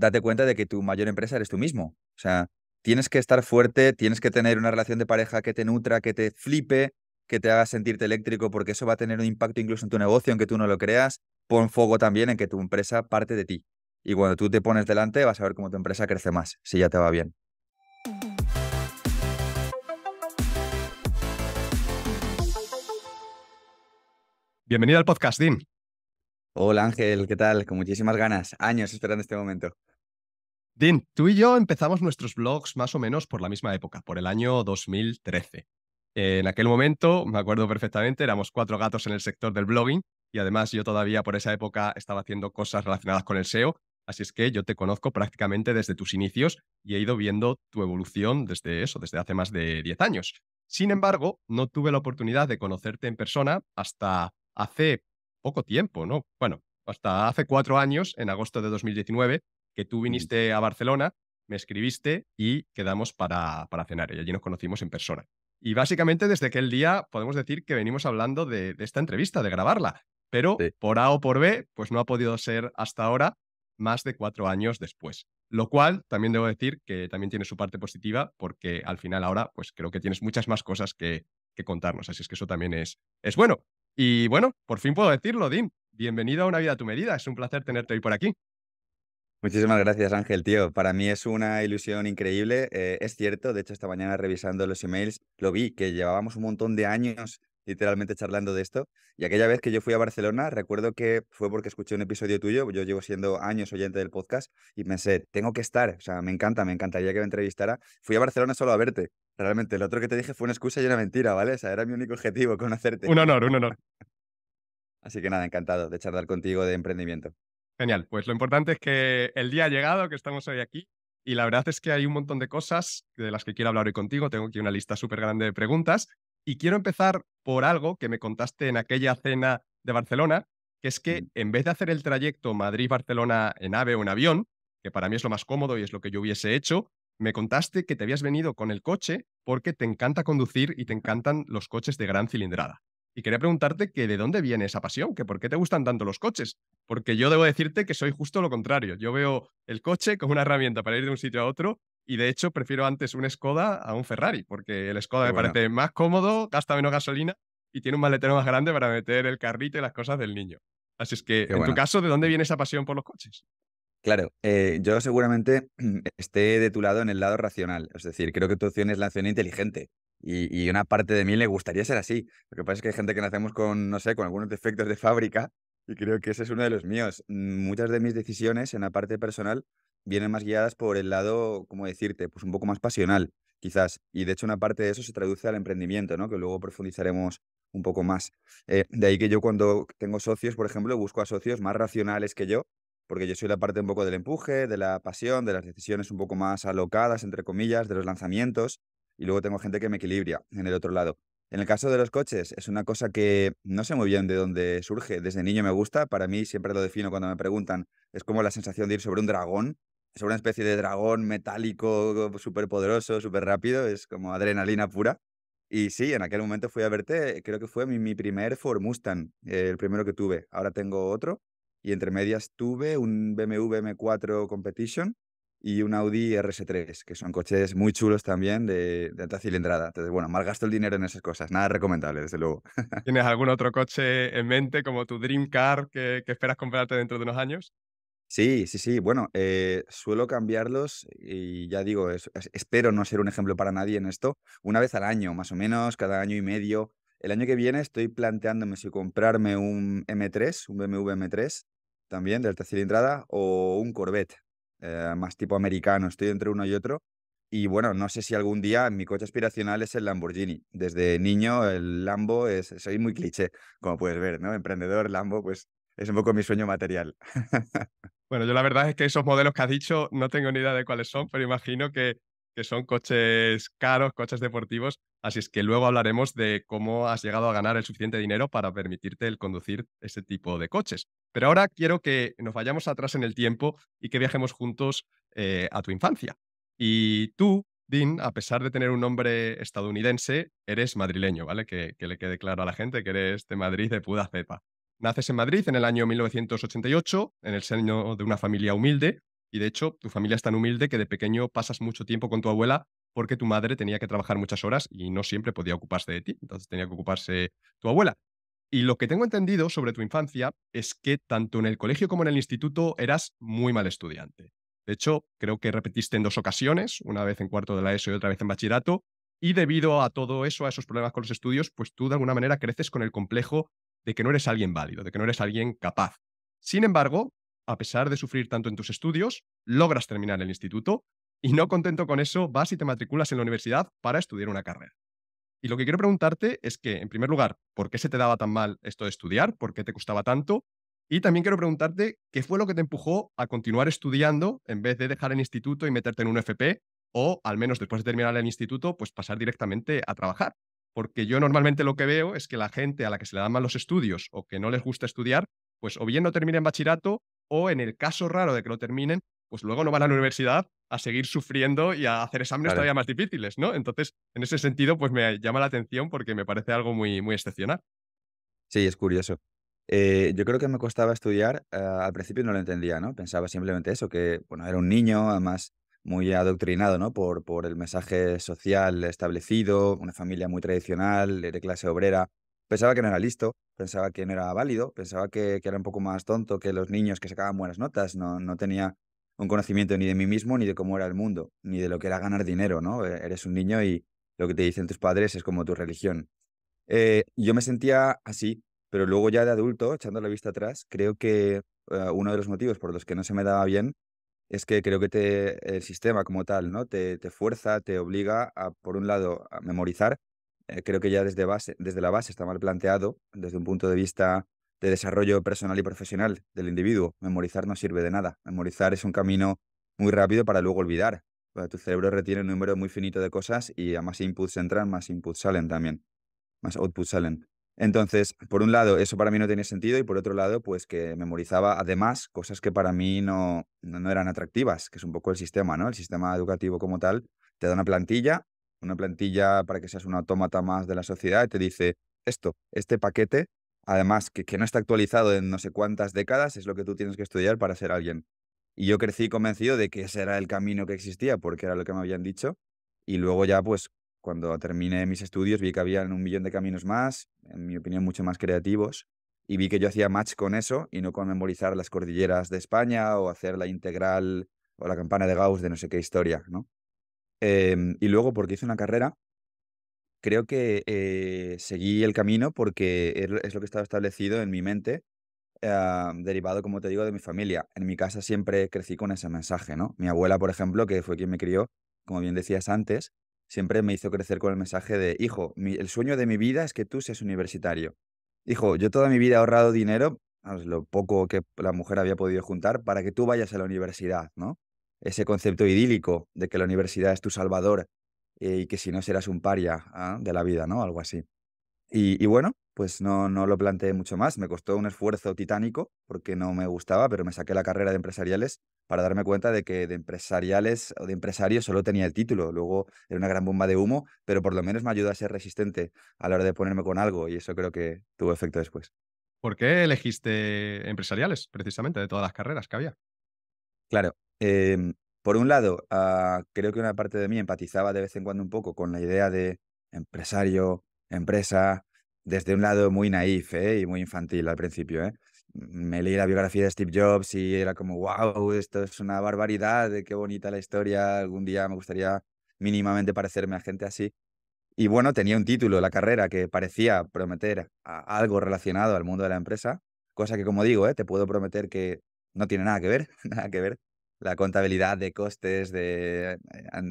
date cuenta de que tu mayor empresa eres tú mismo. O sea, tienes que estar fuerte, tienes que tener una relación de pareja que te nutra, que te flipe, que te haga sentirte eléctrico, porque eso va a tener un impacto incluso en tu negocio, aunque tú no lo creas. Pon fuego también en que tu empresa parte de ti. Y cuando tú te pones delante, vas a ver cómo tu empresa crece más, si ya te va bien. Bienvenido al podcast, Dean. Hola Ángel, ¿qué tal? Con muchísimas ganas, años esperando este momento. Dean, tú y yo empezamos nuestros blogs más o menos por la misma época, por el año 2013. En aquel momento, me acuerdo perfectamente, éramos cuatro gatos en el sector del blogging y además yo todavía por esa época estaba haciendo cosas relacionadas con el SEO, así es que yo te conozco prácticamente desde tus inicios y he ido viendo tu evolución desde eso, desde hace más de 10 años. Sin embargo, no tuve la oportunidad de conocerte en persona hasta hace poco tiempo, ¿no? Bueno, hasta hace cuatro años, en agosto de 2019, que tú viniste a Barcelona, me escribiste y quedamos para, para cenar. Y allí nos conocimos en persona. Y básicamente desde aquel día podemos decir que venimos hablando de, esta entrevista, de grabarla. Pero por A o por B, pues no ha podido ser hasta ahora más de cuatro años después. Lo cual también debo decir que también tiene su parte positiva porque al final ahora pues creo que tienes muchas más cosas que, que contarnos. Así es que eso también es, es bueno. Y bueno, por fin puedo decirlo, Dean. Bienvenido a Una vida a tu medida. Es un placer tenerte hoy por aquí. Muchísimas gracias, Ángel, tío. Para mí es una ilusión increíble. Eh, es cierto, de hecho, esta mañana revisando los emails, lo vi, que llevábamos un montón de años literalmente charlando de esto. Y aquella vez que yo fui a Barcelona, recuerdo que fue porque escuché un episodio tuyo, yo llevo siendo años oyente del podcast, y pensé, tengo que estar, o sea, me encanta, me encantaría que me entrevistara. Fui a Barcelona solo a verte. Realmente, lo otro que te dije fue una excusa y una mentira, ¿vale? O sea, era mi único objetivo, conocerte. Un honor, un honor. Así que nada, encantado de charlar contigo de emprendimiento. Genial, pues lo importante es que el día ha llegado, que estamos hoy aquí y la verdad es que hay un montón de cosas de las que quiero hablar hoy contigo. Tengo aquí una lista súper grande de preguntas y quiero empezar por algo que me contaste en aquella cena de Barcelona, que es que mm. en vez de hacer el trayecto Madrid-Barcelona en ave o en avión, que para mí es lo más cómodo y es lo que yo hubiese hecho, me contaste que te habías venido con el coche porque te encanta conducir y te encantan los coches de gran cilindrada. Y quería preguntarte que de dónde viene esa pasión, que por qué te gustan tanto los coches. Porque yo debo decirte que soy justo lo contrario. Yo veo el coche como una herramienta para ir de un sitio a otro y de hecho prefiero antes un Skoda a un Ferrari, porque el Skoda me parece más cómodo, gasta menos gasolina y tiene un maletero más grande para meter el carrito y las cosas del niño. Así es que, en tu caso, ¿de dónde mm. viene esa pasión por los coches? Claro, eh, yo seguramente esté de tu lado en el lado racional, es decir, creo que tu opción es la opción inteligente. Y, una parte de mí le gustaría ser así. Lo que pasa es que hay gente que nacemos con, no sé, con algunos defectos de fábrica y creo que ese es uno de los míos. Mm, muchas de mis decisiones en la parte personal vienen más guiadas por el lado, como decirte, pues un poco más pasional, quizás. Y de hecho una parte de eso se traduce al emprendimiento, ¿no? Que luego profundizaremos un poco más. Eh, de ahí que yo cuando tengo socios, por ejemplo, busco a socios más racionales que yo, porque yo soy la parte un poco del empuje, de la pasión, de las decisiones un poco más alocadas, entre comillas, de los lanzamientos y luego tengo gente que me equilibra en el otro lado. En el caso de los coches, es una cosa que no sé muy bien de dónde surge. Desde niño me gusta, para mí siempre lo defino cuando me preguntan. Es como la sensación de ir sobre un dragón, sobre una especie de dragón metálico, eh, súper poderoso, súper rápido, es como adrenalina pura. Y sí, en aquel momento fui a verte, creo que fue mi, primer Ford Mustang, eh, el primero que tuve. Ahora tengo otro y entre medias tuve un BMW M4 Competition y un Audi RS3, que son coches muy chulos también de, alta cilindrada. Entonces, bueno, mal gasto el dinero en esas cosas, nada recomendable, desde luego. ¿Tienes algún otro coche en mente, como tu Dream Car, que, esperas comprarte dentro de unos años? Sí, sí, sí. Bueno, eh, suelo cambiarlos y ya digo, espero no ser un ejemplo para nadie en esto, una vez al año, más o menos, cada año y medio. El año que viene estoy planteándome si comprarme un M3, un BMW M3, también de alta cilindrada, o un Corvette eh, más tipo americano, estoy entre uno y otro. Y bueno, no sé si algún día mi coche aspiracional es el Lamborghini. Desde niño el Lambo es, soy muy cliché, como puedes ver, ¿no? Emprendedor, Lambo, pues es un poco mi sueño material. bueno, yo la verdad es que esos modelos que has dicho no tengo ni idea de cuáles son, pero imagino que que son coches caros, coches deportivos. Así es que luego hablaremos de cómo has llegado a ganar el suficiente dinero para permitirte el conducir ese tipo de coches. Pero ahora quiero que nos vayamos atrás en el tiempo y que viajemos juntos eh, a tu infancia. Y tú, Dean, a pesar de tener un nombre estadounidense, eres madrileño, ¿vale? Que, le quede claro a la gente que eres de Madrid de puda cepa. Naces en Madrid en el año 1988, en el seno de una familia humilde, y de hecho, tu familia es tan humilde que de pequeño pasas mucho tiempo con tu abuela porque tu madre tenía que trabajar muchas horas y no siempre podía ocuparse de ti, entonces tenía que ocuparse tu abuela. Y lo que tengo entendido sobre tu infancia es que tanto en el colegio como en el instituto eras muy mal estudiante. De hecho, creo que repetiste en dos ocasiones, una vez en cuarto de la ESO y otra vez en bachillerato, y debido a todo eso, a esos problemas con los estudios, pues tú de alguna manera creces con el complejo de que no eres alguien válido, de que no eres alguien capaz. Sin embargo, a pesar de sufrir tanto en tus estudios, logras terminar el instituto y no contento con eso, vas y te matriculas en la universidad para estudiar una carrera. Y lo que quiero preguntarte es que, en primer lugar, ¿por qué se te daba tan mal esto de estudiar? ¿Por qué te costaba tanto? Y también quiero preguntarte qué fue lo que te empujó a continuar estudiando en vez de dejar el instituto y meterte en un FP o, al menos después de terminar el instituto, pues pasar directamente a trabajar. Porque yo normalmente lo que veo es que la gente a la que se le dan mal los estudios o que no les gusta estudiar, pues o bien no termina en bachillerato o en el caso raro de que lo terminen, pues luego no van a la universidad a seguir sufriendo y a hacer exámenes todavía más difíciles, ¿no? Entonces, en ese sentido, pues me llama la atención porque me parece algo muy, muy excepcional. Sí, es curioso. Eh, yo creo que me costaba estudiar, eh, al principio no lo entendía, ¿no? Pensaba simplemente eso, que, bueno, era un niño, además muy adoctrinado, ¿no? Por, por el mensaje social establecido, una familia muy tradicional, de clase obrera, Pensaba que no era listo, pensaba que no era válido, pensaba que, era un poco más tonto que los niños que sacaban buenas notas, no, tenía un conocimiento ni de mí mismo, ni de cómo era el mundo, ni de lo que era ganar dinero, ¿no? E, eres un niño y lo que te dicen tus padres es como tu religión. Eh, yo me sentía así, pero luego ya de adulto, echando la vista atrás, creo que eh, uno de los motivos por los que no se me daba bien es que creo que te, el sistema como tal, ¿no? Te, te fuerza, te obliga a, por un lado, a memorizar eh, creo que ya desde, desde la base está mal planteado, desde un punto de vista de desarrollo personal y profesional del individuo. Memorizar no sirve de nada. Memorizar es un camino muy rápido para luego olvidar. Eh, tu cerebro retiene un número muy finito de cosas y a más inputs entran, más inputs salen también. Más outputs salen. Entonces, por un lado, eso para mí no tiene sentido y por otro lado, pues que memorizaba además cosas que para mí no, no eran atractivas, que es un poco el sistema, ¿no? El sistema educativo como tal te da una plantilla una plantilla para que seas un autómata más de la sociedad y te dice esto, este paquete, además que, no está actualizado en no sé cuántas décadas, es lo que tú tienes que estudiar para ser alguien. Y yo crecí convencido de que ese era el camino que existía, porque era lo que me habían dicho. Y luego ya, pues, cuando terminé mis estudios, vi que había un millón de caminos más, en mi opinión, mucho más creativos. Y vi que yo hacía match con eso y no con memorizar las cordilleras de España o hacer la integral o la campana de Gauss de no sé qué historia, ¿no? Em, y luego, porque hice una carrera, creo que eh, seguí el camino porque es lo que estaba establecido en mi mente, ah, derivado, como te digo, de mi familia. En mi casa siempre crecí con ese mensaje, ¿no? Mi abuela, por ejemplo, que fue quien me crió, como bien decías antes, siempre me hizo crecer con el mensaje de, hijo, el sueño de mi vida es que tú seas universitario. Hijo, yo toda mi vida he ahorrado dinero, lo poco que la mujer había podido juntar, para que tú vayas a la universidad, ¿no? ese concepto idílico de que la universidad es tu salvador eh, y que si no serás un paria ah, de la vida, ¿no? Algo así. Y, bueno, pues no, no lo planteé mucho más. Me costó un esfuerzo titánico porque no me gustaba, pero me saqué la carrera de empresariales para darme cuenta de que de empresariales o de empresario solo tenía el título. Luego era una gran bomba de humo, pero por lo menos me ayudó a ser resistente a la hora de ponerme con algo y eso creo que tuvo efecto después. ¿Por qué elegiste empresariales, precisamente, de todas las carreras que había? Claro, Em, por un lado, ah, creo que una parte de mí empatizaba de vez en cuando un poco con la idea de empresario, empresa, desde un lado muy naif ¿eh? y muy infantil al principio. ¿eh? Me leí la biografía de Steve Jobs y era como, wow, esto es una barbaridad, eh, qué bonita la historia, algún día me gustaría mínimamente parecerme a gente así. Y bueno, tenía un título, la carrera, que parecía prometer algo relacionado al mundo de la empresa, cosa que como digo, te puedo prometer que no tiene nada que ver, nada que ver la contabilidad de costes de, eh,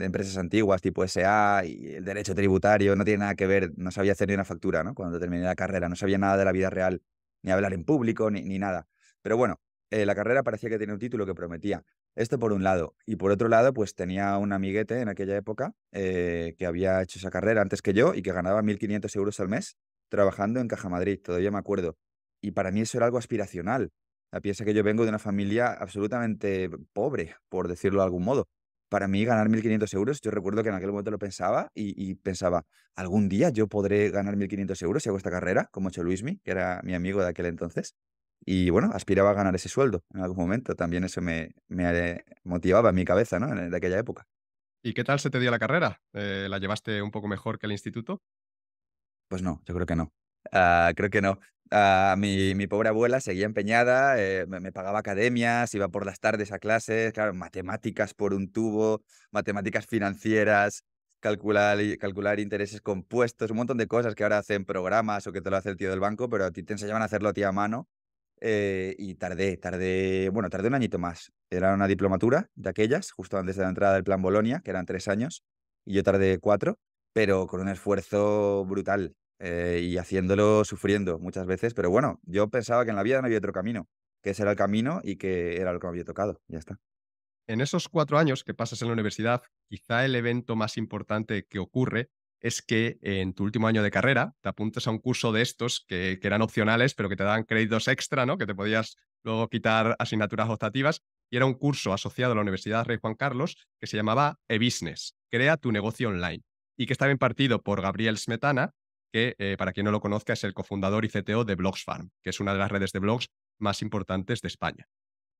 empresas antiguas tipo SA y el derecho tributario, no tiene nada que ver, no sabía hacer ni una factura, ¿no? Cuando terminé la carrera, no sabía nada de la vida real, ni hablar en público, ni, nada. Pero bueno, eh, la carrera parecía que tenía un título que prometía. Esto por un lado. Y por otro lado, pues tenía un amiguete en aquella época eh, que había hecho esa carrera antes que yo y que ganaba 1.500 euros al mes trabajando en Caja Madrid, todavía me acuerdo. Y para mí eso era algo aspiracional. Piensa que yo vengo de una familia absolutamente pobre, por decirlo de algún modo. Para mí ganar 1.500 euros, yo recuerdo que en aquel momento lo pensaba y, pensaba, algún día yo podré ganar 1.500 euros si hago esta carrera, como ha hecho Luismi, que era mi amigo de aquel entonces. Y bueno, aspiraba a ganar ese sueldo en algún momento. También eso me, me motivaba en mi cabeza, ¿no? En, aquella época. ¿Y qué tal se te dio la carrera? Eh, ¿La llevaste un poco mejor que el instituto? Pues no, yo creo que no. Ah, creo que no. Ah, mi, pobre abuela seguía empeñada, eh, me, pagaba academias, iba por las tardes a clases, claro, matemáticas por un tubo, matemáticas financieras, calcular, calcular intereses compuestos, un montón de cosas que ahora hacen programas o que te lo hace el tío del banco, pero a ti te enseñaban a hacerlo a ti a mano. Eh, y tardé, tardé, bueno, tardé un añito más. Era una diplomatura de aquellas, justo antes de la entrada del Plan Bolonia, que eran tres años, y yo tardé cuatro, pero con un esfuerzo brutal. Eh, y haciéndolo sufriendo muchas veces, pero bueno, yo pensaba que en la vida no había otro camino, que ese era el camino y que era lo que me había tocado, ya está. En esos cuatro años que pasas en la universidad, quizá el evento más importante que ocurre es que en tu último año de carrera te apuntas a un curso de estos que, eran opcionales, pero que te daban créditos extra, ¿no? Que te podías luego quitar asignaturas optativas. Y era un curso asociado a la Universidad Rey Juan Carlos que se llamaba E-Business, Crea tu negocio online, y que estaba impartido por Gabriel Smetana, que eh, para quien no lo conozca es el cofundador y CTO de Blogs Farm, que es una de las redes de blogs más importantes de España.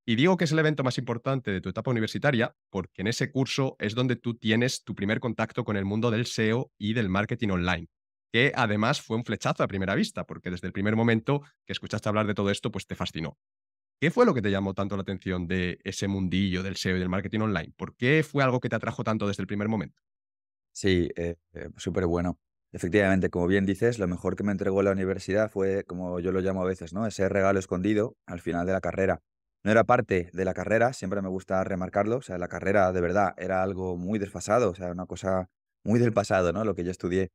Y digo que es el evento más importante de tu etapa universitaria porque en ese curso es donde tú tienes tu primer contacto con el mundo del SEO y del marketing online, que además fue un flechazo a primera vista, porque desde el primer momento que escuchaste hablar de todo esto, pues te fascinó. ¿Qué fue lo que te llamó tanto la atención de ese mundillo del SEO y del marketing online? ¿Por qué fue algo que te atrajo tanto desde el primer momento? Sí, eh, eh, súper bueno. Efectivamente, como bien dices, lo mejor que me entregó la universidad fue, como yo lo llamo a veces, ¿no? Ese regalo escondido al final de la carrera. No era parte de la carrera, siempre me gusta remarcarlo. O sea, la carrera de verdad era algo muy desfasado, o sea, una cosa muy del pasado, ¿no? Lo que yo estudié.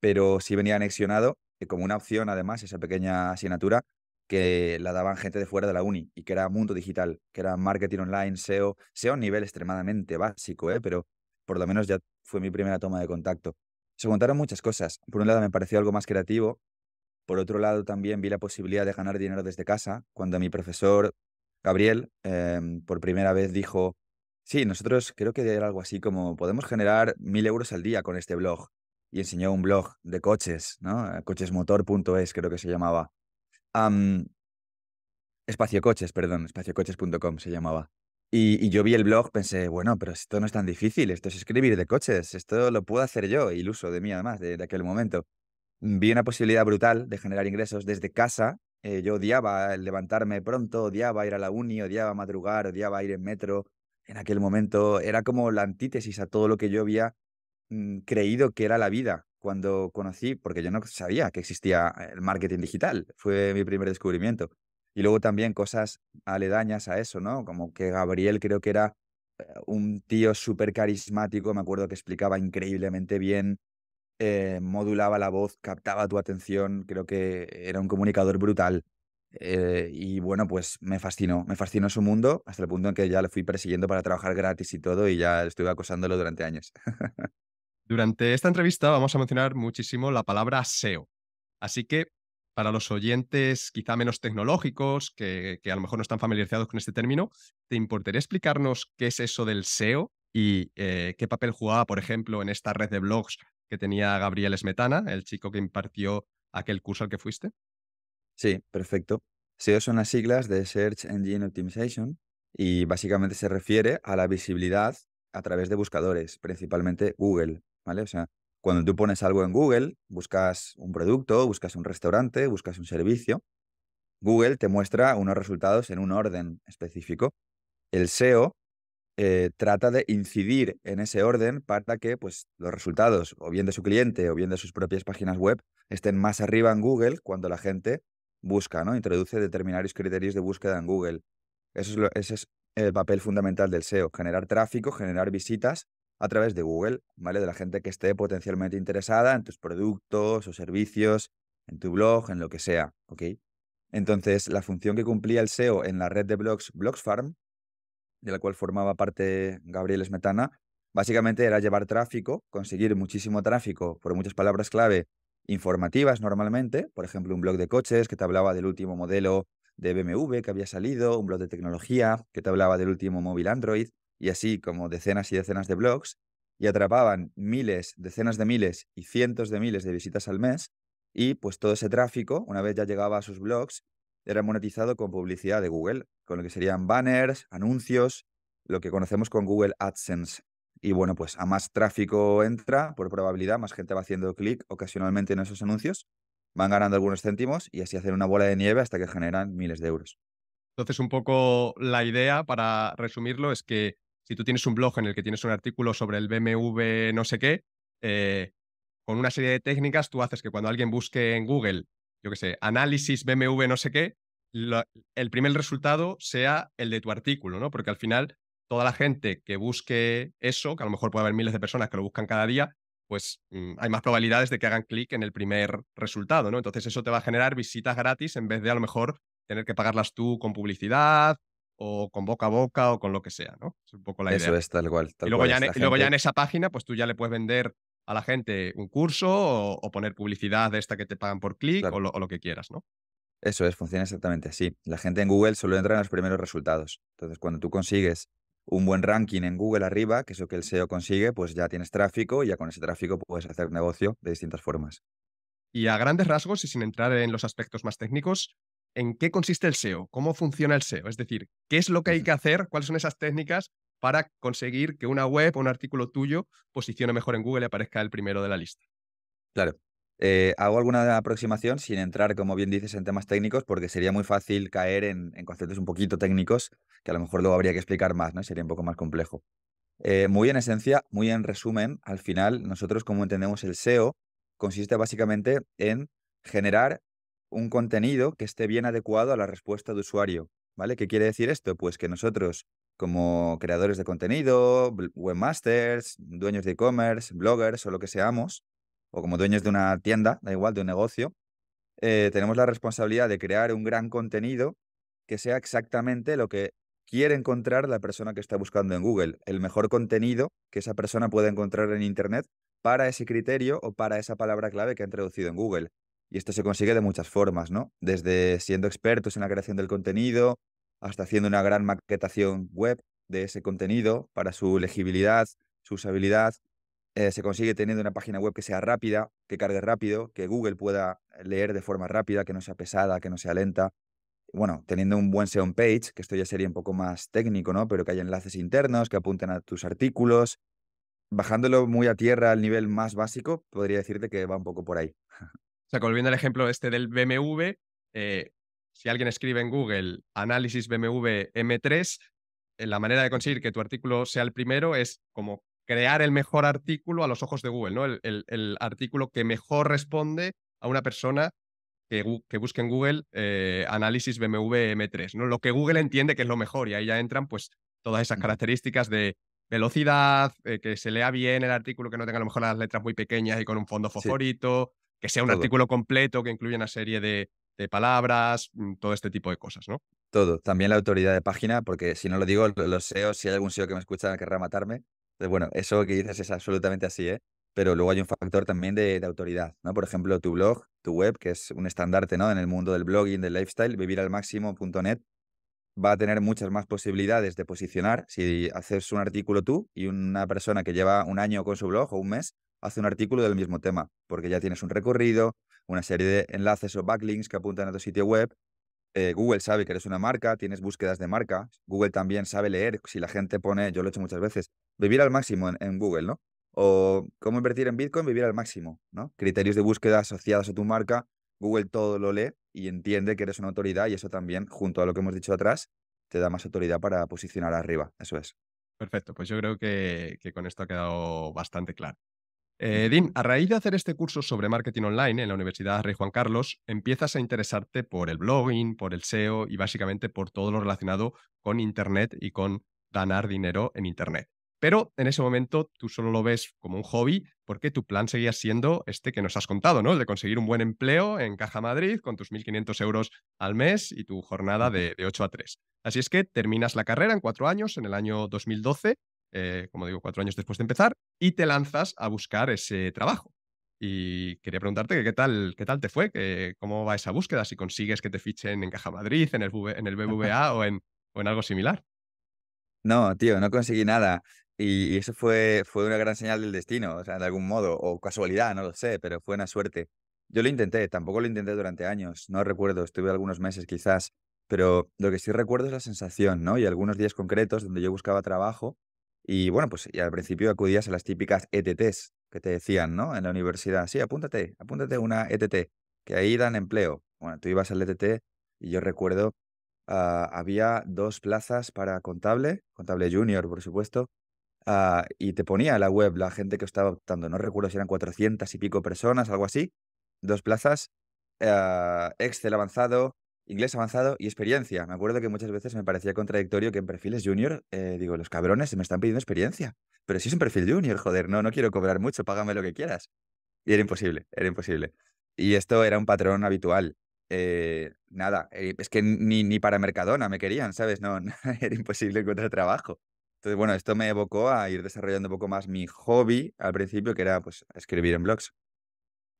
Pero sí venía anexionado eh, como una opción, además, esa pequeña asignatura que la daban gente de fuera de la uni y que era mundo digital, que era marketing online, SEO, SEO a un nivel extremadamente básico, ¿eh? Pero por lo menos ya fue mi primera toma de contacto. Se contaron muchas cosas. Por un lado me pareció algo más creativo. Por otro lado también vi la posibilidad de ganar dinero desde casa. Cuando mi profesor Gabriel em, por primera vez dijo, sí, nosotros creo que era algo así como podemos generar mil euros al día con este blog. Y enseñó un blog de coches, ¿no? Eh, Cochesmotor.es creo que se llamaba. espaciocoches, Espacio perdón, espaciocoches.com se llamaba. Y, yo vi el blog, pensé, bueno, pero esto no es tan difícil, esto es escribir de coches, esto lo puedo hacer yo, iluso de mí además, de, aquel momento. Mm, vi una posibilidad brutal de generar ingresos desde casa. Eh, yo odiaba levantarme pronto, odiaba ir a la uni, odiaba madrugar, odiaba ir en metro. En aquel momento era como la antítesis a todo lo que yo había mm, creído que era la vida cuando conocí, porque yo no sabía que existía eh, el marketing digital, fue mi primer descubrimiento. Y luego también cosas aledañas a eso, ¿no? Como que Gabriel creo que era eh, un tío súper carismático, me acuerdo que explicaba increíblemente bien, eh, modulaba la voz, captaba tu atención, creo que era un comunicador brutal. Eh, y bueno, pues me fascinó, me fascinó su mundo hasta el punto en que ya le fui persiguiendo para trabajar gratis y todo y ya estuve acosándolo durante años. durante esta entrevista vamos a mencionar muchísimo la palabra SEO. Así que para los oyentes quizá menos tecnológicos, que, a lo mejor no están familiarizados con este término, ¿te importaría explicarnos qué es eso del SEO y eh, qué papel jugaba, por ejemplo, en esta red de blogs que tenía Gabriel Esmetana, el chico que impartió aquel curso al que fuiste? Sí, perfecto. SEO son las siglas de Search Engine Optimization y básicamente se refiere a la visibilidad a través de buscadores, principalmente Google, ¿vale? O sea, cuando tú pones algo en Google, buscas un producto, buscas un restaurante, buscas un servicio, Google te muestra unos resultados en un orden específico. El SEO eh, trata de incidir en ese orden para que pues, los resultados, o bien de su cliente o bien de sus propias páginas web, estén más arriba en Google cuando la gente busca, ¿no? Introduce determinados criterios de búsqueda en Google. Eso ese es el papel fundamental del SEO, generar tráfico, generar visitas a través de Google, ¿vale? De la gente que esté potencialmente interesada en tus productos o servicios, en tu blog, en lo que sea, ¿ok? Entonces, la función que cumplía el SEO en la red de blogs Farm, de la cual formaba parte Gabriel Esmetana, básicamente era llevar tráfico, conseguir muchísimo tráfico por muchas palabras clave informativas normalmente, por ejemplo, un blog de coches que te hablaba del último modelo de BMW que había salido, un blog de tecnología que te hablaba del último móvil Android, y así como decenas y decenas de blogs, y atrapaban miles, decenas de miles y cientos de miles de visitas al mes, y pues todo ese tráfico, una vez ya llegaba a sus blogs, era monetizado con publicidad de Google, con lo que serían banners, anuncios, lo que conocemos con Google AdSense. Y bueno, pues a más tráfico entra, por probabilidad, más gente va haciendo clic ocasionalmente en esos anuncios, van ganando algunos céntimos y así hacen una bola de nieve hasta que generan miles de euros. Entonces, un poco la idea, para resumirlo, es que si tú tienes un blog en el que tienes un artículo sobre el BMW no sé qué, eh, con una serie de técnicas tú haces que cuando alguien busque en Google, yo qué sé, análisis BMW no sé qué, el primer resultado sea el de tu artículo, ¿no? Porque al final toda la gente que busque eso, que a lo mejor puede haber miles de personas que lo buscan cada día, pues mm, hay más probabilidades de que hagan clic en el primer resultado, ¿no? Entonces eso te va a generar visitas gratis en vez de a lo mejor tener que pagarlas tú con publicidad o con boca a boca o con lo que sea, ¿no? Es un poco la idea. Eso es tal cual. y, e, luego ya en, esa página, pues tú ya le puedes vender a la gente un curso o, poner publicidad de esta que te pagan por clic o, o, lo, que quieras, ¿no? Eso es, funciona exactamente así. La gente en Google solo entra en los primeros resultados. Entonces, cuando tú consigues un buen ranking en Google arriba, que es lo que el SEO consigue, pues ya tienes tráfico y ya con ese tráfico puedes hacer negocio de distintas formas. Y a grandes rasgos y sin entrar en los aspectos más técnicos, en qué consiste el SEO, cómo funciona el SEO, es decir, qué es lo que hay que hacer, cuáles son esas técnicas para conseguir que una web o un artículo tuyo posicione mejor en Google y aparezca el primero de la lista. Claro. Eh, hago alguna aproximación sin entrar, como bien dices, en temas técnicos, porque sería muy fácil caer en, conceptos un poquito técnicos que a lo mejor luego habría que explicar más, ¿no? Sería un poco más complejo. Eh, muy en esencia, muy en resumen, al final nosotros como entendemos el SEO consiste básicamente en generar un contenido que esté bien adecuado a la respuesta de usuario. ¿Vale? ¿Qué quiere decir esto? Pues que nosotros, como creadores de contenido, webmasters, dueños de e-commerce, bloggers o lo que seamos, o como dueños de una tienda, da igual, de un negocio, eh, tenemos la responsabilidad de crear un gran contenido que sea exactamente lo que quiere encontrar la persona que está buscando en Google, el mejor contenido que esa persona pueda encontrar en Internet para ese criterio o para esa palabra clave que ha introducido en Google. Y esto se consigue de muchas formas, ¿no? Desde siendo expertos en la creación del contenido, hasta haciendo una gran maquetación web de ese contenido para su legibilidad, su usabilidad. Eh, se consigue teniendo una página web que sea rápida, que cargue rápido, que Google pueda leer de forma rápida, que no sea pesada, que no sea lenta. Bueno, teniendo un buen SEO page, que esto ya sería un poco más técnico, ¿no? Pero que haya enlaces internos que apunten a tus artículos. Bajándolo muy a tierra al nivel más básico, podría decirte que va un poco por ahí. sea, volviendo al ejemplo este del BMW, eh, si alguien escribe en Google análisis BMW M3, eh, la manera de conseguir que tu artículo sea el primero es como crear el mejor artículo a los ojos de Google, ¿no? El, artículo que mejor responde a una persona que, busque en Google eh, análisis BMW M3, ¿no? Lo que Google entiende que es lo mejor y ahí ya entran pues todas esas características de velocidad, que se lea bien el artículo, que no tenga a lo mejor las letras muy pequeñas y con un fondo fosforito, que sea un artículo completo, que incluya una serie de, palabras, mm, todo este tipo de cosas, ¿no? Todo. También la autoridad de página, porque si no lo digo, los SEOs, si hay algún SEO que me escucha querrá matarme. bueno, eso que dices es absolutamente así, ¿eh? Pero luego hay un factor también de, autoridad, ¿no? Por ejemplo, tu blog, tu web, que es un estandarte, ¿no? En el mundo del blogging, del lifestyle, viviralmáximo.net, va a tener muchas más posibilidades de posicionar si haces un artículo tú y una persona que lleva un año con su blog o un mes hace un artículo del mismo tema, porque ya tienes un recorrido, una serie de enlaces o backlinks que apuntan a tu sitio web. Eh, Google sabe que eres una marca, tienes búsquedas de marca. Google también sabe leer. Si la gente pone, yo lo he hecho muchas veces, vivir al máximo en, Google, ¿no? O cómo invertir en Bitcoin, vivir al máximo, ¿no? Criterios de búsqueda asociados a tu marca. Google todo lo lee y entiende que eres una autoridad y eso también, junto a lo que hemos dicho atrás, te da más autoridad para posicionar arriba. Eso es. Perfecto, pues yo creo que con esto ha quedado bastante claro. Eh, a raíz de hacer este curso sobre marketing online en la Universidad Rey Juan Carlos, empiezas a interesarte por el blogging, por el SEO y básicamente por todo lo relacionado con Internet y con ganar dinero en Internet. Pero en ese momento tú solo lo ves como un hobby porque tu plan seguía siendo este que nos has contado, ¿no? El de conseguir un buen empleo en Caja Madrid con tus 1.500 euros al mes y tu jornada de, 8 a 3. Así es que terminas la carrera en cuatro años, en el año 2012, eh, como digo, cuatro años después de empezar, y te lanzas a buscar ese trabajo. Y quería preguntarte que qué tal, qué tal te fue, que, cómo va esa búsqueda, si consigues que te fichen en Caja Madrid, en el, BBVA o, en, o en algo similar. No, tío, no conseguí nada. Y, eso fue, fue una gran señal del destino, o sea, de algún modo, o casualidad, no lo sé, pero fue una suerte. Yo lo intenté, tampoco lo intenté durante años, no recuerdo, estuve algunos meses quizás, pero lo que sí recuerdo es la sensación, ¿no? Y algunos días concretos donde yo buscaba trabajo y bueno, pues y al principio acudías a las típicas ETTs que te decían, ¿no? En la universidad, sí, apúntate, apúntate una ETT, que ahí dan empleo. Bueno, tú ibas al ETT y yo recuerdo, ah, había dos plazas para contable, contable junior, por supuesto, ah, y te ponía a la web la gente que estaba optando, no recuerdo si eran 400 y pico personas, algo así, dos plazas, ah, Excel avanzado, inglés avanzado y experiencia. Me acuerdo que muchas veces me parecía contradictorio que en perfiles junior, eh, digo, los cabrones se me están pidiendo experiencia. Pero si es un perfil junior, joder, no, no quiero cobrar mucho, págame lo que quieras. Y era imposible, era imposible. Y esto era un patrón habitual. Eh, nada, eh, es que ni, ni para Mercadona me querían, ¿sabes? No, no, era imposible encontrar trabajo. Entonces, bueno, esto me evocó a ir desarrollando un poco más mi hobby al principio, que era pues escribir en blogs.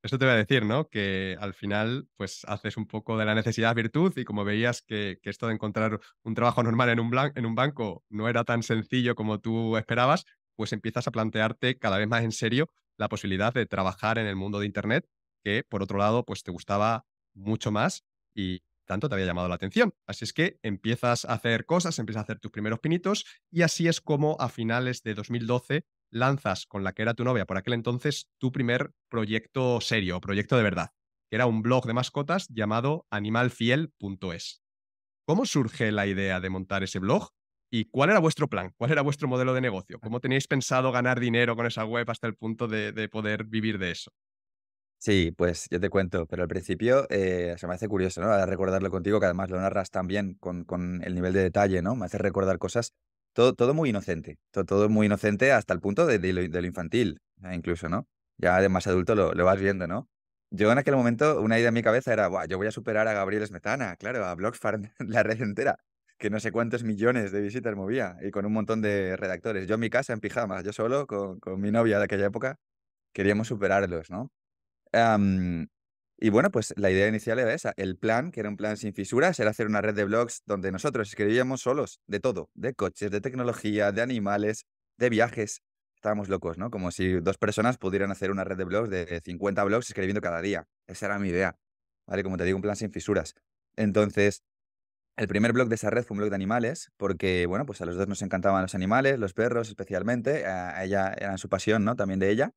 Eso te voy a decir, ¿no? Que al final, pues haces un poco de la necesidad virtud y como veías que, esto de encontrar un trabajo normal en un, en un banco no era tan sencillo como tú esperabas, pues empiezas a plantearte cada vez más en serio la posibilidad de trabajar en el mundo de Internet, que por otro lado, pues te gustaba mucho más y tanto te había llamado la atención. Así es que empiezas a hacer cosas, empiezas a hacer tus primeros pinitos y así es como a finales de 2012 lanzas con la que era tu novia por aquel entonces tu primer proyecto serio, proyecto de verdad, que era un blog de mascotas llamado animalfiel.es. ¿Cómo surge la idea de montar ese blog? ¿Y cuál era vuestro plan? ¿Cuál era vuestro modelo de negocio? ¿Cómo teníais pensado ganar dinero con esa web hasta el punto de, poder vivir de eso? Sí, pues yo te cuento, pero al principio eh, se me hace curioso, ¿no? recordarlo contigo, que además lo narras también con, con el nivel de detalle, ¿no? Me hace recordar cosas todo, muy inocente, todo, todo muy inocente hasta el punto de, de, lo, infantil, eh, incluso, ¿no? Ya de más adulto lo, vas viendo, ¿no? Yo en aquel momento, una idea en mi cabeza era, Buah, yo voy a superar a Gabriel Esmetana, claro, a Blogsfarm, la red entera, que no sé cuántos millones de visitas movía y con un montón de redactores. Yo en mi casa, en pijamas, yo solo, con, mi novia de aquella época, queríamos superarlos, ¿no? Y bueno, pues la idea inicial era esa. El plan, que era un plan sin fisuras, era hacer una red de blogs donde nosotros escribíamos solos de todo, de coches, de tecnología, de animales, de viajes. Estábamos locos, ¿no? Como si dos personas pudieran hacer una red de blogs de 50 blogs escribiendo cada día. Esa era mi idea. ¿Vale? Como te digo, un plan sin fisuras. Entonces, el primer blog de esa red fue un blog de animales, porque, bueno, pues a los dos nos encantaban los animales, los perros especialmente. A ella eran su pasión, ¿no? También de ella.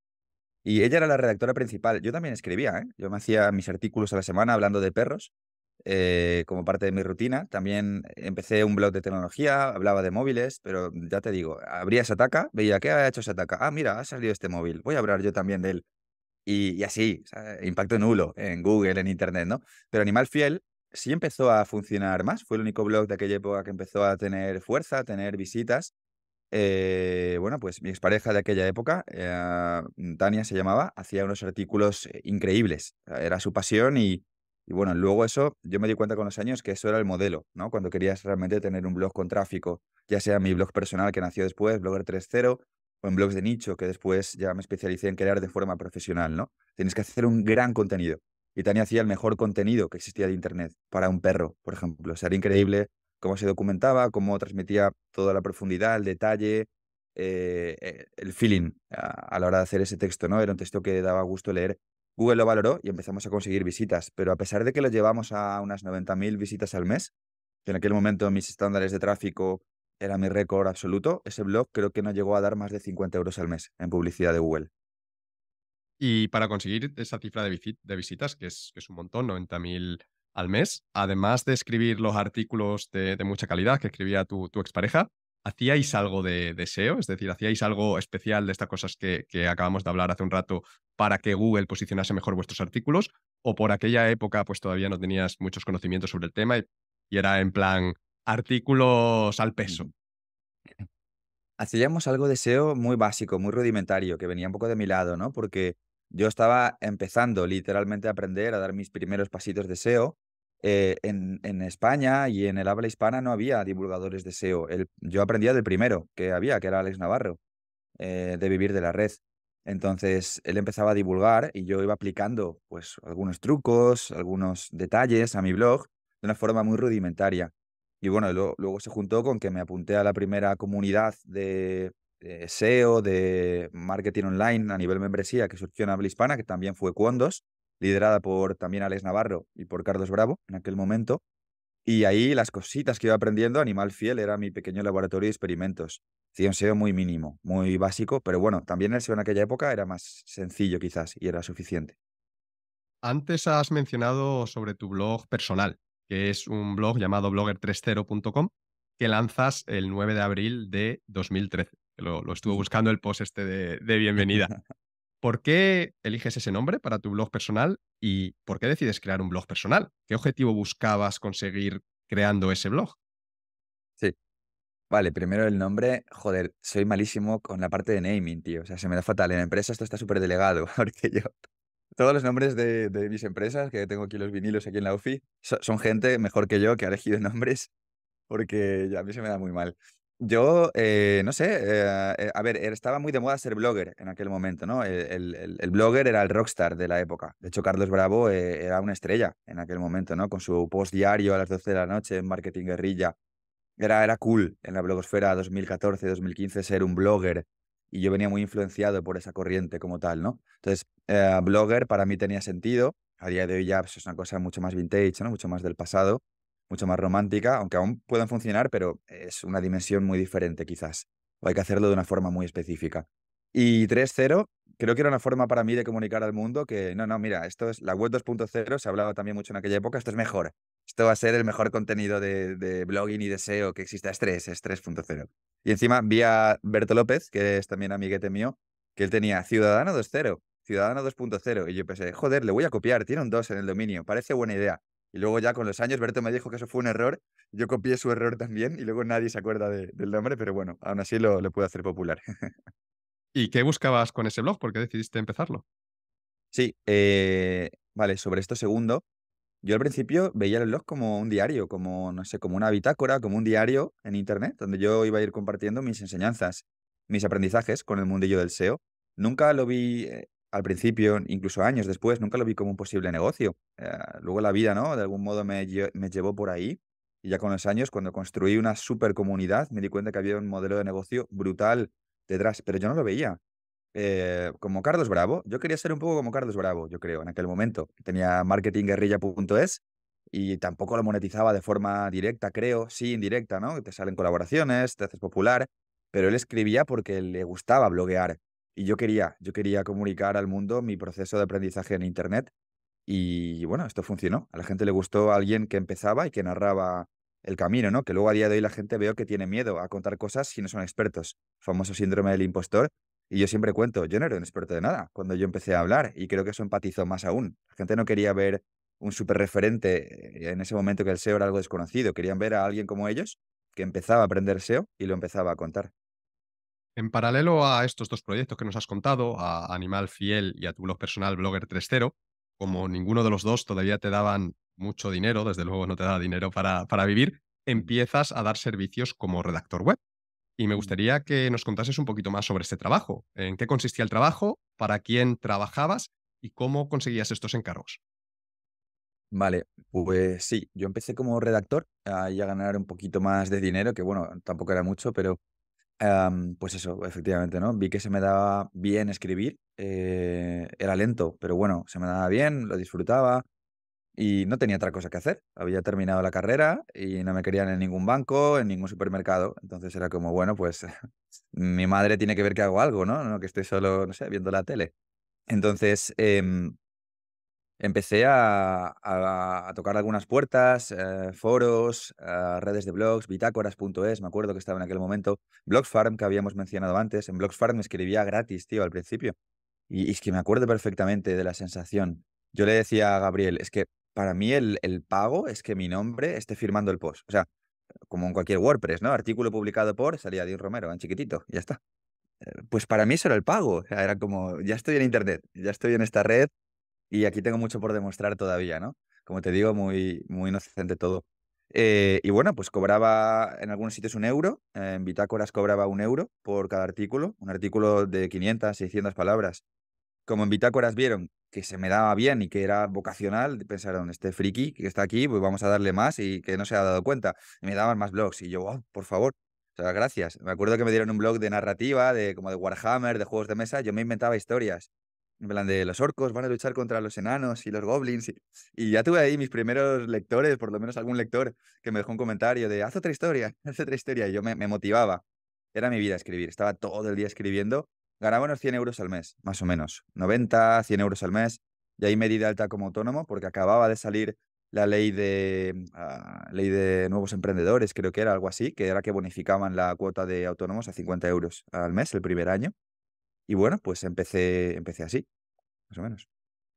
Y ella era la redactora principal. Yo también escribía, ¿eh? Yo me hacía mis artículos a la semana hablando de perros eh, como parte de mi rutina. También empecé un blog de tecnología, hablaba de móviles, pero ya te digo, abría Sataka, veía qué ha hecho Sataka. Ah, mira, ha salido este móvil, voy a hablar yo también de él. Y, así, impacto nulo en Google, en Internet, ¿no? Pero Animal Fiel sí empezó a funcionar más. Fue el único blog de aquella época que empezó a tener fuerza, a tener visitas. Eh, bueno, pues mi expareja de aquella época, eh, mm, Tania se llamaba, hacía unos artículos eh, increíbles. Era su pasión y, bueno, luego eso, yo me di cuenta con los años que eso era el modelo, ¿no? Cuando querías realmente tener un blog con tráfico, ya sea mi blog personal que nació después, Blogger 3.0, o en blogs de nicho que después ya me especialicé en crear de forma profesional, ¿no? Tienes que hacer un gran contenido. Y Tania hacía el mejor contenido que existía de Internet para un perro, por ejemplo. sería increíble cómo se documentaba, cómo transmitía toda la profundidad, el detalle, eh, eh, el feeling a, la hora de hacer ese texto, ¿no? Era un texto que daba gusto leer. Google lo valoró y empezamos a conseguir visitas, pero a pesar de que lo llevamos a unas 90.000 visitas al mes, que en aquel momento mis estándares de tráfico era mi récord absoluto, ese blog creo que no llegó a dar más de 50 euros al mes en publicidad de Google. Y para conseguir esa cifra de, visitas, que es, que es un montón, 90.000 al mes, además de escribir los artículos de, mucha calidad que escribía tu, expareja, ¿hacíais algo de, deseo SEO? Es decir, ¿hacíais algo especial de estas cosas que, acabamos de hablar hace un rato para que Google posicionase mejor vuestros artículos? ¿O por aquella época pues todavía no tenías muchos conocimientos sobre el tema y, y era en plan artículos al peso? Mm. Hacíamos algo de SEO muy básico, muy rudimentario, que venía un poco de mi lado, ¿no? Porque yo estaba empezando literalmente a aprender, a dar mis primeros pasitos de SEO eh, en, España y en el habla hispana no había divulgadores de SEO. yo aprendía del primero que había, que era Alex Navarro, eh, de Vivir de la Red. Entonces él empezaba a divulgar y yo iba aplicando pues algunos trucos, algunos detalles a mi blog de una forma muy rudimentaria. Y bueno, luego se juntó con que me apunté a la primera comunidad de, eh, SEO, de marketing online a nivel membresía que surgió en habla hispana, que también fue Cuondos, liderada por también Alex Navarro y por Carlos Bravo en aquel momento. Y ahí las cositas que iba aprendiendo, Animal Fiel era mi pequeño laboratorio de experimentos. Hacía un SEO muy mínimo, muy básico, pero bueno, también el SEO en aquella época era más sencillo quizás y era suficiente. Antes has mencionado sobre tu blog personal, que es un blog llamado blogger30.com, que lanzas el 9 de abril de 2013. Lo, lo estuve buscando el post este de bienvenida. ¿Por qué eliges ese nombre para tu blog personal y por qué decides crear un blog personal? ¿Qué objetivo buscabas conseguir creando ese blog? Sí. Vale, primero el nombre, joder, soy malísimo con la parte de naming, tío. O sea, se me da fatal. En empresa esto está súper delegado, porque yo todos los nombres de, mis empresas, que tengo aquí los vinilos aquí en la UFI, son gente mejor que yo que ha elegido nombres porque a mí se me da muy mal. Yo, eh, no sé, eh, a ver, er, estaba muy de moda ser blogger en aquel momento, ¿no? El, blogger era el rockstar de la época. De hecho, Carlos Bravo eh, era una estrella en aquel momento, ¿no? Con su post diario a las 12 de la noche en Marketing Guerrilla. Era, era cool en la blogosfera 2014-2015 ser un blogger y yo venía muy influenciado por esa corriente como tal, ¿no? Entonces, blogger para mí tenía sentido. A día de hoy ya pues, es una cosa mucho más vintage, ¿no? Mucho más del pasado mucho más romántica, aunque aún puedan funcionar, pero es una dimensión muy diferente quizás, o hay que hacerlo de una forma muy específica. Y 3.0, creo que era una forma para mí de comunicar al mundo que, no, no, mira, esto es la web 2.0, se hablaba también mucho en aquella época, esto es mejor, esto va a ser el mejor contenido de, de blogging y de SEO que exista, es 3, es 3.0. Y encima vi a Berto López, que es también amiguete mío, que él tenía Ciudadano 2.0, Ciudadano 2.0, y yo pensé, joder, le voy a copiar, tiene un 2 en el dominio, parece buena idea. Y luego ya con los años, Berto me dijo que eso fue un error. Yo copié su error también y luego nadie se acuerda del nombre, pero bueno, aún así lo, puedo hacer popular. ¿Y qué buscabas con ese blog? ¿Por qué decidiste empezarlo? Sí, eh, vale, sobre esto segundo, yo al principio veía el blog como un diario, como, no sé, como una bitácora, como un diario en Internet, donde yo iba a ir compartiendo mis enseñanzas, mis aprendizajes con el mundillo del SEO. Nunca lo vi eh, al principio, incluso años después, nunca lo vi como un posible negocio. Eh, luego la vida, ¿no? De algún modo me, llevó por ahí. Y ya con los años, cuando construí una super comunidad, me di cuenta que había un modelo de negocio brutal detrás, pero yo no lo veía. Eh, como Carlos Bravo, yo quería ser un poco como Carlos Bravo, yo creo, en aquel momento. Tenía marketingguerrilla.es y tampoco lo monetizaba de forma directa, creo, sí, indirecta, ¿no? Te salen colaboraciones, te haces popular, pero él escribía porque le gustaba bloguear y yo quería, yo quería comunicar al mundo mi proceso de aprendizaje en Internet. Y bueno, esto funcionó. A la gente le gustó a alguien que empezaba y que narraba el camino, ¿no? Que luego a día de hoy la gente veo que tiene miedo a contar cosas si no son expertos. Famoso síndrome del impostor. Y yo siempre cuento, yo no era un experto de nada cuando yo empecé a hablar y creo que eso empatizó más aún. La gente no quería ver un super referente eh, en ese momento que el SEO era algo desconocido. Querían ver a alguien como ellos que empezaba a aprender SEO y lo empezaba a contar. En paralelo a estos dos proyectos que nos has contado, a Animal Fiel y a tu blog personal Blogger 3.0, como ninguno de los dos todavía te daban mucho dinero, desde luego no te da dinero para, vivir, empiezas a dar servicios como redactor web. Y me mm. gustaría que nos contases un poquito más sobre este trabajo. ¿En qué consistía el trabajo? ¿Para quién trabajabas? ¿Y cómo conseguías estos encargos? Vale, pues sí, yo empecé como redactor ahí a ganar un poquito más de dinero, que bueno, tampoco era mucho, pero pues eso, efectivamente, ¿no? Vi que se me daba bien escribir, eh, era lento, pero bueno, se me daba bien, lo disfrutaba y no tenía otra cosa que hacer. Había terminado la carrera y no me querían en ningún banco, en ningún supermercado, entonces era como, bueno, pues mi madre tiene que ver que hago algo, ¿no? No que esté solo, no sé, viendo la tele. Entonces, eh, empecé a, tocar algunas puertas, eh, foros, eh, redes de blogs, bitácoras.es, me acuerdo que estaba en aquel momento, Blogsfarm, que habíamos mencionado antes, en Blogsfarm me escribía gratis, tío, al principio. Y, es que me acuerdo perfectamente de la sensación. Yo le decía a Gabriel, es que para mí el, pago es que mi nombre esté firmando el post. O sea, como en cualquier WordPress, ¿no? Artículo publicado por, salía de Romero, en chiquitito, ya está. Eh, pues para mí eso era el pago. era como, ya estoy en Internet, ya estoy en esta red, y aquí tengo mucho por demostrar todavía, ¿no? Como te digo, muy, muy inocente todo. Eh, y bueno, pues cobraba en algunos sitios un euro, en bitácoras cobraba un euro por cada artículo, un artículo de 500, 600 palabras. Como en bitácoras vieron que se me daba bien y que era vocacional, pensaron, este friki que está aquí, pues vamos a darle más y que no se ha dado cuenta. Y me daban más blogs y yo, por favor, o sea, gracias. Me acuerdo que me dieron un blog de narrativa, de como de Warhammer, de juegos de mesa, yo me inventaba historias. En plan de los orcos van a luchar contra los enanos y los goblins. Y, ya tuve ahí mis primeros lectores, por lo menos algún lector, que me dejó un comentario de haz otra historia, haz otra historia. Y yo me, motivaba. Era mi vida escribir. Estaba todo el día escribiendo. Ganaba unos 100 euros al mes, más o menos. 90, 100 euros al mes. Y ahí me di de alta como autónomo porque acababa de salir la ley de, mm, ah, ley de nuevos emprendedores, creo que era algo así, que era que bonificaban la cuota de autónomos a 50 euros al mes el primer año. Y bueno, pues empecé, empecé así, más o menos.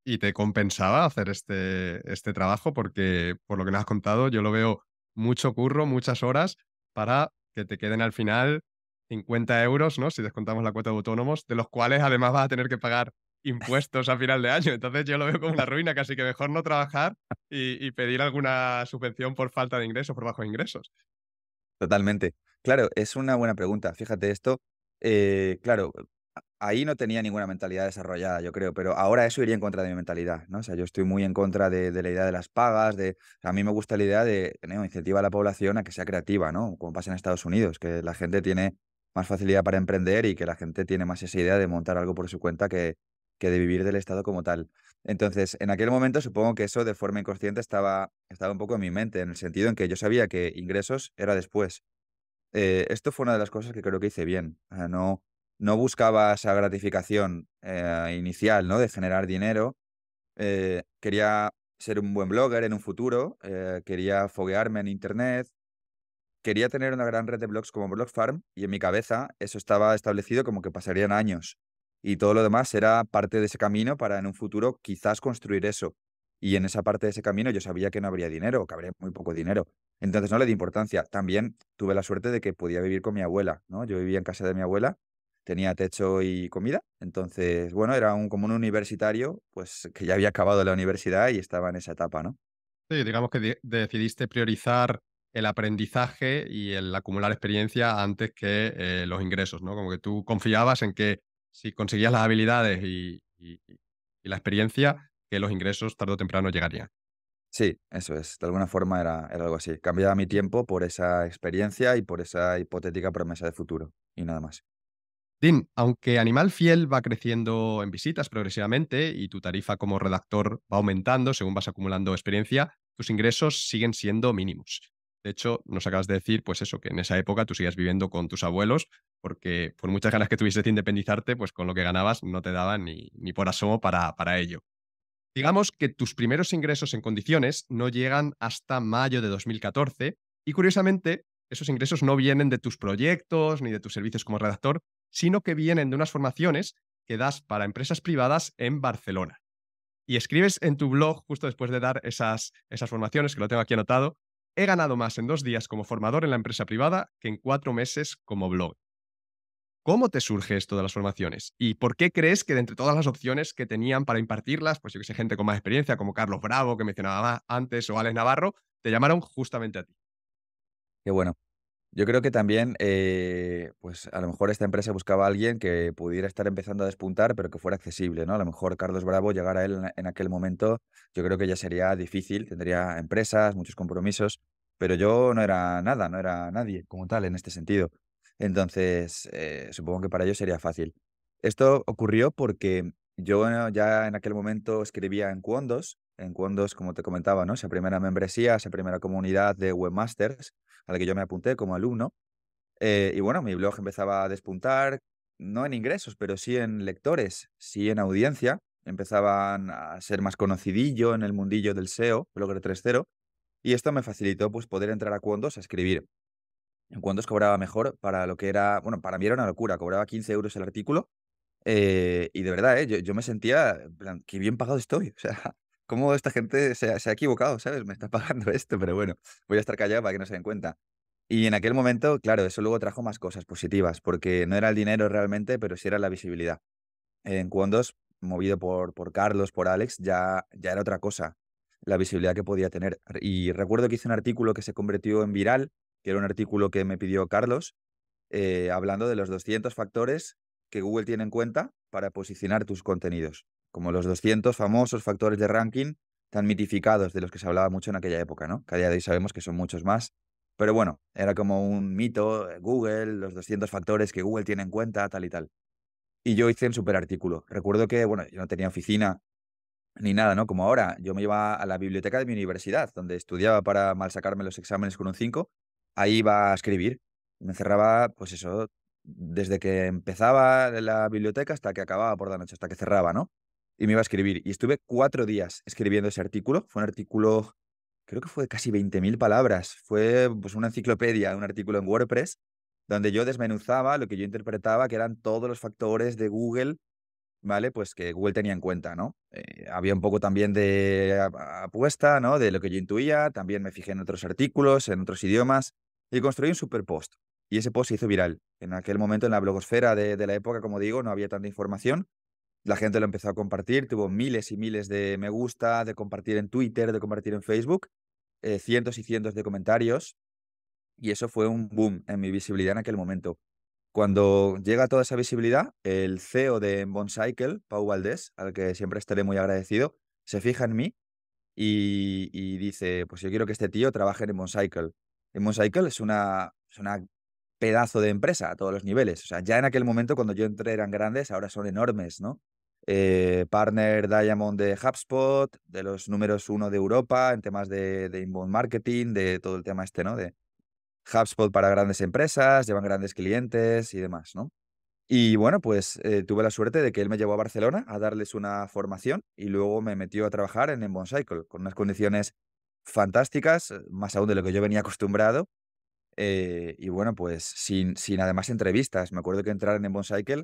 ¿Y te compensaba hacer este, este trabajo? Porque por lo que me has contado, yo lo veo mucho curro, muchas horas, para que te queden al final 50 euros, ¿no? Si descontamos la cuota de autónomos, de los cuales además vas a tener que pagar impuestos a final de año. Entonces yo lo veo como una ruina, casi que mejor no trabajar y, pedir alguna subvención por falta de ingresos, por bajos ingresos. Totalmente. Claro, es una buena pregunta. Fíjate esto. Eh, claro, ahí no tenía ninguna mentalidad desarrollada, yo creo, pero ahora eso iría en contra de mi mentalidad, ¿no? O sea, yo estoy muy en contra de, la idea de las pagas, de... a mí me gusta la idea de, incentivar a la población a que sea creativa, ¿no? Como pasa en Estados Unidos, que la gente tiene más facilidad para emprender y que la gente tiene más esa idea de montar algo por su cuenta que, que de vivir del Estado como tal. Entonces, en aquel momento supongo que eso de forma inconsciente estaba, estaba un poco en mi mente, en el sentido en que yo sabía que ingresos era después. Eh, esto fue una de las cosas que creo que hice bien. no, no buscaba esa gratificación eh, inicial, ¿no? De generar dinero. Eh, quería ser un buen blogger en un futuro, eh, quería foguearme en Internet, quería tener una gran red de blogs como Blog Farm y en mi cabeza eso estaba establecido como que pasarían años y todo lo demás era parte de ese camino para en un futuro quizás construir eso. Y en esa parte de ese camino yo sabía que no habría dinero, que habría muy poco dinero. Entonces no le di importancia. También tuve la suerte de que podía vivir con mi abuela, ¿no? Yo vivía en casa de mi abuela tenía techo y comida. Entonces, bueno, era un, como un universitario, pues que ya había acabado la universidad y estaba en esa etapa, ¿no? Sí, digamos que decidiste priorizar el aprendizaje y el acumular experiencia antes que eh, los ingresos, ¿no? Como que tú confiabas en que si conseguías las habilidades y, la experiencia, que los ingresos tarde o temprano llegarían. Sí, eso es. De alguna forma era, algo así. Cambiaba mi tiempo por esa experiencia y por esa hipotética promesa de futuro y nada más. Tim, aunque Animal Fiel va creciendo en visitas progresivamente y tu tarifa como redactor va aumentando según vas acumulando experiencia, tus ingresos siguen siendo mínimos. De hecho, nos acabas de decir, pues eso, que en esa época tú sigues viviendo con tus abuelos, porque por muchas ganas que tuviste de independizarte, pues con lo que ganabas no te daban ni, por asomo para, para ello. Digamos que tus primeros ingresos en condiciones no llegan hasta mayo de 2014 y curiosamente esos ingresos no vienen de tus proyectos ni de tus servicios como redactor, sino que vienen de unas formaciones que das para empresas privadas en Barcelona. Y escribes en tu blog, justo después de dar esas, formaciones, que lo tengo aquí anotado, he ganado más en dos días como formador en la empresa privada que en cuatro meses como blog. ¿Cómo te surge esto de las formaciones? ¿Y por qué crees que de entre todas las opciones que tenían para impartirlas, pues yo que sé, gente con más experiencia, como Carlos Bravo, que mencionaba antes, o Alex Navarro, te llamaron justamente a ti? Qué bueno. Yo creo que también, eh, pues a lo mejor esta empresa buscaba a alguien que pudiera estar empezando a despuntar, pero que fuera accesible, ¿no? A lo mejor Carlos Bravo llegar a él en aquel momento, yo creo que ya sería difícil, tendría empresas, muchos compromisos, pero yo no era nada, no era nadie como tal en este sentido. Entonces, eh, supongo que para ellos sería fácil. Esto ocurrió porque yo eh, ya en aquel momento escribía en Cuondos en Cuandos, como te comentaba, ¿no? esa primera membresía, esa primera comunidad de webmasters a la que yo me apunté como alumno. Eh, y bueno, mi blog empezaba a despuntar, no en ingresos, pero sí en lectores, sí en audiencia. Empezaban a ser más conocidillo en el mundillo del SEO, Blogger 3.0, y esto me facilitó pues, poder entrar a Cuandos a escribir. En Cuandos cobraba mejor para lo que era, bueno, para mí era una locura, cobraba 15 euros el artículo, eh, y de verdad, eh, yo, me sentía, en qué bien pagado estoy. O sea, cómo esta gente se ha, equivocado, ¿sabes? Me está pagando esto, pero bueno, voy a estar callado para que no se den cuenta. Y en aquel momento, claro, eso luego trajo más cosas positivas, porque no era el dinero realmente, pero sí era la visibilidad. En Cuondos, movido por, Carlos, por Alex, ya, ya era otra cosa la visibilidad que podía tener. Y recuerdo que hice un artículo que se convirtió en viral, que era un artículo que me pidió Carlos, eh, hablando de los 200 factores que Google tiene en cuenta para posicionar tus contenidos como los 200 famosos factores de ranking tan mitificados de los que se hablaba mucho en aquella época, ¿no? Cada día de hoy sabemos que son muchos más, pero bueno, era como un mito, eh, Google, los 200 factores que Google tiene en cuenta, tal y tal. Y yo hice un super artículo. Recuerdo que, bueno, yo no tenía oficina ni nada, ¿no? Como ahora, yo me iba a la biblioteca de mi universidad, donde estudiaba para mal sacarme los exámenes con un 5, ahí iba a escribir. Me cerraba, pues eso, desde que empezaba la biblioteca hasta que acababa por la noche, hasta que cerraba, ¿no? y me iba a escribir. Y estuve cuatro días escribiendo ese artículo. Fue un artículo, creo que fue de casi 20.000 palabras. Fue pues, una enciclopedia, un artículo en WordPress, donde yo desmenuzaba lo que yo interpretaba que eran todos los factores de Google, ¿vale? Pues que Google tenía en cuenta, ¿no? Eh, había un poco también de apuesta, ¿no? De lo que yo intuía. También me fijé en otros artículos, en otros idiomas. Y construí un super post. Y ese post se hizo viral. En aquel momento en la blogosfera de, de la época, como digo, no había tanta información la gente lo empezó a compartir, tuvo miles y miles de me gusta, de compartir en Twitter, de compartir en Facebook, eh, cientos y cientos de comentarios. Y eso fue un boom en mi visibilidad en aquel momento. Cuando llega toda esa visibilidad, el CEO de Boncycle, Pau Valdés, al que siempre estaré muy agradecido, se fija en mí y, dice, pues yo quiero que este tío trabaje en Boncycle. En es una, es una pedazo de empresa a todos los niveles. O sea, ya en aquel momento cuando yo entré eran grandes, ahora son enormes, ¿no? Eh, partner Diamond de HubSpot, de los números uno de Europa en temas de, inbound marketing, de todo el tema este, ¿no? De HubSpot para grandes empresas, llevan grandes clientes y demás, ¿no? Y bueno, pues eh, tuve la suerte de que él me llevó a Barcelona a darles una formación y luego me metió a trabajar en Inbound Cycle con unas condiciones fantásticas, eh, más aún de lo que yo venía acostumbrado. y bueno, pues sin, sin además entrevistas. Me acuerdo que entrar en Inbound Cycle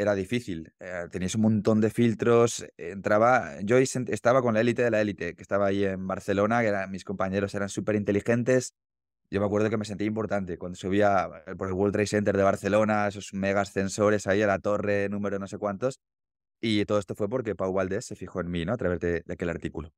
era difícil. Eh, tenías un montón de filtros. Entraba, yo estaba con la élite de la élite, que estaba ahí en Barcelona, que mis compañeros eran súper inteligentes. Yo me acuerdo que me sentía importante cuando subía eh, por el World Trade Center de Barcelona, esos mega ascensores ahí a la torre número no sé cuántos. Y todo esto fue porque Pau Valdés se fijó en mí, ¿no? A través de, aquel artículo.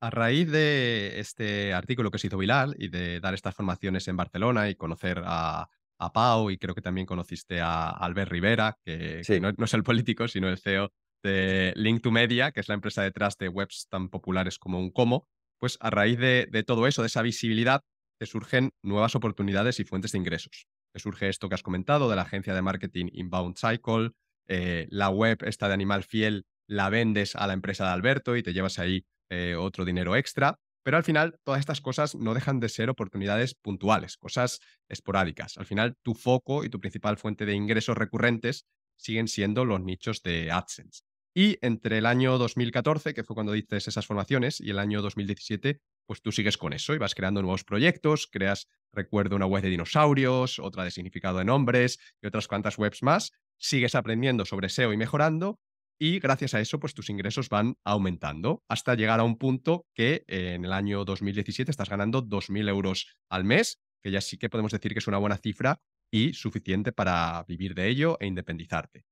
A raíz de este artículo que se hizo viral y de dar estas formaciones en Barcelona y conocer a, a Pau y creo que también conociste a Albert Rivera, que, no, es el político, sino el CEO de Link to Media, que es la empresa detrás de webs tan populares como un como. Pues a raíz de, todo eso, de esa visibilidad, te surgen nuevas oportunidades y fuentes de ingresos. Te surge esto que has comentado de la agencia de marketing Inbound Cycle, eh, la web esta de Animal Fiel la vendes a la empresa de Alberto y te llevas ahí eh, otro dinero extra. Pero al final, todas estas cosas no dejan de ser oportunidades puntuales, cosas esporádicas. Al final, tu foco y tu principal fuente de ingresos recurrentes siguen siendo los nichos de AdSense. Y entre el año 2014, que fue cuando dices esas formaciones, y el año 2017, pues tú sigues con eso y vas creando nuevos proyectos, creas, recuerdo, una web de dinosaurios, otra de significado de nombres y otras cuantas webs más, sigues aprendiendo sobre SEO y mejorando, y gracias a eso, pues tus ingresos van aumentando hasta llegar a un punto que eh, en el año 2017 estás ganando 2.000 euros al mes, que ya sí que podemos decir que es una buena cifra y suficiente para vivir de ello e independizarte.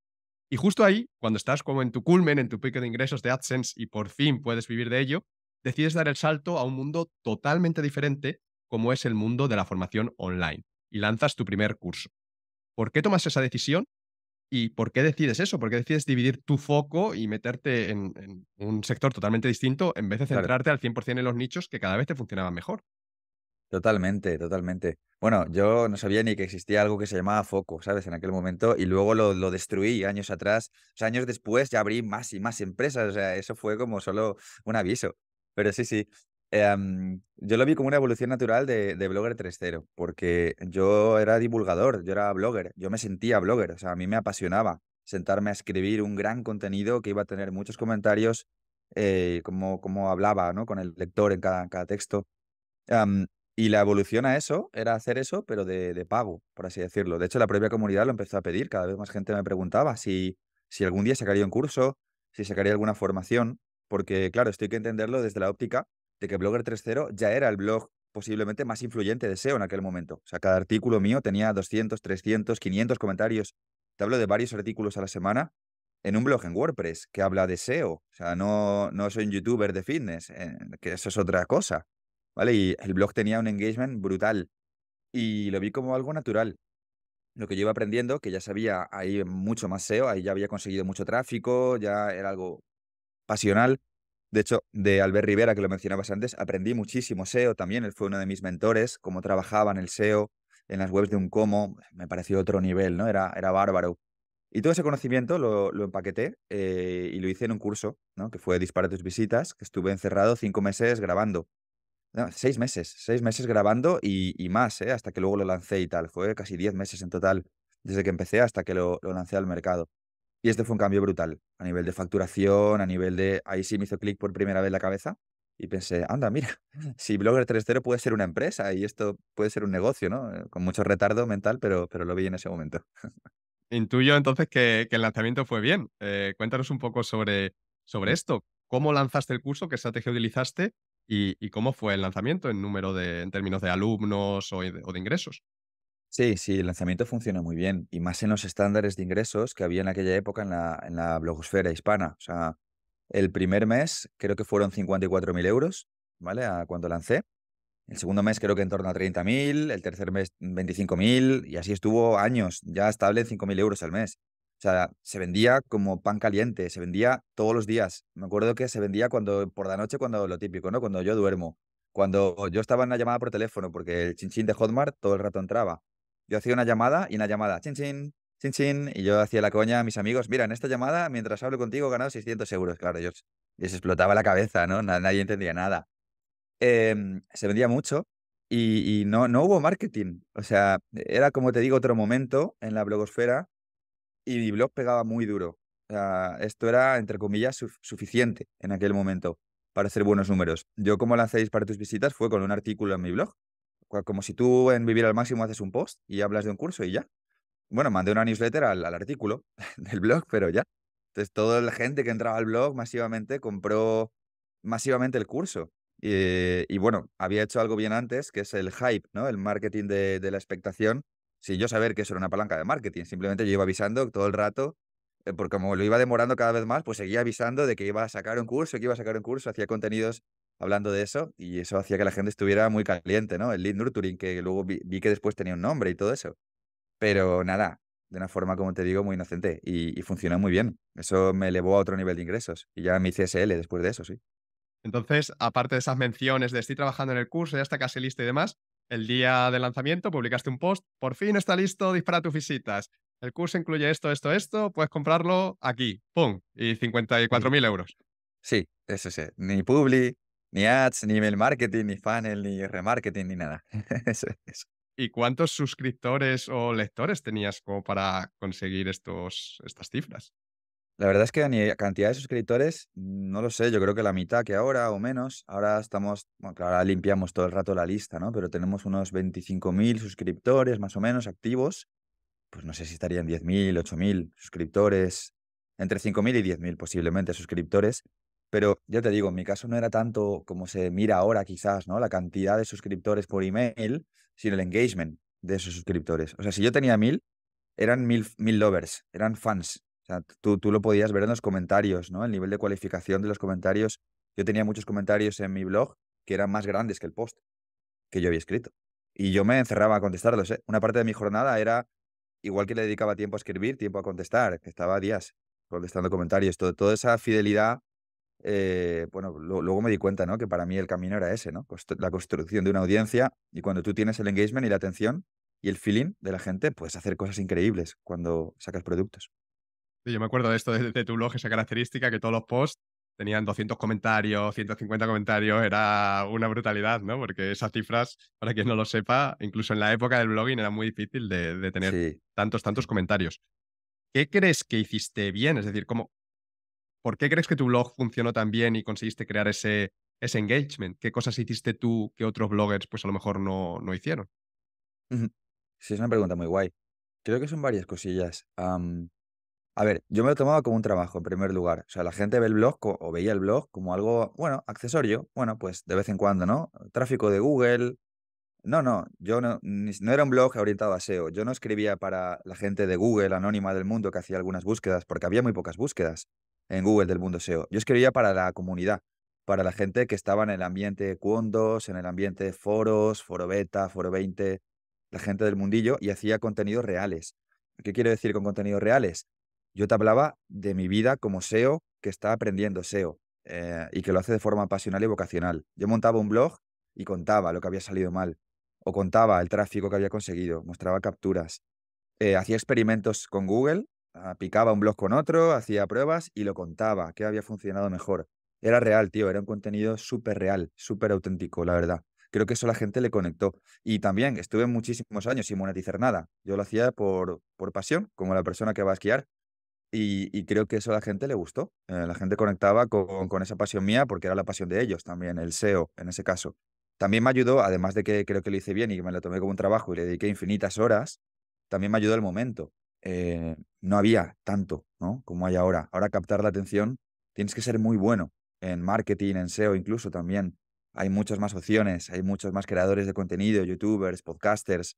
Y justo ahí, cuando estás como en tu culmen, en tu pico de ingresos de AdSense y por fin puedes vivir de ello, decides dar el salto a un mundo totalmente diferente como es el mundo de la formación online y lanzas tu primer curso. ¿Por qué tomas esa decisión? ¿Y por qué decides eso? ¿Por qué decides dividir tu foco y meterte en, un sector totalmente distinto en vez de centrarte al 100% en los nichos que cada vez te funcionaban mejor? Totalmente, totalmente. Bueno, yo no sabía ni que existía algo que se llamaba foco, ¿sabes? En aquel momento y luego lo, lo destruí años atrás. O sea, años después ya abrí más y más empresas. O sea, eso fue como solo un aviso. Pero sí, sí. Em, yo lo vi como una evolución natural de, de Blogger 3.0, porque yo era divulgador, yo era blogger, yo me sentía blogger, o sea, a mí me apasionaba sentarme a escribir un gran contenido que iba a tener muchos comentarios, eh, como, como hablaba ¿no? con el lector en cada, cada texto. Em, y la evolución a eso era hacer eso, pero de, de, pago, por así decirlo. De hecho, la propia comunidad lo empezó a pedir, cada vez más gente me preguntaba si, si algún día sacaría un curso, si sacaría alguna formación, porque claro, esto hay que entenderlo desde la óptica de que Blogger 3.0 ya era el blog posiblemente más influyente de SEO en aquel momento. O sea, cada artículo mío tenía 200, 300, 500 comentarios. Te hablo de varios artículos a la semana en un blog en WordPress que habla de SEO. O sea, no, soy un youtuber de fitness, eh, que eso es otra cosa. ¿Vale? Y el blog tenía un engagement brutal y lo vi como algo natural. Lo que yo iba aprendiendo, que ya sabía hay mucho más SEO, ahí ya había conseguido mucho tráfico, ya era algo pasional, de hecho, de Albert Rivera, que lo mencionabas antes, aprendí muchísimo SEO también. Él fue uno de mis mentores, cómo en el SEO en las webs de un como. Me pareció otro nivel, ¿no? Era, era bárbaro. Y todo ese conocimiento lo, lo empaqueté eh, y lo hice en un curso, ¿no? Que fue Dispara tus visitas, que estuve encerrado cinco meses grabando. No, seis meses, seis meses grabando y, más, ¿eh? hasta que luego lo lancé y tal. Fue casi diez meses en total, desde que empecé hasta que lo lancé al mercado. Y este fue un cambio brutal a nivel de facturación, a nivel de... Ahí sí me hizo clic por primera vez la cabeza y pensé, anda, mira, si Blogger 3.0 puede ser una empresa y esto puede ser un negocio, ¿no? Eh, con mucho retardo mental, pero, pero lo vi en ese momento. Intuyo entonces que, el lanzamiento fue bien. Eh, cuéntanos un poco sobre, sobre esto. ¿Cómo lanzaste el curso? ¿Qué estrategia utilizaste? Y, cómo fue el lanzamiento en número de, en términos de alumnos o de ingresos? Sí, sí, el lanzamiento funciona muy bien y más en los estándares de ingresos que había en aquella época en la, blogosfera hispana. O sea, el primer mes creo que fueron 54.000 euros, ¿vale? cuando lancé. El segundo mes creo que en torno a 30.000, el tercer mes 25.000 y así estuvo años, ya estable en 5.000 euros al mes. O sea, se vendía como pan caliente, se vendía todos los días. Me acuerdo que se vendía cuando por la noche, cuando lo típico, ¿no? Cuando yo duermo, cuando yo estaba en la llamada por teléfono, porque el chinchín de Hotmart todo el rato entraba. Yo hacía una llamada y una llamada, chin, chin, chin, chin, y yo hacía la coña a mis amigos, mira, en esta llamada, mientras hablo contigo, he ganado 600 euros. Claro, ellos les explotaba la cabeza, ¿no? Nadie entendía nada. Em, se vendía mucho y, no, no hubo marketing. O sea, era como te digo, otro momento en la blogosfera y mi blog pegaba muy duro. esto era, entre comillas, suficiente en aquel momento para hacer buenos números. Yo, como lo hacéis para tus visitas, fue con un artículo en mi blog como si tú en Vivir al Máximo haces un post y hablas de un curso y ya. Bueno, mandé una newsletter al, artículo del blog, pero ya. Entonces, toda la gente que entraba al blog masivamente compró masivamente el curso. Eh, y, bueno, había hecho algo bien antes, que es el hype, ¿no? El marketing de, de, la expectación. Sin yo saber que eso era una palanca de marketing. Simplemente yo iba avisando todo el rato, eh, porque como lo iba demorando cada vez más, pues seguía avisando de que iba a sacar un curso, que iba a sacar un curso, hacía contenidos hablando de eso y eso hacía que la gente estuviera muy caliente, ¿no? El lead nurturing, que luego vi, que después tenía un nombre y todo eso. Pero nada, de una forma, como te digo, muy inocente y, funcionó muy bien. Eso me elevó a otro nivel de ingresos y ya mi CSL después de eso, sí. Entonces, aparte de esas menciones de estoy trabajando en el curso, ya está casi listo y demás, el día del lanzamiento publicaste un post, por fin está listo, dispara tus visitas. El curso incluye esto, esto, esto, puedes comprarlo aquí, ¡pum! Y 54.000 euros. Sí, eso sí, eh, ni Publi, ni ads, ni email marketing, ni funnel, ni remarketing, ni nada. ¿Y cuántos suscriptores o lectores tenías como para conseguir estos, estas cifras? La verdad es que ni cantidad de suscriptores, no lo sé, yo creo que la mitad que ahora o menos. Ahora estamos, bueno, claro, limpiamos todo el rato la lista, ¿no? Pero tenemos unos 25.000 suscriptores más o menos activos. Pues no sé si estarían 10.000, 8.000 suscriptores, entre 5.000 y 10.000 posiblemente suscriptores. Pero ya te digo, en mi caso no era tanto como se mira ahora quizás, ¿no? La cantidad de suscriptores por email, sino el engagement de esos suscriptores. O sea, si yo tenía mil, eran mil, lovers, eran fans. O sea, tú, tú lo podías ver en los comentarios, ¿no? El nivel de cualificación de los comentarios. Yo tenía muchos comentarios en mi blog que eran más grandes que el post que yo había escrito. Y yo me encerraba a contestarlos. ¿eh? Una parte de mi jornada era, igual que le dedicaba tiempo a escribir, tiempo a contestar, que estaba días contestando comentarios. Todo, toda esa fidelidad eh, bueno, luego me di cuenta, ¿no? Que para mí el camino era ese, ¿no? la construcción de una audiencia y cuando tú tienes el engagement y la atención y el feeling de la gente, puedes hacer cosas increíbles cuando sacas productos. Sí, yo me acuerdo de esto de, tu blog, esa característica que todos los posts tenían 200 comentarios, 150 comentarios, era una brutalidad, ¿no? Porque esas cifras, para quien no lo sepa, incluso en la época del blogging era muy difícil de, tener tantos, tantos comentarios. ¿Qué crees que hiciste bien? Es decir, ¿cómo, ¿Por qué crees que tu blog funcionó tan bien y conseguiste crear ese, ese engagement? ¿Qué cosas hiciste tú que otros bloggers pues a lo mejor no, no hicieron? Sí, es una pregunta muy guay. Creo que son varias cosillas. a ver, yo me lo tomaba como un trabajo, en primer lugar. O sea, la gente ve el blog o veía el blog como algo, bueno, accesorio. Bueno, pues de vez en cuando, ¿no? Tráfico de Google. No, no, yo no, no era un blog orientado a SEO. Yo no escribía para la gente de Google anónima del mundo que hacía algunas búsquedas, porque había muy pocas búsquedas en Google del mundo SEO. Yo escribía para la comunidad, para la gente que estaba en el ambiente Cuondos, en el ambiente de foros, Foro Beta, Foro 20, la gente del mundillo y hacía contenidos reales. ¿Qué quiero decir con contenidos reales? Yo te hablaba de mi vida como SEO que está aprendiendo SEO eh, y que lo hace de forma pasional y vocacional. Yo montaba un blog y contaba lo que había salido mal o contaba el tráfico que había conseguido, mostraba capturas, eh, hacía experimentos con Google Ah, picaba un blog con otro, hacía pruebas y lo contaba, qué había funcionado mejor. Era real, tío, era un contenido súper real, súper auténtico, la verdad. Creo que eso la gente le conectó. Y también estuve muchísimos años sin monetizar nada. Yo lo hacía por, pasión, como la persona que va a esquiar. Y, creo que eso a la gente le gustó. Eh, la gente conectaba con, con esa pasión mía porque era la pasión de ellos también, el SEO en ese caso. También me ayudó, además de que creo que lo hice bien y me lo tomé como un trabajo y le dediqué infinitas horas, también me ayudó el momento. Eh, no había tanto ¿no? como hay ahora. Ahora captar la atención tienes que ser muy bueno en marketing, en SEO incluso también. Hay muchas más opciones, hay muchos más creadores de contenido, youtubers, podcasters.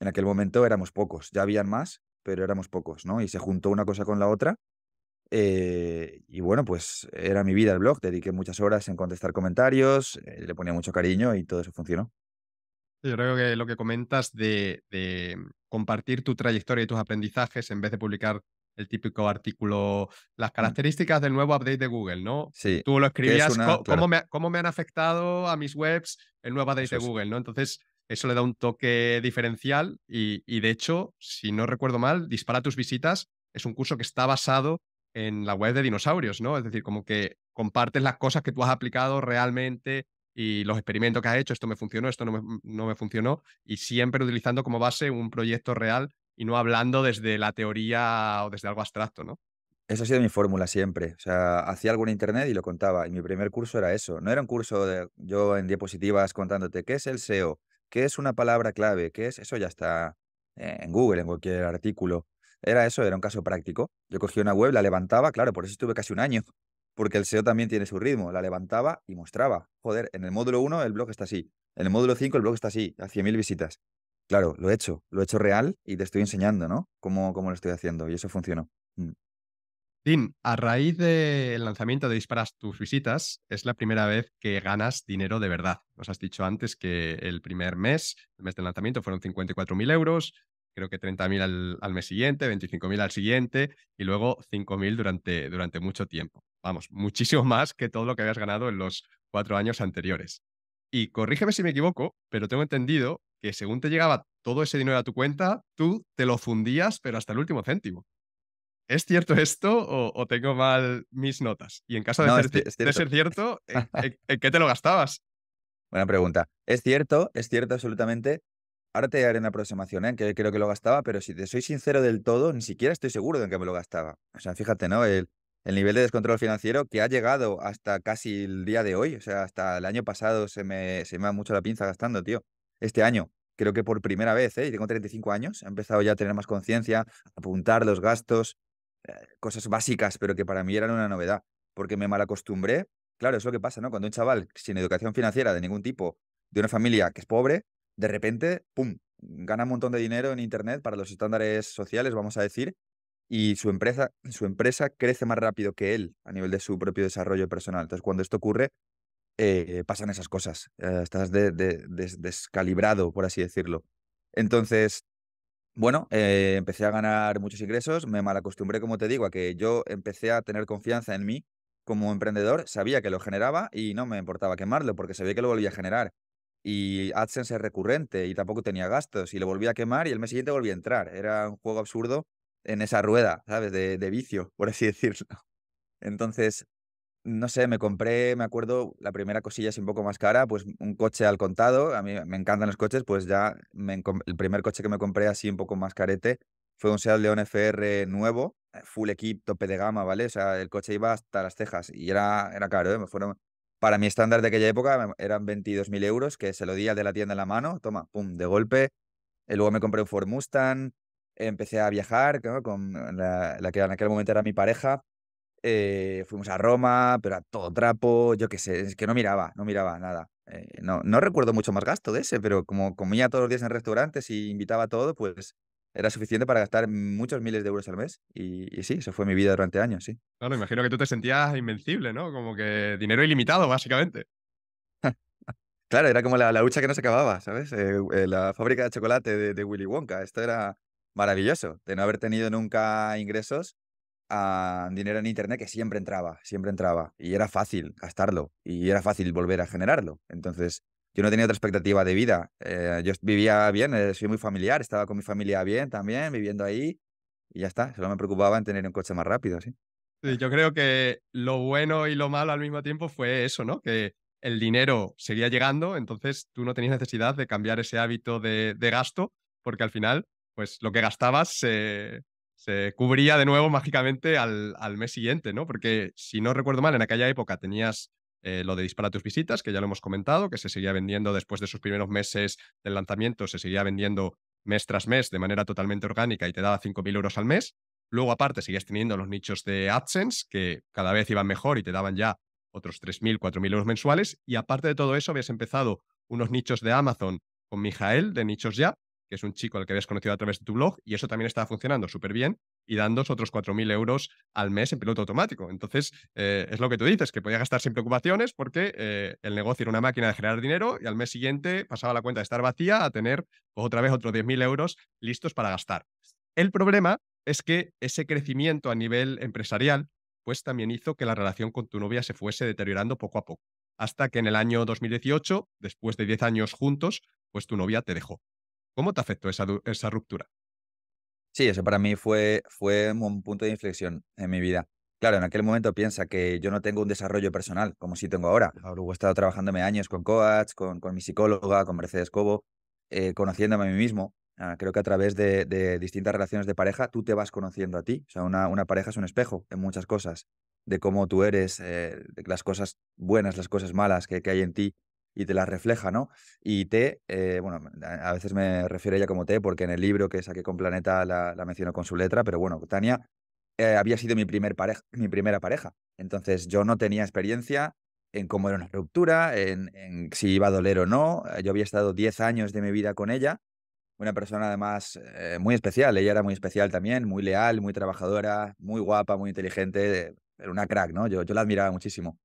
En aquel momento éramos pocos, ya habían más, pero éramos pocos, ¿no? Y se juntó una cosa con la otra. Eh, y bueno, pues era mi vida el blog, dediqué muchas horas en contestar comentarios, eh, le ponía mucho cariño y todo eso funcionó. Yo creo que lo que comentas de compartir tu trayectoria y tus aprendizajes en vez de publicar el típico artículo, las mm. características del nuevo update de Google, ¿no? Sí. Tú lo escribías, ¿cómo, me, han afectado a mis webs el nuevo update de Google, ¿no? Entonces, eso le da un toque diferencial y, y, de hecho, si no recuerdo mal, Dispara tus visitas es un curso que está basado en la web de dinosaurios, ¿no? Es decir, como que compartes las cosas que tú has aplicado realmente y los experimentos que has hecho, esto me funcionó, esto mm, no me, funcionó, y siempre utilizando como base un proyecto real y no hablando desde la teoría o desde algo abstracto, ¿no? Esa ha sido mi fórmula siempre. O sea, hacía algo en internet y lo contaba. Y mi primer curso era eso. No era un curso de yo en diapositivas contándote qué es el SEO, qué es una palabra clave, qué es. Eso ya está en Google, en cualquier artículo. Era eso, era un caso práctico. Yo cogía una web, la levantaba, claro, por eso estuve casi un año porque el SEO también tiene su ritmo, la levantaba y mostraba. Joder, en el módulo 1 el blog está así, en el módulo 5 el blog está así, a 100.000 visitas. Claro, lo he hecho, lo he hecho real y te estoy enseñando, ¿no? Cómo, lo estoy haciendo y eso funcionó. Mm. Tim, a raíz del lanzamiento de Disparas tus visitas, es la primera vez que ganas dinero de verdad. Nos has dicho antes que el primer mes, el mes del lanzamiento, fueron 54.000 euros, creo que 30.000 al, al mes siguiente, 25.000 al siguiente y luego 5.000 durante, durante mucho tiempo vamos, muchísimo más que todo lo que habías ganado en los cuatro años anteriores. Y corrígeme si me equivoco, pero tengo entendido que según te llegaba todo ese dinero a tu cuenta, tú te lo fundías, pero hasta el último céntimo. ¿Es cierto esto o, tengo mal mis notas? Y en caso de, ser, cierto, ¿en, qué te lo gastabas? Buena pregunta. Es cierto, es cierto absolutamente. Ahora te haré una aproximación, en ¿eh? que creo que lo gastaba, pero si te soy sincero del todo, ni siquiera estoy seguro de en qué me lo gastaba. O sea, fíjate, ¿no? El, el nivel de descontrol financiero que ha llegado hasta casi el día de hoy, o sea, hasta el año pasado se me, se me va mucho la pinza gastando, tío. Este año, creo que por primera vez, ¿eh? tengo 35 años, he empezado ya a tener más conciencia, apuntar los gastos, eh, cosas básicas, pero que para mí eran una novedad, porque me malacostumbré. Claro, es lo que pasa, ¿no? Cuando un chaval sin educación financiera de ningún tipo, de una familia que es pobre, de repente, ¡pum!, gana un montón de dinero en Internet para los estándares sociales, vamos a decir, y su empresa, su empresa crece más rápido que él a nivel de su propio desarrollo personal. Entonces, cuando esto ocurre, eh, pasan esas cosas. Eh, estás descalibrado, por así decirlo. Entonces, bueno, eh, empecé a ganar muchos ingresos, me malacostumbré, como te digo, a que yo empecé a tener confianza en mí como emprendedor, sabía que lo generaba y no me importaba quemarlo porque sabía que lo volvía a generar. Y AdSense es recurrente y tampoco tenía gastos y lo volvía a quemar y el mes siguiente volvía a entrar. Era un juego absurdo en esa rueda, ¿sabes? De, vicio, por así decirlo. Entonces, no sé, me compré, me acuerdo, la primera cosilla así un poco más cara, pues un coche al contado, a mí me encantan los coches, pues ya el primer coche que me compré así un poco más carete fue un Seat León FR nuevo, full equip, tope de gama, ¿vale? O sea, el coche iba hasta las cejas y era, era caro, ¿eh? fueron, para mi estándar de aquella época eran 22.000 euros, que se lo di al de la tienda en la mano, toma, pum, de golpe. Y luego me compré un Ford Mustang, empecé a viajar con la, que en aquel momento era mi pareja. Eh, fuimos a Roma, pero a todo trapo, yo qué sé, es que no miraba, no miraba nada. Eh, no, no recuerdo mucho más gasto de ese, pero como comía todos los días en restaurantes y invitaba a todo, pues era suficiente para gastar muchos miles de euros al mes. Y, sí, eso fue mi vida durante años, sí. Claro, imagino que tú te sentías invencible, ¿no? Como que dinero ilimitado, básicamente. claro, era como la, la, lucha que no se acababa, ¿sabes? Eh, la fábrica de chocolate de, Willy Wonka. Esto era maravilloso, de no haber tenido nunca ingresos a ah, dinero en Internet que siempre entraba, siempre entraba. Y era fácil gastarlo y era fácil volver a generarlo. Entonces, yo no tenía otra expectativa de vida. Eh, yo vivía bien, eh, soy muy familiar, estaba con mi familia bien también, viviendo ahí. Y ya está, solo me preocupaba en tener un coche más rápido, ¿sí? yo creo que lo bueno y lo malo al mismo tiempo fue eso, ¿no? Que el dinero seguía llegando, entonces tú no tenías necesidad de cambiar ese hábito de gasto, porque al final pues lo que gastabas se, cubría de nuevo mágicamente al, mes siguiente, ¿no? Porque si no recuerdo mal, en aquella época tenías eh, lo de dispara tus visitas, que ya lo hemos comentado, que se seguía vendiendo después de sus primeros meses del lanzamiento, se seguía vendiendo mes tras mes de manera totalmente orgánica y te daba 5.000 euros al mes. Luego, aparte, seguías teniendo los nichos de AdSense, que cada vez iban mejor y te daban ya otros 3.000, 4.000 euros mensuales. Y aparte de todo eso, habías empezado unos nichos de Amazon con Mijael, de Nichos Ya, que es un chico al que habías conocido a través de tu blog, y eso también estaba funcionando súper bien y dándos otros 4.000 euros al mes en piloto automático. Entonces, eh, es lo que tú dices, que podía gastar sin preocupaciones porque eh, el negocio era una máquina de generar dinero y al mes siguiente pasaba la cuenta de estar vacía a tener otra vez otros 10.000 euros listos para gastar. El problema es que ese crecimiento a nivel empresarial pues también hizo que la relación con tu novia se fuese deteriorando poco a poco, hasta que en el año 2018, después de 10 años juntos, pues tu novia te dejó. ¿Cómo te afectó esa, ruptura? Sí, eso para mí fue, fue un punto de inflexión en mi vida. Claro, en aquel momento piensa que yo no tengo un desarrollo personal como sí tengo ahora. Luego he estado trabajándome años con coach, con, mi psicóloga, con Mercedes Cobo, eh, conociéndome a mí mismo. Ah, creo que a través de, distintas relaciones de pareja tú te vas conociendo a ti. O sea, una, una pareja es un espejo en muchas cosas, de cómo tú eres, eh, las cosas buenas, las cosas malas que, que hay en ti y te la refleja, ¿no? Y T, eh, bueno, a veces me refiero a ella como T porque en el libro que saqué con Planeta la, la menciono con su letra, pero bueno, Tania eh, había sido mi, primer pareja, mi primera pareja. Entonces yo no tenía experiencia en cómo era una ruptura, en, si iba a doler o no. Eh, yo había estado 10 años de mi vida con ella, una persona además muy especial, ella era muy especial también, muy leal, muy trabajadora, muy guapa, muy inteligente, era una crack, ¿no? yo la admiraba muchísimo.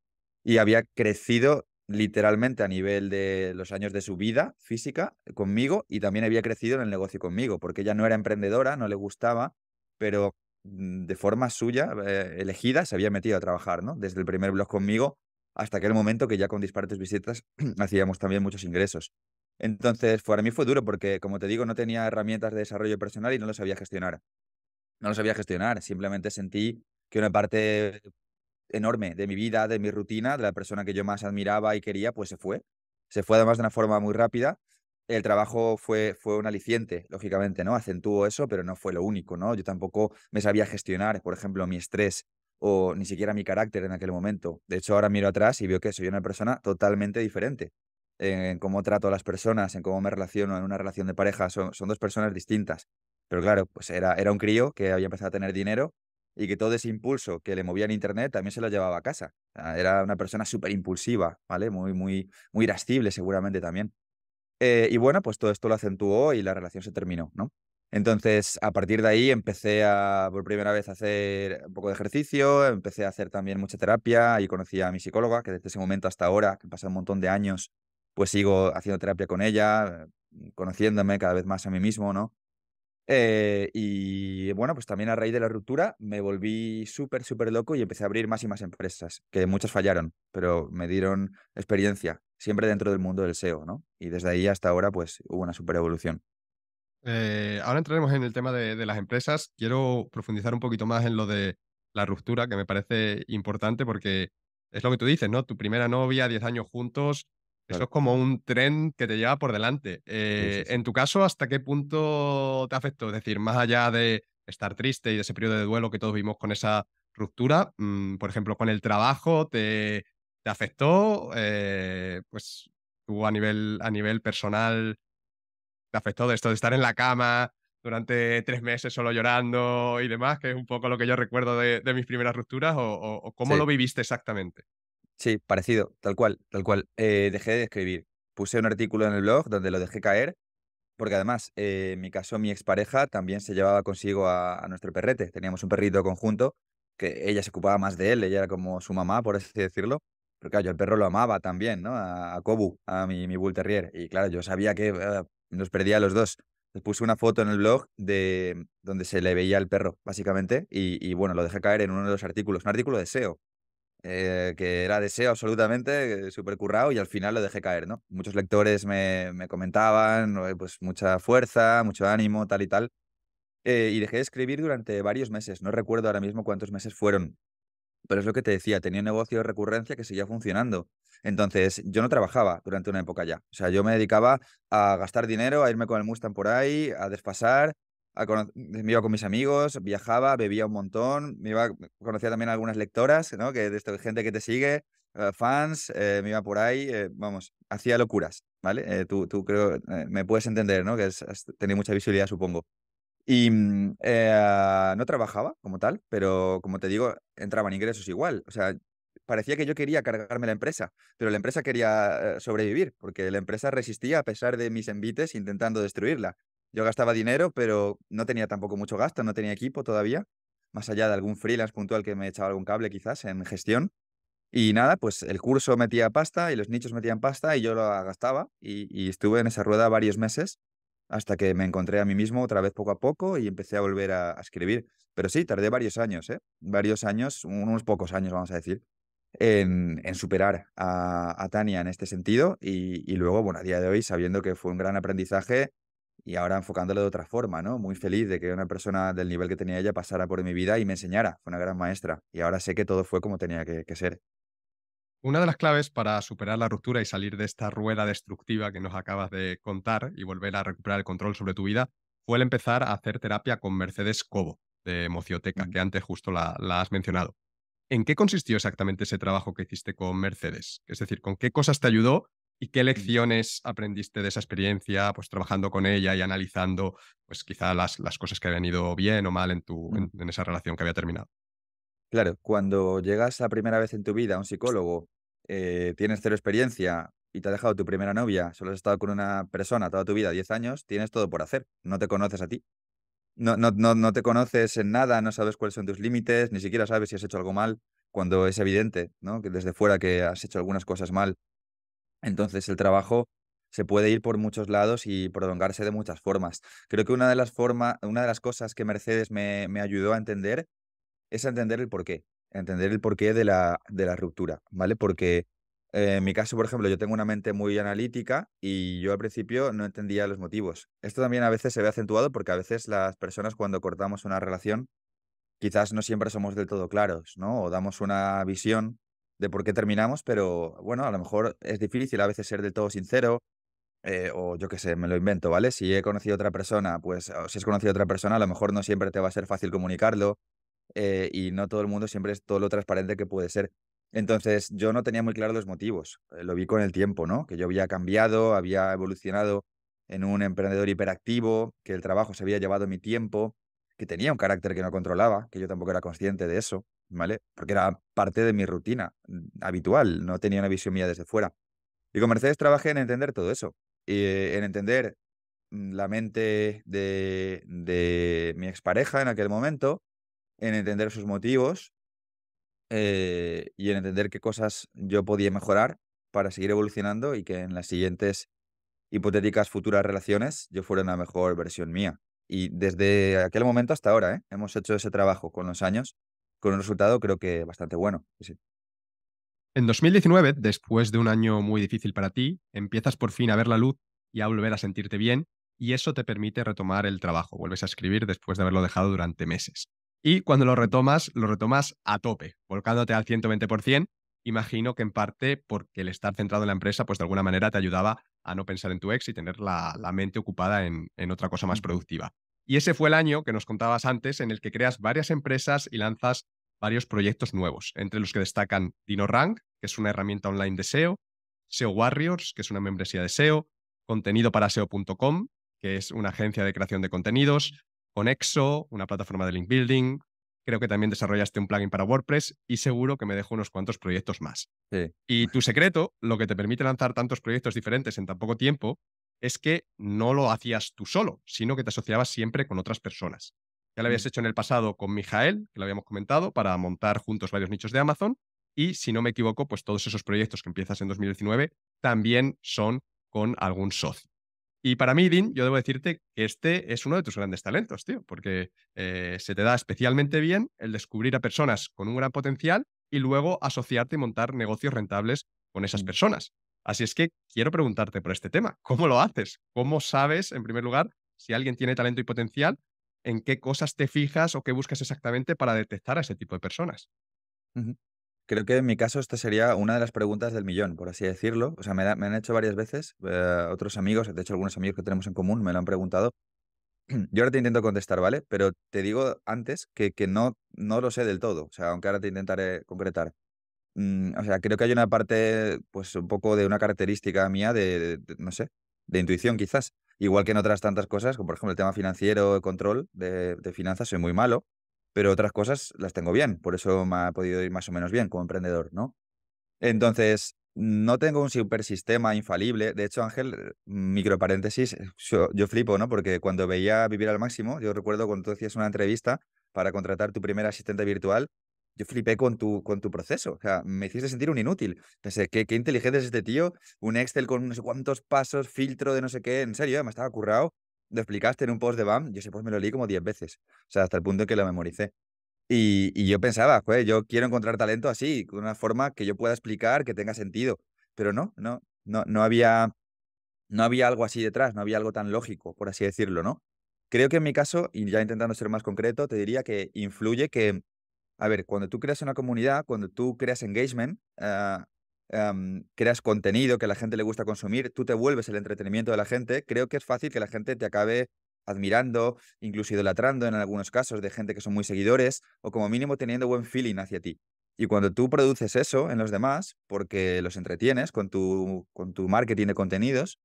Y había crecido literalmente a nivel de los años de su vida física conmigo y también había crecido en el negocio conmigo, porque ella no era emprendedora, no le gustaba, pero mm, de forma suya, eh, elegida, se había metido a trabajar, ¿no? Desde el primer blog conmigo hasta aquel momento que ya con disparates visitas hacíamos también muchos ingresos. Entonces, para mí fue duro porque, como te digo, no tenía herramientas de desarrollo personal y no lo sabía gestionar. No lo sabía gestionar, simplemente sentí que una parte enorme de mi vida, de mi rutina, de la persona que yo más admiraba y quería, pues se fue. Se fue además de una forma muy rápida. El trabajo fue, fue un aliciente, lógicamente, ¿no? Acentuó eso, pero no fue lo único, ¿no? Yo tampoco me sabía gestionar, por ejemplo, mi estrés o ni siquiera mi carácter en aquel momento. De hecho, ahora miro atrás y veo que soy una persona totalmente diferente en cómo trato a las personas, en cómo me relaciono en una relación de pareja, son, dos personas distintas. Pero claro, pues era, era un crío que había empezado a tener dinero y que todo ese impulso que le movía en Internet también se lo llevaba a casa. Ah, era una persona súper impulsiva, ¿vale? Muy, muy, muy irascible seguramente también. Eh, y bueno, pues todo esto lo acentuó y la relación se terminó, ¿no? Entonces, a partir de ahí empecé a, por primera vez, a hacer un poco de ejercicio, empecé a hacer también mucha terapia y conocí a mi psicóloga, que desde ese momento hasta ahora, que han un montón de años, pues sigo haciendo terapia con ella, eh, conociéndome cada vez más a mí mismo, ¿no? Eh, y bueno, pues también a raíz de la ruptura me volví súper, súper loco y empecé a abrir más y más empresas, que muchas fallaron, pero me dieron experiencia, siempre dentro del mundo del SEO, ¿no? Y desde ahí hasta ahora, pues hubo una súper evolución. Eh, ahora entraremos en el tema de, de, las empresas. Quiero profundizar un poquito más en lo de la ruptura, que me parece importante porque es lo que tú dices, ¿no? Tu primera novia, 10 años juntos, eso es como un tren que te lleva por delante. Eh, en tu caso, ¿hasta qué punto te afectó? Es decir, más allá de estar triste y de ese periodo de duelo que todos vimos con esa ruptura, mm, por ejemplo, con el trabajo, ¿te, afectó? Eh, pues tú a nivel, a nivel personal, ¿te afectó de esto de estar en la cama durante tres meses solo llorando y demás, que es un poco lo que yo recuerdo de, mis primeras rupturas, o, cómo lo viviste exactamente? Sí, parecido, tal cual, tal cual. Eh, dejé de escribir. Puse un artículo en el blog donde lo dejé caer, porque además, eh, en mi caso, mi expareja también se llevaba consigo a, nuestro perrete. Teníamos un perrito conjunto, que ella se ocupaba más de él, ella era como su mamá, por así decirlo. Porque claro, yo el perro lo amaba también, ¿no? A, Kobu, a mi, mi Bull Terrier. Y claro, yo sabía que ah, nos perdía a los dos. Les puse una foto en el blog de donde se le veía al perro, básicamente, y, y, bueno, lo dejé caer en uno de los artículos, un artículo de SEO, eh, que era deseo absolutamente, eh, súper currado, y al final lo dejé caer, ¿no? Muchos lectores me, me comentaban, pues mucha fuerza, mucho ánimo, tal y tal. Eh, y dejé de escribir durante varios meses, no recuerdo ahora mismo cuántos meses fueron, pero es lo que te decía, tenía un negocio de recurrencia que seguía funcionando. Entonces, yo no trabajaba durante una época ya. O sea, yo me dedicaba a gastar dinero, a irme con el Mustang por ahí, a despasar, me iba con mis amigos, viajaba, bebía un montón, me iba, conocía también algunas lectoras, ¿no? Que esto, gente que te sigue, eh, fans, eh, me iba por ahí, eh, vamos, hacía locuras, ¿vale? tú, creo, me puedes entender, ¿no? Que has tenido mucha visibilidad, supongo. Y mm, no trabajaba como tal, pero como te digo, entraba entraban ingresos igual. O sea, parecía que yo quería cargarme la empresa, pero la empresa quería sobrevivir, porque la empresa resistía a pesar de mis envites intentando destruirla. Yo gastaba dinero, pero no tenía tampoco mucho gasto, no tenía equipo todavía, más allá de algún freelance puntual que me echaba algún cable quizás en gestión. Y nada, pues el curso metía pasta y los nichos metían pasta y yo lo gastaba y, estuve en esa rueda varios meses hasta que me encontré a mí mismo otra vez poco a poco y empecé a volver a, escribir. Pero sí, tardé varios años, ¿eh? Varios años, unos pocos años, vamos a decir, en, superar a, Tania en este sentido. Y, y, luego, bueno, a día de hoy, sabiendo que fue un gran aprendizaje, y ahora enfocándolo de otra forma, ¿no? Muy feliz de que una persona del nivel que tenía ella pasara por mi vida y me enseñara. Fue una gran maestra. Y ahora sé que todo fue como tenía que, ser. Una de las claves para superar la ruptura y salir de esta rueda destructiva que nos acabas de contar y volver a recuperar el control sobre tu vida fue el empezar a hacer terapia con Mercedes Cobo, de Emocioteca, mm. que antes justo la, has mencionado. ¿En qué consistió exactamente ese trabajo que hiciste con Mercedes? Es decir, ¿con qué cosas te ayudó ¿Y qué lecciones aprendiste de esa experiencia, pues trabajando con ella y analizando, pues quizá las, las cosas que habían ido bien o mal en, tu, en, esa relación que había terminado? Claro, cuando llegas a primera vez en tu vida a un psicólogo, eh, tienes cero experiencia y te ha dejado tu primera novia, solo has estado con una persona toda tu vida, 10 años, tienes todo por hacer, no te conoces a ti. No, no, no, no te conoces en nada, no sabes cuáles son tus límites, ni siquiera sabes si has hecho algo mal, cuando es evidente, ¿no? Que desde fuera que has hecho algunas cosas mal entonces el trabajo se puede ir por muchos lados y prolongarse de muchas formas. Creo que una de las, una de las cosas que Mercedes me, ayudó a entender es entender el porqué, entender el porqué de la, ruptura, ¿vale? Porque eh, en mi caso, por ejemplo, yo tengo una mente muy analítica y yo al principio no entendía los motivos. Esto también a veces se ve acentuado porque a veces las personas cuando cortamos una relación quizás no siempre somos del todo claros, ¿no? O damos una visión de por qué terminamos, pero bueno, a lo mejor es difícil a veces ser del todo sincero, eh, o yo qué sé, me lo invento, ¿vale? Si he conocido a otra persona, pues si has conocido a otra persona, a lo mejor no siempre te va a ser fácil comunicarlo eh, y no todo el mundo siempre es todo lo transparente que puede ser. Entonces yo no tenía muy claro los motivos, eh, lo vi con el tiempo, ¿no? Que yo había cambiado, había evolucionado en un emprendedor hiperactivo, que el trabajo se había llevado mi tiempo, que tenía un carácter que no controlaba, que yo tampoco era consciente de eso, ¿vale? Porque era parte de mi rutina mm, habitual, no tenía una visión mía desde fuera. Y con Mercedes trabajé en entender todo eso, y eh, en entender mm, la mente de, de mi expareja en aquel momento, en entender sus motivos eh, y en entender qué cosas yo podía mejorar para seguir evolucionando y que en las siguientes hipotéticas futuras relaciones yo fuera una mejor versión mía. Y desde aquel momento hasta ahora, ¿eh? hemos hecho ese trabajo con los años, con un resultado creo que bastante bueno. En 2019, después de un año muy difícil para ti, empiezas por fin a ver la luz y a volver a sentirte bien, y eso te permite retomar el trabajo. Vuelves a escribir después de haberlo dejado durante meses. Y cuando lo retomas, lo retomas a tope, volcándote al 120%, imagino que en parte porque el estar centrado en la empresa, pues de alguna manera te ayudaba a no pensar en tu ex y tener la, mente ocupada en, otra cosa más productiva. Y ese fue el año que nos contabas antes en el que creas varias empresas y lanzas varios proyectos nuevos, entre los que destacan DinoRank, que es una herramienta online de SEO, SEO Warriors, que es una membresía de SEO, contenido para SEO.com, que es una agencia de creación de contenidos, Conexo, una plataforma de link building, creo que también desarrollaste un plugin para WordPress y seguro que me dejo unos cuantos proyectos más. Y tu secreto, lo que te permite lanzar tantos proyectos diferentes en tan poco tiempo, es que no lo hacías tú solo, sino que te asociabas siempre con otras personas. Ya lo habías mm. hecho en el pasado con Mijael, que lo habíamos comentado, para montar juntos varios nichos de Amazon. Y si no me equivoco, pues todos esos proyectos que empiezas en 2019 también son con algún socio. Y para mí, Dean, yo debo decirte que este es uno de tus grandes talentos, tío, porque eh, se te da especialmente bien el descubrir a personas con un gran potencial y luego asociarte y montar negocios rentables con esas mm. personas. Así es que quiero preguntarte por este tema. ¿Cómo lo haces? ¿Cómo sabes, en primer lugar, si alguien tiene talento y potencial? ¿En qué cosas te fijas o qué buscas exactamente para detectar a ese tipo de personas? Creo que en mi caso esta sería una de las preguntas del millón, por así decirlo. O sea, me, han hecho varias veces eh, otros amigos, de hecho algunos amigos que tenemos en común me lo han preguntado. Yo ahora te intento contestar, ¿vale? Pero te digo antes que, que no, no lo sé del todo, o sea, aunque ahora te intentaré concretar. Mm, o sea, creo que hay una parte, pues un poco de una característica mía de, no sé, de intuición quizás. Igual que en otras tantas cosas, como por ejemplo el tema financiero, control de, de finanzas, soy muy malo pero otras cosas las tengo bien, por eso me ha podido ir más o menos bien como emprendedor, ¿no? Entonces, no tengo un super sistema infalible. De hecho, Ángel, micro paréntesis, yo flipo, ¿no? Porque cuando veía Vivir al Máximo, yo recuerdo cuando tú hacías una entrevista para contratar tu primer asistente virtual, yo flipé con tu, con tu proceso. O sea, me hiciste sentir un inútil. Pensé, ¿qué, qué inteligente es este tío? Un Excel con no sé cuántos pasos, filtro de no sé qué. En serio, ¿eh? me estaba currado lo explicaste en un post de BAM, yo ese post me lo leí como 10 veces, o sea, hasta el punto en que lo memoricé. Y, yo pensaba, pues, yo quiero encontrar talento así, con una forma que yo pueda explicar, que tenga sentido, pero no, no, no, no había, no había algo así detrás, no había algo tan lógico, por así decirlo, ¿no? Creo que en mi caso, y ya intentando ser más concreto, te diría que influye que, a ver, cuando tú creas una comunidad, cuando tú creas engagement, ah, Em, creas contenido que a la gente le gusta consumir, tú te vuelves el entretenimiento de la gente, creo que es fácil que la gente te acabe admirando, incluso idolatrando en algunos casos de gente que son muy seguidores o como mínimo teniendo buen feeling hacia ti. Y cuando tú produces eso en los demás, porque los entretienes con tu, marketing de contenidos,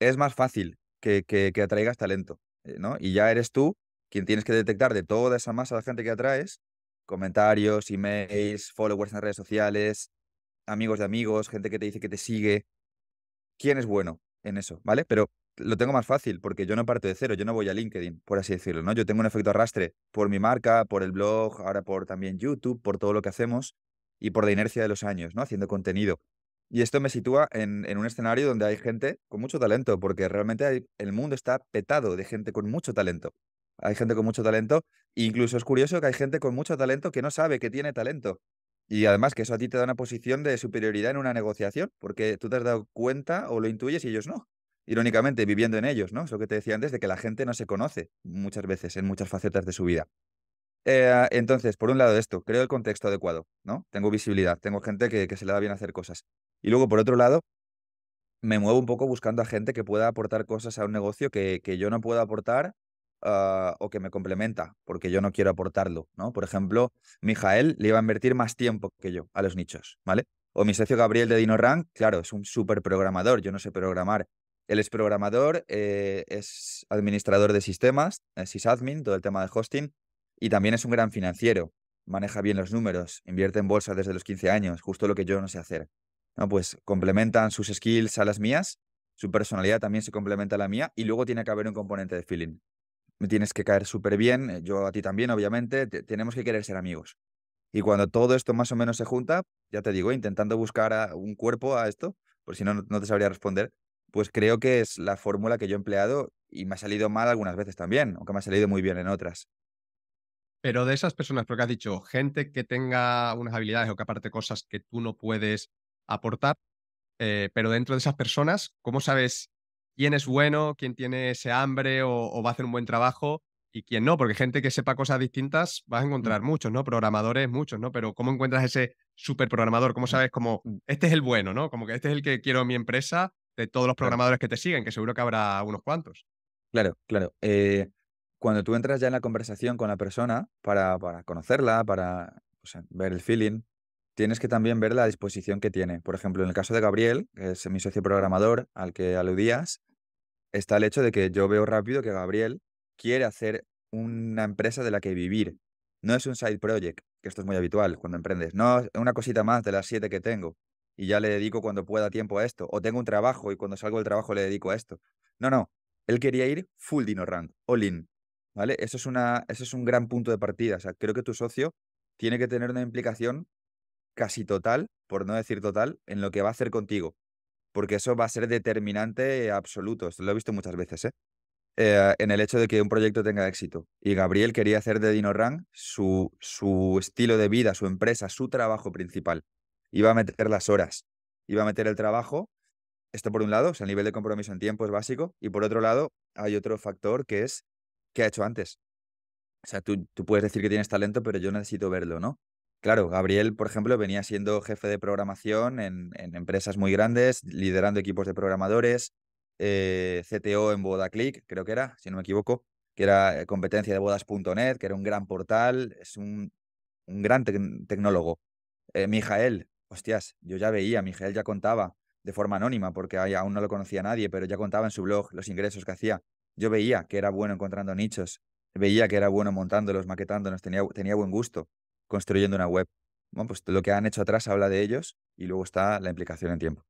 es más fácil que, que, atraigas talento. Eh, ¿no? Y ya eres tú quien tienes que detectar de toda esa masa de gente que atraes, comentarios, emails, followers en redes sociales, amigos de amigos, gente que te dice que te sigue. ¿Quién es bueno en eso? ¿Vale? Pero lo tengo más fácil porque yo no parto de cero, yo no voy a LinkedIn, por así decirlo, ¿no? Yo tengo un efecto arrastre por mi marca, por el blog, ahora por también YouTube, por todo lo que hacemos y por la inercia de los años, ¿no? Haciendo contenido. Y esto me sitúa en, un escenario donde hay gente con mucho talento, porque realmente el mundo está petado de gente con mucho talento. Hay gente con mucho talento, e incluso es curioso que hay gente con mucho talento que no sabe que tiene talento. Y además que eso a ti te da una posición de superioridad en una negociación, porque tú te has dado cuenta o lo intuyes y ellos no. Irónicamente, viviendo en ellos, ¿no? Eso que te decía antes de que la gente no se conoce muchas veces en muchas facetas de su vida. Eh, entonces, por un lado esto, creo el contexto adecuado, ¿no? Tengo visibilidad, tengo gente que, se le da bien hacer cosas. Y luego, por otro lado, me muevo un poco buscando a gente que pueda aportar cosas a un negocio que, que yo no puedo aportar Ah, o que me complementa, porque yo no quiero aportarlo, ¿no? Por ejemplo, Mijael le iba a invertir más tiempo que yo a los nichos, ¿vale? O mi socio Gabriel de Rank, claro, es un súper programador, yo no sé programar. Él es programador, eh, es administrador de sistemas, es eh, sysadmin, todo el tema de hosting, y también es un gran financiero, maneja bien los números, invierte en bolsa desde los 15 años, justo lo que yo no sé hacer. No, pues complementan sus skills a las mías, su personalidad también se complementa a la mía y luego tiene que haber un componente de feeling me tienes que caer súper bien, eh, yo a ti también, obviamente, tenemos que querer ser amigos. Y cuando todo esto más o menos se junta, ya te digo, intentando buscar un cuerpo a esto, por si no, no te sabría responder, pues creo que es la fórmula que yo he empleado y me ha salido mal algunas veces también, aunque me ha salido muy bien en otras. Pero de esas personas, porque has dicho, gente que tenga unas habilidades o que aparte cosas que tú no puedes aportar, eh, pero dentro de esas personas, ¿cómo sabes quién es bueno, quién tiene ese hambre o, va a hacer un buen trabajo y quién no, porque gente que sepa cosas distintas vas a mm. encontrar muchos, ¿no? Programadores, muchos, ¿no? Pero ¿cómo encuentras ese programador ¿Cómo mm. sabes cómo este es el bueno, ¿no? Como que este es el que quiero en mi empresa de todos los programadores que te siguen, que seguro que habrá unos cuantos. Claro, claro. Eh, cuando tú entras ya en la conversación con la persona para, conocerla, para ver el feeling, tienes que también ver la disposición que tiene. Por ejemplo, en el caso de Gabriel, que es mi socio programador al que aludías, está el hecho de que yo veo rápido que Gabriel quiere hacer una empresa de la que vivir. No es un side project, que esto es muy habitual cuando emprendes. No, es una cosita más de las siete que tengo y ya le dedico cuando pueda tiempo a esto. O tengo un trabajo y cuando salgo del trabajo le dedico a esto. No, no. Él quería ir full Dino Rank, all in. ¿Vale? Eso es, una, eso es un gran punto de partida. O sea, creo que tu socio tiene que tener una implicación casi total, por no decir total, en lo que va a hacer contigo porque eso va a ser determinante absoluto. Esto lo he visto muchas veces, ¿eh? ¿eh? en el hecho de que un proyecto tenga éxito. Y Gabriel quería hacer de Dino su, su estilo de vida, su empresa, su trabajo principal. Iba a meter las horas, iba a meter el trabajo. Esto por un lado, sea, el nivel de compromiso en tiempo es básico. Y por otro lado, hay otro factor que es qué ha hecho antes. O sea, tú, tú puedes decir que tienes talento, pero yo necesito verlo, ¿no? Claro, Gabriel, por ejemplo, venía siendo jefe de programación en, empresas muy grandes, liderando equipos de programadores, eh, CTO en BodaClick, creo que era, si no me equivoco, que era eh, competencia de bodas.net, que era un gran portal, es un, gran tecnólogo. Eh, Mijael, hostias, yo ya veía, Mijael ya contaba de forma anónima, porque aún no lo conocía nadie, pero ya contaba en su blog los ingresos que hacía. Yo veía que era bueno encontrando nichos, veía que era bueno montándolos, maquetándolos, tenía buen gusto construyendo una web. Bueno, pues lo que han hecho atrás habla de ellos y luego está la implicación en tiempo.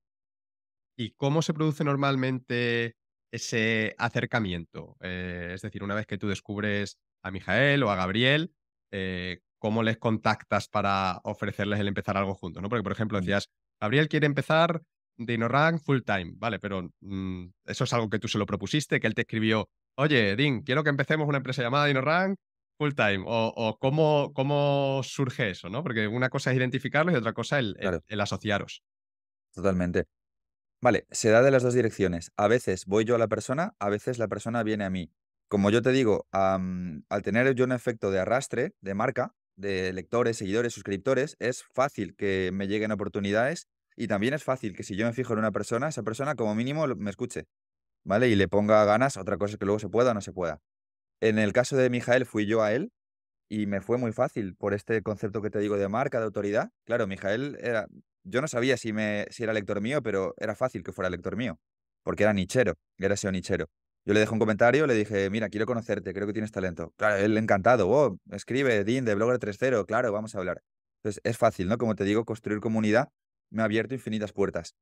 ¿Y cómo se produce normalmente ese acercamiento? Eh, es decir, una vez que tú descubres a Mijael o a Gabriel, eh, ¿cómo les contactas para ofrecerles el empezar algo juntos? ¿no? Porque, por ejemplo, mm. decías, Gabriel quiere empezar DinoRank full time, ¿vale? Pero mm, eso es algo que tú se lo propusiste, que él te escribió, oye, Din, quiero que empecemos una empresa llamada DinoRank, full time? O, cómo, surge eso, ¿no? Porque una cosa es identificarlos y otra cosa el, asociaros. Totalmente. Vale, se da de las dos direcciones. A veces voy yo a la persona, a veces la persona viene a mí. Como yo te digo, al tener yo un efecto de arrastre, de marca, de lectores, seguidores, suscriptores, es fácil que me lleguen oportunidades y también es fácil que si yo me fijo en una persona, esa persona como mínimo me escuche, ¿vale? Y le ponga ganas, otra cosa que luego se pueda o no se pueda. En el caso de Mijael fui yo a él y me fue muy fácil por este concepto que te digo de marca, de autoridad. Claro, Mijael era, yo no sabía si, me, si era lector mío, pero era fácil que fuera lector mío, porque era nichero, era SEO nichero. Yo le dejé un comentario, le dije, mira, quiero conocerte, creo que tienes talento. Claro, él encantado, oh, escribe, Dean de Blogger 3.0, claro, vamos a hablar. Entonces, es fácil, ¿no? Como te digo, construir comunidad me ha abierto infinitas puertas.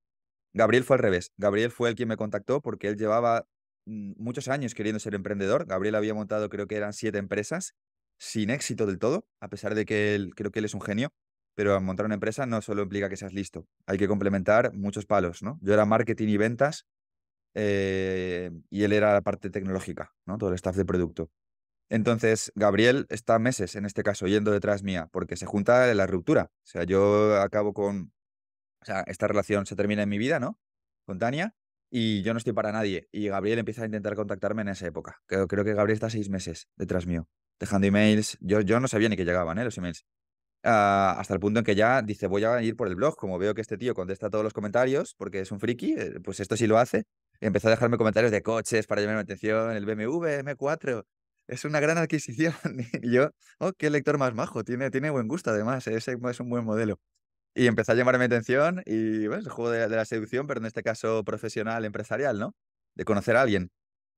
Gabriel fue al revés. Gabriel fue el quien me contactó porque él llevaba Mm, muchos años queriendo ser emprendedor. Gabriel había montado, creo que eran siete empresas, sin éxito del todo, a pesar de que él, creo que él es un genio. Pero montar una empresa no solo implica que seas listo, hay que complementar muchos palos, ¿no? Yo era marketing y ventas eh, y él era la parte tecnológica, ¿no? Todo el staff de producto. Entonces, Gabriel está meses, en este caso, yendo detrás mía, porque se junta la ruptura. O sea, yo acabo con... O sea, esta relación se termina en mi vida, ¿no? Con Tania, y yo no estoy para nadie. Y Gabriel empieza a intentar contactarme en esa época. Creo, creo que Gabriel está seis meses detrás mío, dejando emails. Yo, yo no sabía ni que llegaban ¿eh? los emails. Ah, hasta el punto en que ya dice, voy a ir por el blog, como veo que este tío contesta todos los comentarios, porque es un friki, eh, pues esto sí lo hace. Empezó a dejarme comentarios de coches para llamar mi atención, el BMW, M4, es una gran adquisición. y yo, oh, qué lector más majo, tiene, tiene buen gusto además, eh, ese es un buen modelo. Y empezó a llamarme atención y bueno, es el juego de, la seducción, pero en este caso profesional, empresarial, ¿no? De conocer a alguien.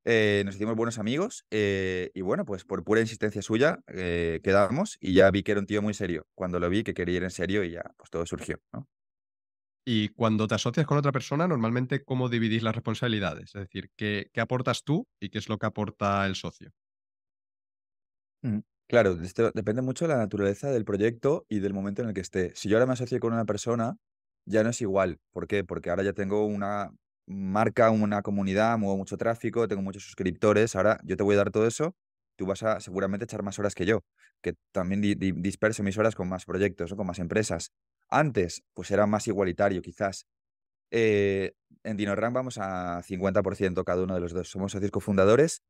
Eh, nos hicimos buenos amigos eh, y bueno, pues por pura insistencia suya quedábamos eh, quedamos y ya vi que era un tío muy serio. Cuando lo vi que quería ir en serio y ya pues todo surgió, ¿no? Y cuando te asocias con otra persona, normalmente cómo dividís las responsabilidades, es decir, qué, aportas tú y qué es lo que aporta el socio. Mm. Claro, este, depende mucho de la naturaleza del proyecto y del momento en el que esté. Si yo ahora me asocio con una persona, ya no es igual. ¿Por qué? Porque ahora ya tengo una marca, una comunidad, muevo mucho tráfico, tengo muchos suscriptores. Ahora yo te voy a dar todo eso. Tú vas a seguramente echar más horas que yo, que también disperse disperso mis horas con más proyectos o con más empresas. Antes, pues era más igualitario, quizás. Eh, en DinoRank vamos a 50% cada uno de los dos. Somos socios cofundadores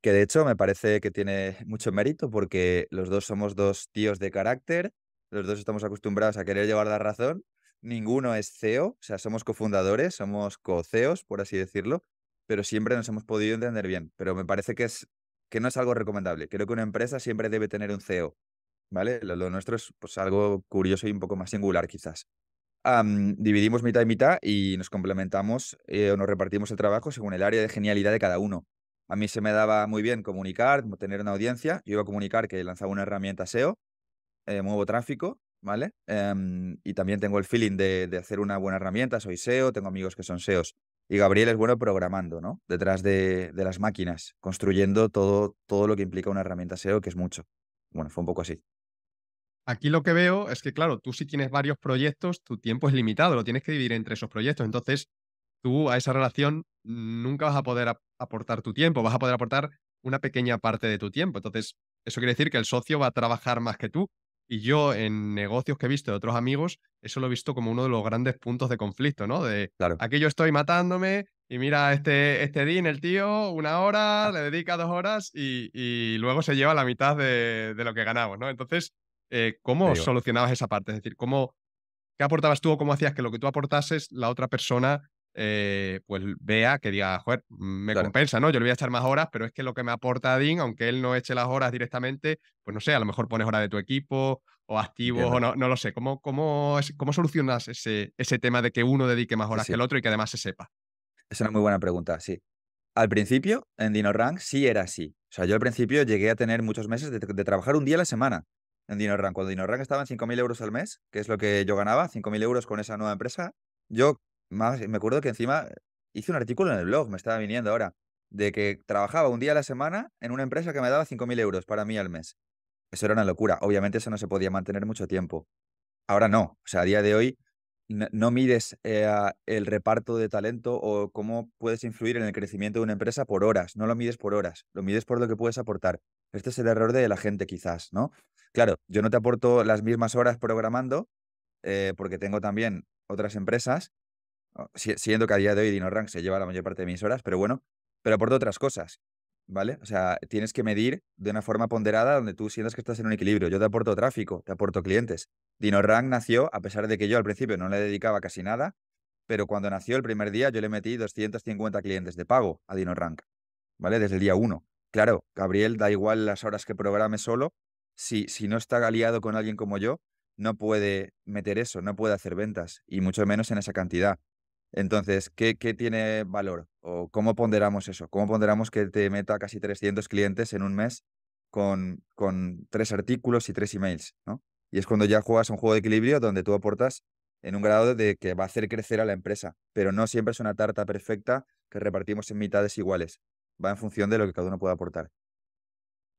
que de hecho me parece que tiene mucho mérito porque los dos somos dos tíos de carácter, los dos estamos acostumbrados a querer llevar la razón, ninguno es CEO, o sea, somos cofundadores, somos co-CEOs, por así decirlo, pero siempre nos hemos podido entender bien, pero me parece que, es, que no es algo recomendable, creo que una empresa siempre debe tener un CEO, ¿vale? Lo, nuestro es pues, algo curioso y un poco más singular quizás. dividimos mitad y mitad y nos complementamos eh, o nos repartimos el trabajo según el área de genialidad de cada uno a mí se me daba muy bien comunicar, tener una audiencia. Yo iba a comunicar que lanzaba una herramienta SEO, eh, muevo tráfico, ¿vale? Em, y también tengo el feeling de, hacer una buena herramienta, soy SEO, tengo amigos que son SEOs. Y Gabriel es bueno programando, ¿no? Detrás de, las máquinas, construyendo todo, todo lo que implica una herramienta SEO, que es mucho. Bueno, fue un poco así. Aquí lo que veo es que, claro, tú si tienes varios proyectos, tu tiempo es limitado, lo tienes que dividir entre esos proyectos. Entonces, tú a esa relación nunca vas a poder aportar tu tiempo, vas a poder aportar una pequeña parte de tu tiempo. Entonces, eso quiere decir que el socio va a trabajar más que tú. Y yo en negocios que he visto de otros amigos, eso lo he visto como uno de los grandes puntos de conflicto, ¿no? De claro. aquí yo estoy matándome y mira, este, este Dean, el tío, una hora, le dedica dos horas y, luego se lleva la mitad de, lo que ganamos, ¿no? Entonces, eh, ¿cómo solucionabas esa parte? Es decir, ¿cómo, ¿qué aportabas tú o cómo hacías que lo que tú aportases la otra persona eh, pues vea que diga, joder, me compensa, ¿no? Yo le voy a echar más horas, pero es que lo que me aporta Dean, aunque él no eche las horas directamente, pues no sé, a lo mejor pones horas de tu equipo o activos, o no, no lo sé. ¿Cómo, cómo, cómo solucionas ese, tema de que uno dedique más horas que el otro y que además se sepa? Es una muy buena pregunta, sí. Al principio, en DinoRank sí era así. O sea, yo al principio llegué a tener muchos meses de, de trabajar un día a la semana en DinoRank. Cuando DinoRank estaba en 5.000 euros al mes, que es lo que yo ganaba, 5.000 euros con esa nueva empresa, yo me acuerdo que encima eh, hice un artículo en el blog, me estaba viniendo ahora, de que trabajaba un día a la semana en una empresa que me daba 5.000 euros para mí al mes. Eso era una locura. Obviamente eso no se podía mantener mucho tiempo. Ahora no. O sea, a día de hoy no, mides eh, el reparto de talento o cómo puedes influir en el crecimiento de una empresa por horas. No lo mides por horas, lo mides por lo que puedes aportar. Este es el error de la gente quizás, ¿no? Claro, yo no te aporto las mismas horas programando eh, porque tengo también otras empresas, Ah, siendo que a día de hoy DinoRank se lleva la mayor parte de mis horas, pero bueno, pero aporto otras cosas, ¿vale? O sea, tienes que medir de una forma ponderada donde tú sientas que estás en un equilibrio. Yo te aporto tráfico, te aporto clientes. DinoRank nació, a pesar de que yo al principio no le dedicaba casi nada, pero cuando nació el primer día yo le metí 250 clientes de pago a DinoRank, ¿vale? Desde el día uno. Claro, Gabriel, da igual las horas que programe solo, si, si no está aliado con alguien como yo, no puede meter eso, no puede hacer ventas, y mucho menos en esa cantidad. Entonces, ¿qué, ¿qué, tiene valor? ¿O cómo ponderamos eso? ¿Cómo ponderamos que te meta casi 300 clientes en un mes con, con tres artículos y tres emails? ¿no? Y es cuando ya juegas un juego de equilibrio donde tú aportas en un grado de que va a hacer crecer a la empresa, pero no siempre es una tarta perfecta que repartimos en mitades iguales. Va en función de lo que cada uno pueda aportar.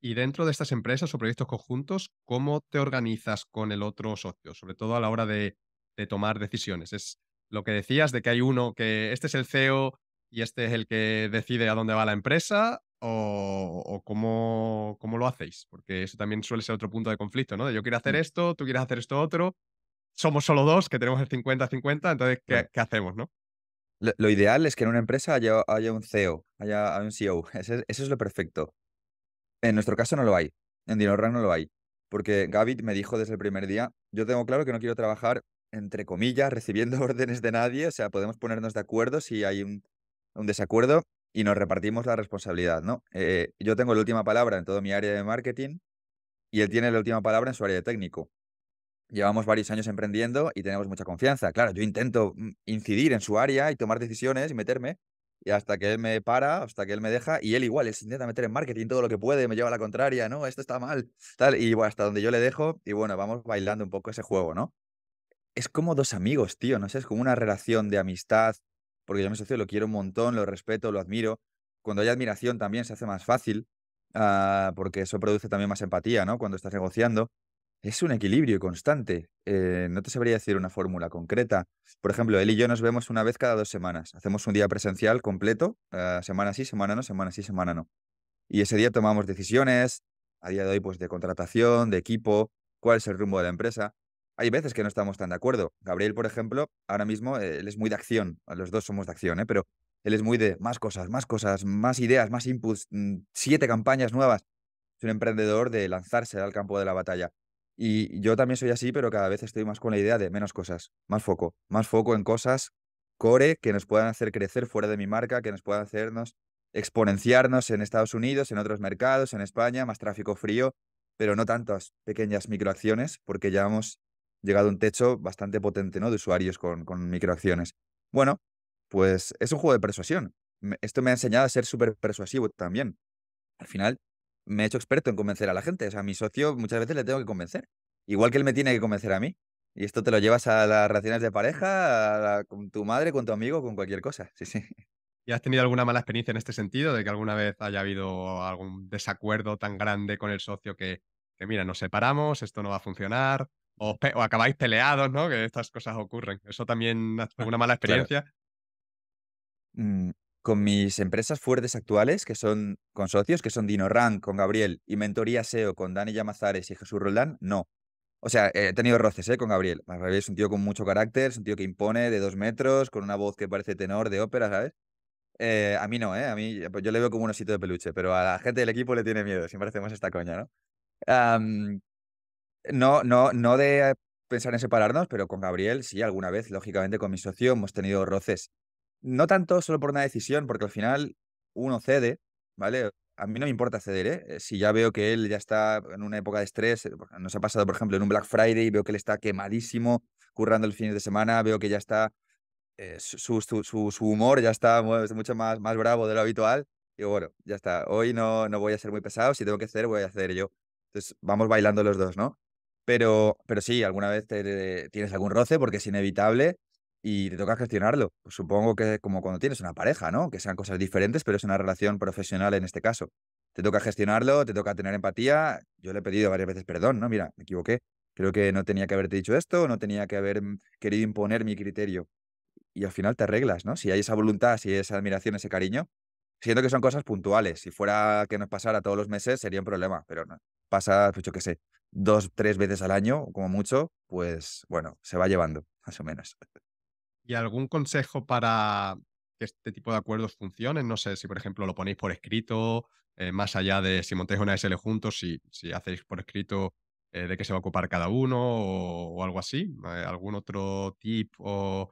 Y dentro de estas empresas o proyectos conjuntos, ¿cómo te organizas con el otro socio? Sobre todo a la hora de, de tomar decisiones. ¿Es, lo que decías de que hay uno que este es el CEO y este es el que decide a dónde va la empresa o, cómo, lo hacéis, porque eso también suele ser otro punto de conflicto, ¿no? yo quiero hacer mm. esto, tú quieres hacer esto otro, somos solo dos que tenemos el 50-50, entonces, ¿qué, hacemos, no? Lo, ideal es que en una empresa haya, un CEO, haya, un CEO, e eso es lo perfecto. En nuestro caso no lo hay, en DinoRank no lo hay, porque Gavit me dijo desde el primer día, yo tengo claro que no quiero trabajar entre comillas, recibiendo órdenes de nadie, o sea, podemos ponernos de acuerdo si hay un, desacuerdo y nos repartimos la responsabilidad, ¿no? Eh, yo tengo la última palabra en todo mi área de marketing y él tiene la última palabra en su área de técnico. Llevamos varios años emprendiendo y tenemos mucha confianza. Claro, yo intento mm, incidir en su área y tomar decisiones y meterme, y hasta que él me para, hasta que él me deja, y él igual, él se intenta meter en marketing todo lo que puede, me lleva a la contraria, no, esto está mal, tal, y bueno, hasta donde yo le dejo, y bueno, vamos bailando un poco ese juego, ¿no? es como dos amigos, tío, no sé, es como una relación de amistad, porque yo me mi socio lo quiero un montón, lo respeto, lo admiro. Cuando hay admiración también se hace más fácil, ah, porque eso produce también más empatía, ¿no? Cuando estás negociando. Es un equilibrio constante. Eh, no te sabría decir una fórmula concreta. Por ejemplo, él y yo nos vemos una vez cada dos semanas. Hacemos un día presencial completo, ah, semana sí, semana no, semana sí, semana no. Y ese día tomamos decisiones, a día de hoy, pues de contratación, de equipo, cuál es el rumbo de la empresa hay veces que no estamos tan de acuerdo. Gabriel, por ejemplo, ahora mismo eh, él es muy de acción, los dos somos de acción, ¿eh? pero él es muy de más cosas, más cosas, más ideas, más inputs, mm, siete campañas nuevas. Es un emprendedor de lanzarse al campo de la batalla. Y yo también soy así, pero cada vez estoy más con la idea de menos cosas, más foco, más foco en cosas core que nos puedan hacer crecer fuera de mi marca, que nos puedan hacernos exponenciarnos en Estados Unidos, en otros mercados, en España, más tráfico frío, pero no tantas pequeñas microacciones, porque llevamos llegado a un techo bastante potente ¿no? de usuarios con, microacciones. Bueno, pues es un juego de persuasión. Esto me ha enseñado a ser súper persuasivo también. Al final, me he hecho experto en convencer a la gente. O sea, a mi socio muchas veces le tengo que convencer. Igual que él me tiene que convencer a mí. Y esto te lo llevas a las relaciones de pareja, con tu madre, con tu amigo, con cualquier cosa. Sí, sí. ¿Y has tenido alguna mala experiencia en este sentido? ¿De que alguna vez haya habido algún desacuerdo tan grande con el socio que, que mira, nos separamos, esto no va a funcionar? o, acabáis peleados, ¿no? Que estas cosas ocurren. ¿Eso también es ah, una mala experiencia? Mm, con mis empresas fuertes actuales, que son con socios, que son Dino DinoRank con Gabriel y Mentoría SEO con Dani Llamazares y Jesús Roldán, no. O sea, he tenido roces ¿eh? con Gabriel. Gabriel es un tío con mucho carácter, es un tío que impone de dos metros, con una voz que parece tenor de ópera, ¿sabes? Eh, a mí no, ¿eh? A mí pues, yo le veo como un osito de peluche, pero a la gente del equipo le tiene miedo, siempre hacemos esta coña, ¿no? No, no, no de pensar en separarnos, pero con Gabriel sí, alguna vez, lógicamente con mi socio hemos tenido roces. No tanto solo por una decisión, porque al final uno cede, ¿vale? A mí no me importa ceder, ¿eh? eh si ya veo que él ya está en una época de estrés, eh, nos ha pasado, por ejemplo, en un Black Friday, veo que él está quemadísimo, currando el fin de semana, veo que ya está, eh, su, su, su, humor ya está mucho más, más bravo de lo habitual. Y bueno, ya está, hoy no, no voy a ser muy pesado, si tengo que ceder, voy a ceder yo. Entonces, vamos bailando los dos, ¿no? Pero, pero sí, alguna vez tienes algún roce porque es inevitable y te toca gestionarlo. Pues supongo que como cuando tienes una pareja, ¿no? Que sean cosas diferentes, pero es una relación profesional en este caso. Te toca gestionarlo, te toca tener empatía. Yo le he pedido varias veces perdón, ¿no? Mira, me equivoqué. Creo que no tenía que haberte dicho esto, no tenía que haber querido imponer mi criterio. Y al final te arreglas, ¿no? Si hay esa voluntad, si hay esa admiración, ese cariño, siento que son cosas puntuales. Si fuera que nos pasara todos los meses, sería un problema, pero no, pasa, pues, yo qué sé, dos, tres veces al año, como mucho, pues bueno, se va llevando, más o menos. ¿Y algún consejo para que este tipo de acuerdos funcionen? No sé si, por ejemplo, lo ponéis por escrito, eh, más allá de si montéis una SL juntos, si, si hacéis por escrito eh, de qué se va a ocupar cada uno o, algo así. Eh, ¿Algún otro tip o,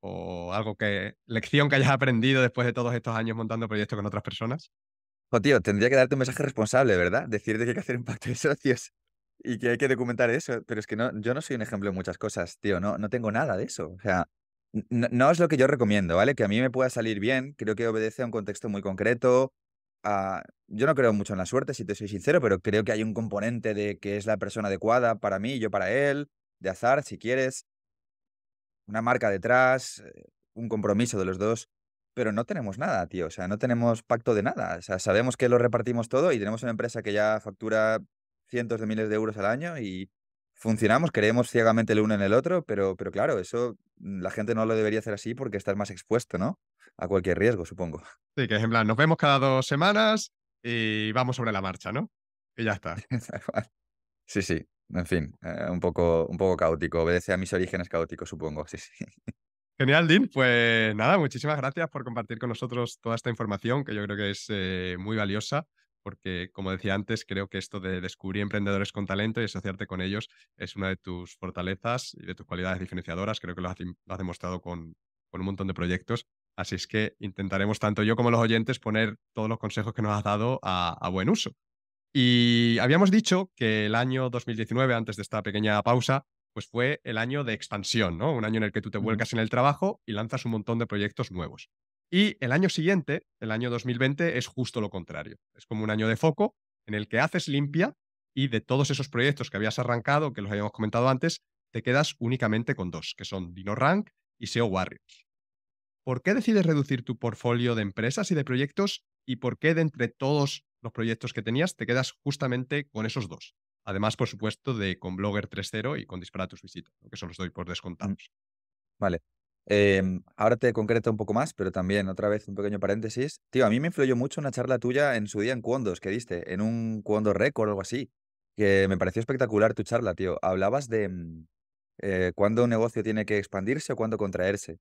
o algo que, lección que hayas aprendido después de todos estos años montando proyectos con otras personas? Oh, tío, tendría que darte un mensaje responsable, ¿verdad? Decirte que hay que hacer un pacto de socios y que hay que documentar eso. Pero es que no, yo no soy un ejemplo en muchas cosas, tío. No, no tengo nada de eso. O sea, no, es lo que yo recomiendo, ¿vale? Que a mí me pueda salir bien. Creo que obedece a un contexto muy concreto. Yo no creo mucho en la suerte, si te soy sincero, pero creo que hay un componente de que es la persona adecuada para mí, yo para él, de azar, si quieres. Una marca detrás, eh, un compromiso de los dos pero no tenemos nada, tío. O sea, no tenemos pacto de nada. O sea, sabemos que lo repartimos todo y tenemos una empresa que ya factura cientos de miles de euros al año y funcionamos, creemos ciegamente el uno en el otro, pero, pero claro, eso la gente no lo debería hacer así porque estás más expuesto, ¿no? A cualquier riesgo, supongo. Sí, que es en plan, nos vemos cada dos semanas y vamos sobre la marcha, ¿no? Y ya está. sí, sí. En fin, eh, un, poco, un poco caótico. Obedece a mis orígenes caóticos, supongo. Sí, sí. Genial, Dean. Pues nada, muchísimas gracias por compartir con nosotros toda esta información que yo creo que es eh, muy valiosa porque, como decía antes, creo que esto de descubrir emprendedores con talento y asociarte con ellos es una de tus fortalezas y de tus cualidades diferenciadoras. Creo que lo has, demostrado con, un montón de proyectos. Así es que intentaremos, tanto yo como los oyentes, poner todos los consejos que nos has dado a buen uso. Y habíamos dicho que el año 2019, antes de esta pequeña pausa, pues fue el año de expansión, ¿no? Un año en el que tú te vuelcas en el trabajo y lanzas un montón de proyectos nuevos. Y el año siguiente, el año 2020, es justo lo contrario. Es como un año de foco en el que haces limpia y de todos esos proyectos que habías arrancado, que los habíamos comentado antes, te quedas únicamente con dos, que son DinoRank y SEO Warriors. ¿Por qué decides reducir tu portfolio de empresas y de proyectos y por qué de entre todos los proyectos que tenías te quedas justamente con esos dos? Además, por supuesto, de con Blogger 3.0 y con Disparatus tus que solo los doy por mm. descontados. Vale. Em, ahora te concreto un poco más, pero también otra vez un pequeño paréntesis. Tío, a mí me influyó mucho una charla tuya en su día en Cuondos que diste, en un Cuondos récord o algo así, que me pareció espectacular tu charla, tío. Hablabas de mm, eh, cuándo un negocio tiene que expandirse o cuándo contraerse.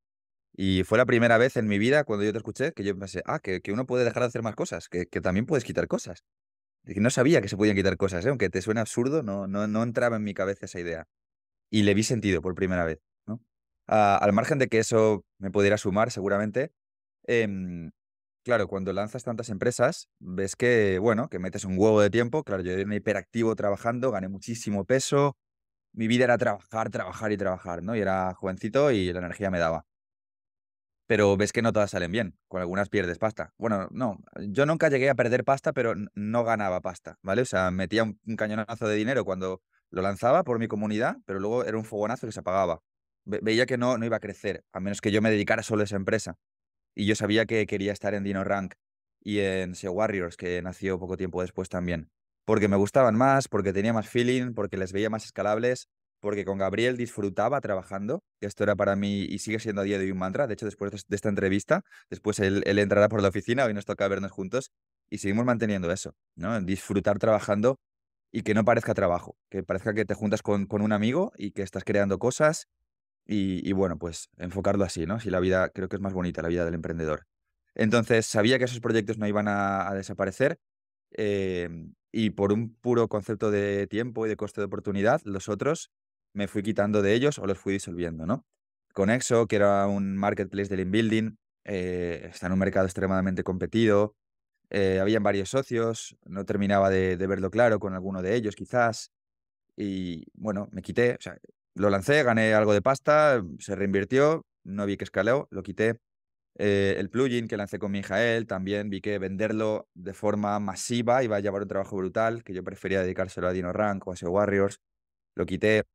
Y fue la primera vez en mi vida cuando yo te escuché que yo pensé, ah, que, uno puede dejar de hacer más cosas, que también puedes quitar cosas no sabía que se podían quitar cosas, ¿eh? aunque te suene absurdo, no, no, entraba en mi cabeza esa idea. Y le vi sentido por primera vez. Ah, al margen de que eso me pudiera sumar, seguramente, em, claro, cuando lanzas tantas empresas, ves que, bueno, que metes un huevo de tiempo. Claro, yo era un hiperactivo trabajando, gané muchísimo peso. Mi vida era trabajar, trabajar y trabajar, ¿no? Y era jovencito y la energía me daba pero ves que no todas salen bien. Con algunas pierdes pasta. Bueno, no, yo nunca llegué a perder pasta, pero no ganaba pasta, ¿vale? O sea, metía un, cañonazo de dinero cuando lo lanzaba por mi comunidad, pero luego era un fogonazo que se apagaba. veía que no, no iba a crecer, a menos que yo me dedicara solo a esa empresa. Y yo sabía que quería estar en Dino Rank y en Sea Warriors, que nació poco tiempo después también. Porque me gustaban más, porque tenía más feeling, porque les veía más escalables porque con Gabriel disfrutaba trabajando, esto era para mí y sigue siendo a día de hoy un mantra. De hecho, después de esta entrevista, después él, entrará por la oficina, hoy nos toca vernos juntos y seguimos manteniendo eso, ¿no? Disfrutar trabajando y que no parezca trabajo, que parezca que te juntas con, un amigo y que estás creando cosas y, bueno, pues enfocarlo así, ¿no? Si la vida, creo que es más bonita la vida del emprendedor. Entonces, sabía que esos proyectos no iban a, desaparecer eh, y por un puro concepto de tiempo y de coste de oportunidad, los otros me fui quitando de ellos o los fui disolviendo, ¿no? Exo, que era un marketplace de inbuilding, eh, está en un mercado extremadamente competido, había eh, habían varios socios, no terminaba de, verlo claro con alguno de ellos quizás, y bueno, me quité, o sea, lo lancé, gané algo de pasta, se reinvirtió, no vi que escaleó, lo quité. Eh, el plugin que lancé con mi Jael, también vi que venderlo de forma masiva iba a llevar un trabajo brutal, que yo prefería dedicárselo a Dino Rank o a SEO Warriors, lo quité.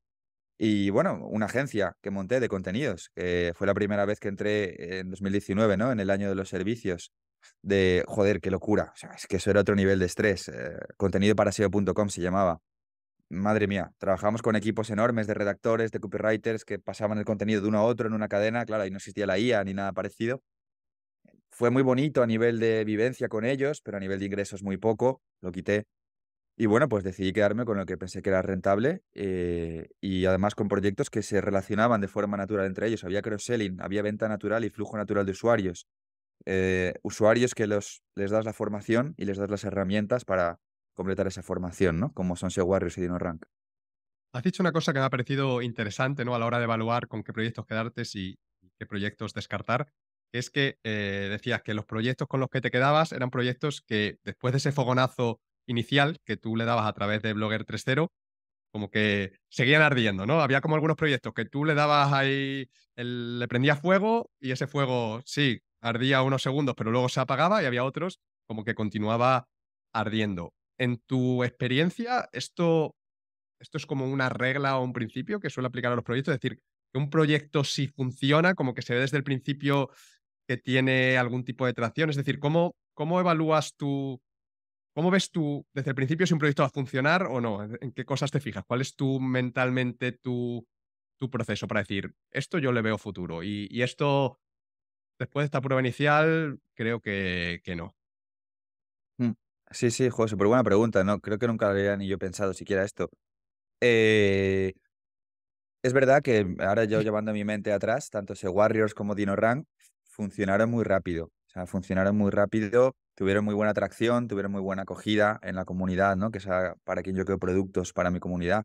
Y bueno, una agencia que monté de contenidos, que fue la primera vez que entré en 2019, ¿no? En el año de los servicios, de joder, qué locura. es que eso era otro nivel de estrés. Eh, contenido para e se llamaba. Madre mía, trabajamos con equipos enormes de redactores, de copywriters que pasaban el contenido de uno a otro en una cadena. Claro, y no existía la IA ni nada parecido. Fue muy bonito a nivel de vivencia con ellos, pero a nivel de ingresos muy poco. Lo quité. Y bueno, pues decidí quedarme con lo que pensé que era rentable eh, y además con proyectos que se relacionaban de forma natural entre ellos. Había cross-selling, había venta natural y flujo natural de usuarios. Eh, usuarios que los, les das la formación y les das las herramientas para completar esa formación, ¿no? Como son Warriors y DinoRank. Has dicho una cosa que me ha parecido interesante, ¿no? A la hora de evaluar con qué proyectos quedarte y qué proyectos descartar. Es que eh, decías que los proyectos con los que te quedabas eran proyectos que después de ese fogonazo inicial que tú le dabas a través de Blogger 3.0, como que seguían ardiendo, ¿no? Había como algunos proyectos que tú le dabas ahí, le prendía fuego y ese fuego sí, ardía unos segundos, pero luego se apagaba y había otros como que continuaba ardiendo. En tu experiencia, esto, esto es como una regla o un principio que suele aplicar a los proyectos, es decir, que un proyecto si funciona, como que se ve desde el principio que tiene algún tipo de tracción, es decir, ¿cómo, cómo evalúas tu...? ¿Cómo ves tú desde el principio si un proyecto va a funcionar o no? ¿En qué cosas te fijas? ¿Cuál es tu mentalmente tu, proceso para decir, esto yo le veo futuro y, esto, después de esta prueba inicial, creo que, no? Mm. Sí, sí, José, pero buena pregunta, ¿no? Creo que nunca lo había ni yo pensado siquiera esto. Eh, es verdad que ahora yo llevando mi mente atrás, tanto se Warriors como Dino Rank funcionaron muy rápido. O sea, funcionaron muy rápido tuvieron muy buena atracción, tuvieron muy buena acogida en la comunidad, ¿no? que sea para quien yo creo productos para mi comunidad.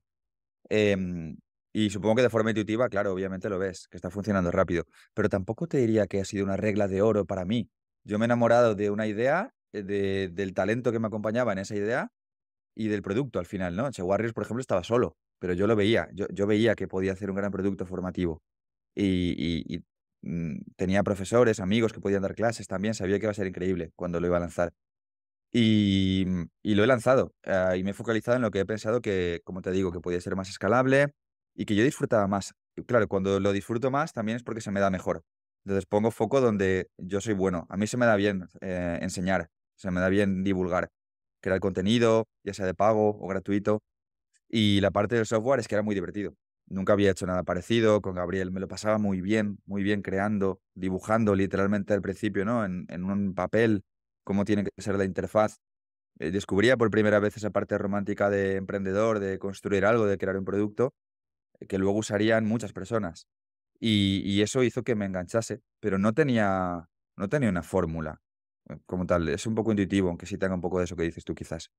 Em, y supongo que de forma intuitiva, claro, obviamente lo ves, que está funcionando rápido, pero tampoco te diría que ha sido una regla de oro para mí. Yo me he enamorado de una idea, eh, de, del talento que me acompañaba en esa idea y del producto al final, ¿no? Che Warriors, por ejemplo, estaba solo, pero yo lo veía, yo, yo veía que podía hacer un gran producto formativo. y, Mm, tenía profesores, amigos que podían dar clases también, sabía que iba a ser increíble cuando lo iba a lanzar. Y, mm, lo he lanzado ah, y me he focalizado en lo que he pensado que, como te digo, que podía ser más escalable y que yo disfrutaba más. claro, cuando lo disfruto más también es porque se me da mejor. Entonces pongo foco donde yo soy bueno. A mí se me da bien eh, enseñar, se me da bien divulgar, crear contenido, ya sea de pago o gratuito. Y la parte del software es que era muy divertido. Nunca había hecho nada parecido, con Gabriel me lo pasaba muy bien, muy bien creando, dibujando literalmente al principio, ¿no? En, un papel, cómo tiene que ser la interfaz. Eh, descubría por primera vez esa parte romántica de emprendedor, de construir algo, de crear un producto, eh, que luego usarían muchas personas. Y, eso hizo que me enganchase, pero no tenía, no tenía una fórmula eh, como tal. Es un poco intuitivo, aunque sí tenga un poco de eso que dices tú quizás.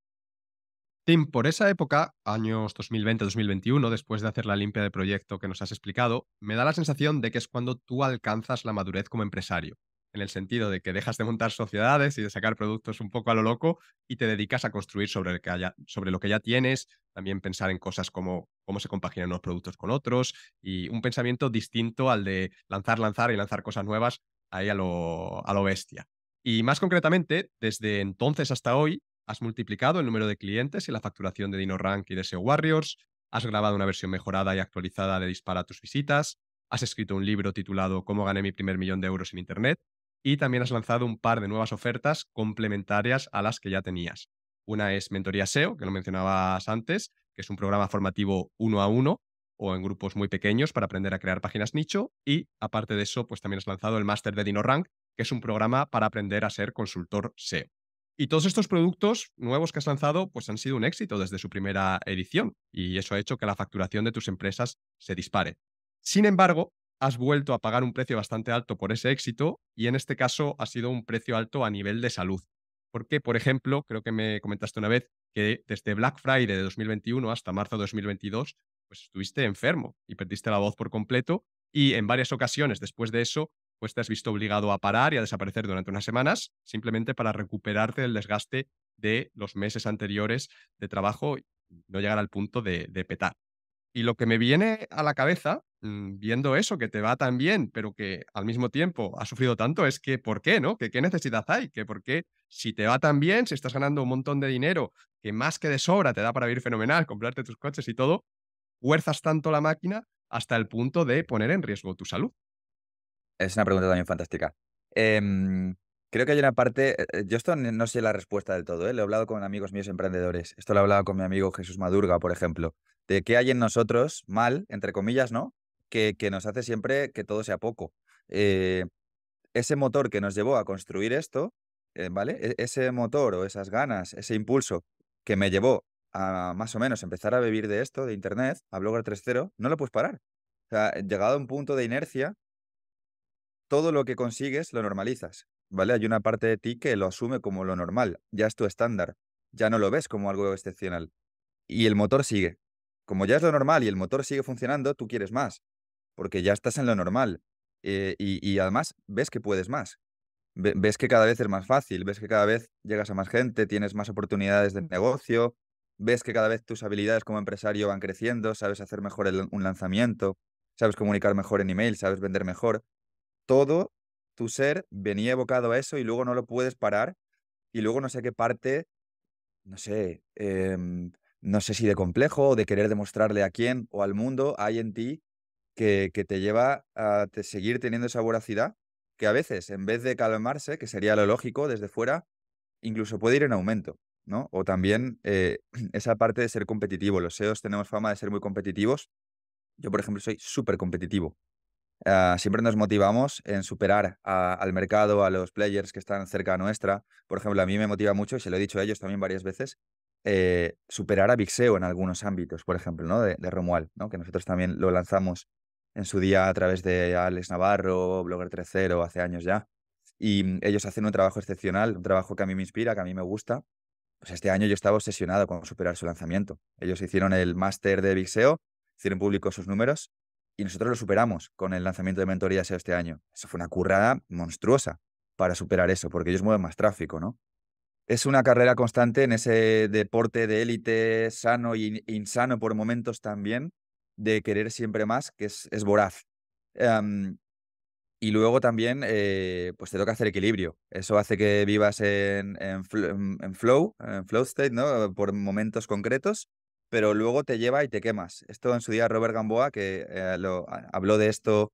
Tim, por esa época, años 2020-2021, después de hacer la limpia de proyecto que nos has explicado, me da la sensación de que es cuando tú alcanzas la madurez como empresario, en el sentido de que dejas de montar sociedades y de sacar productos un poco a lo loco y te dedicas a construir sobre, el sobre lo que ya tienes, también pensar en cosas como cómo se compaginan unos productos con otros y un pensamiento distinto al de lanzar, lanzar y lanzar cosas nuevas ahí a a lo bestia. Y más concretamente, desde entonces hasta hoy, has multiplicado el número de clientes y la facturación de DinoRank y de SEO Warriors, has grabado una versión mejorada y actualizada de Dispara tus visitas, has escrito un libro titulado Cómo gané mi primer millón de euros en Internet y también has lanzado un par de nuevas ofertas complementarias a las que ya tenías. Una es Mentoría SEO, que lo mencionabas antes, que es un programa formativo uno a uno o en grupos muy pequeños para aprender a crear páginas nicho. Y aparte de eso, pues también has lanzado el máster de DinoRank, que es un programa para aprender a ser consultor SEO. Y todos estos productos nuevos que has lanzado pues han sido un éxito desde su primera edición y eso ha hecho que la facturación de tus empresas se dispare. Sin embargo, has vuelto a pagar un precio bastante alto por ese éxito y en este caso ha sido un precio alto a nivel de salud. Porque, por ejemplo, creo que me comentaste una vez que desde Black Friday de 2021 hasta marzo de 2022 pues estuviste enfermo y perdiste la voz por completo y en varias ocasiones después de eso pues te has visto obligado a parar y a desaparecer durante unas semanas, simplemente para recuperarte del desgaste de los meses anteriores de trabajo y no llegar al punto de, petar. Y lo que me viene a la cabeza, mm, viendo eso, que te va tan bien, pero que al mismo tiempo has sufrido tanto, es que ¿por qué, no? qué necesidad hay, que por qué si te va tan bien, si estás ganando un montón de dinero, que más que de sobra te da para vivir fenomenal, comprarte tus coches y todo, fuerzas tanto la máquina hasta el punto de poner en riesgo tu salud. Es una pregunta también fantástica. Em, creo que hay una parte, eh, eh, yo esto no sé la respuesta del todo, ¿eh? lo he hablado con amigos míos emprendedores, esto lo he hablado con mi amigo Jesús Madurga, por ejemplo, de qué hay en nosotros mal, entre comillas, ¿no? Que, nos hace siempre que todo sea poco. ese motor que nos llevó a construir esto, ¿vale? E, ese motor o esas ganas, ese impulso que me llevó a más o menos empezar a vivir de esto, de Internet, a Blogger 3.0, no lo puedes parar. llegado a un punto de inercia, todo lo que consigues lo normalizas, ¿vale? Hay una parte de ti que lo asume como lo normal, ya es tu estándar, ya no lo ves como algo excepcional. Y el motor sigue. Como ya es lo normal y el motor sigue funcionando, tú quieres más, porque ya estás en lo normal. Eh, y, además ves que puedes más. ves que cada vez es más fácil, ves que cada vez llegas a más gente, tienes más oportunidades de negocio, ves que cada vez tus habilidades como empresario van creciendo, sabes hacer mejor un lanzamiento, sabes comunicar mejor en email, sabes vender mejor todo tu ser venía evocado a eso y luego no lo puedes parar y luego no sé qué parte, no sé, em, no sé si de complejo o de querer demostrarle a quién o al mundo hay en ti que, te lleva a seguir teniendo esa voracidad que a veces, en vez de calmarse, que sería lo lógico desde fuera, incluso puede ir en aumento, ¿no? O también eh, esa parte de ser competitivo. Los SEOs tenemos fama de ser muy competitivos. Yo, por ejemplo, soy súper competitivo. Ah, siempre nos motivamos en superar al mercado, a los players que están cerca nuestra. Por ejemplo, a mí me motiva mucho, y se lo he dicho a ellos también varias veces, eh, superar a Vixeo en algunos ámbitos, por ejemplo, ¿no? de, de Romual, que nosotros también lo lanzamos en su día a través de Alex Navarro, Blogger 3.0, hace años ya. Y mm, ellos hacen un trabajo excepcional, un trabajo que a mí me inspira, que a mí me gusta. Pues este año yo estaba obsesionado con superar su lanzamiento. Ellos hicieron el máster de Vixeo, hicieron público sus números y nosotros lo superamos con el lanzamiento de mentorías este año. Eso fue una currada monstruosa para superar eso, porque ellos mueven más tráfico, ¿no? Es una carrera constante en ese deporte de élite sano e insano por momentos también, de querer siempre más, que es, voraz. Em, y luego también, eh, pues te toca hacer equilibrio. Eso hace que vivas en, en flow, en flow state, ¿no? Por momentos concretos pero luego te lleva y te quemas. Esto en su día Robert Gamboa, que eh, lo, ah, habló de esto,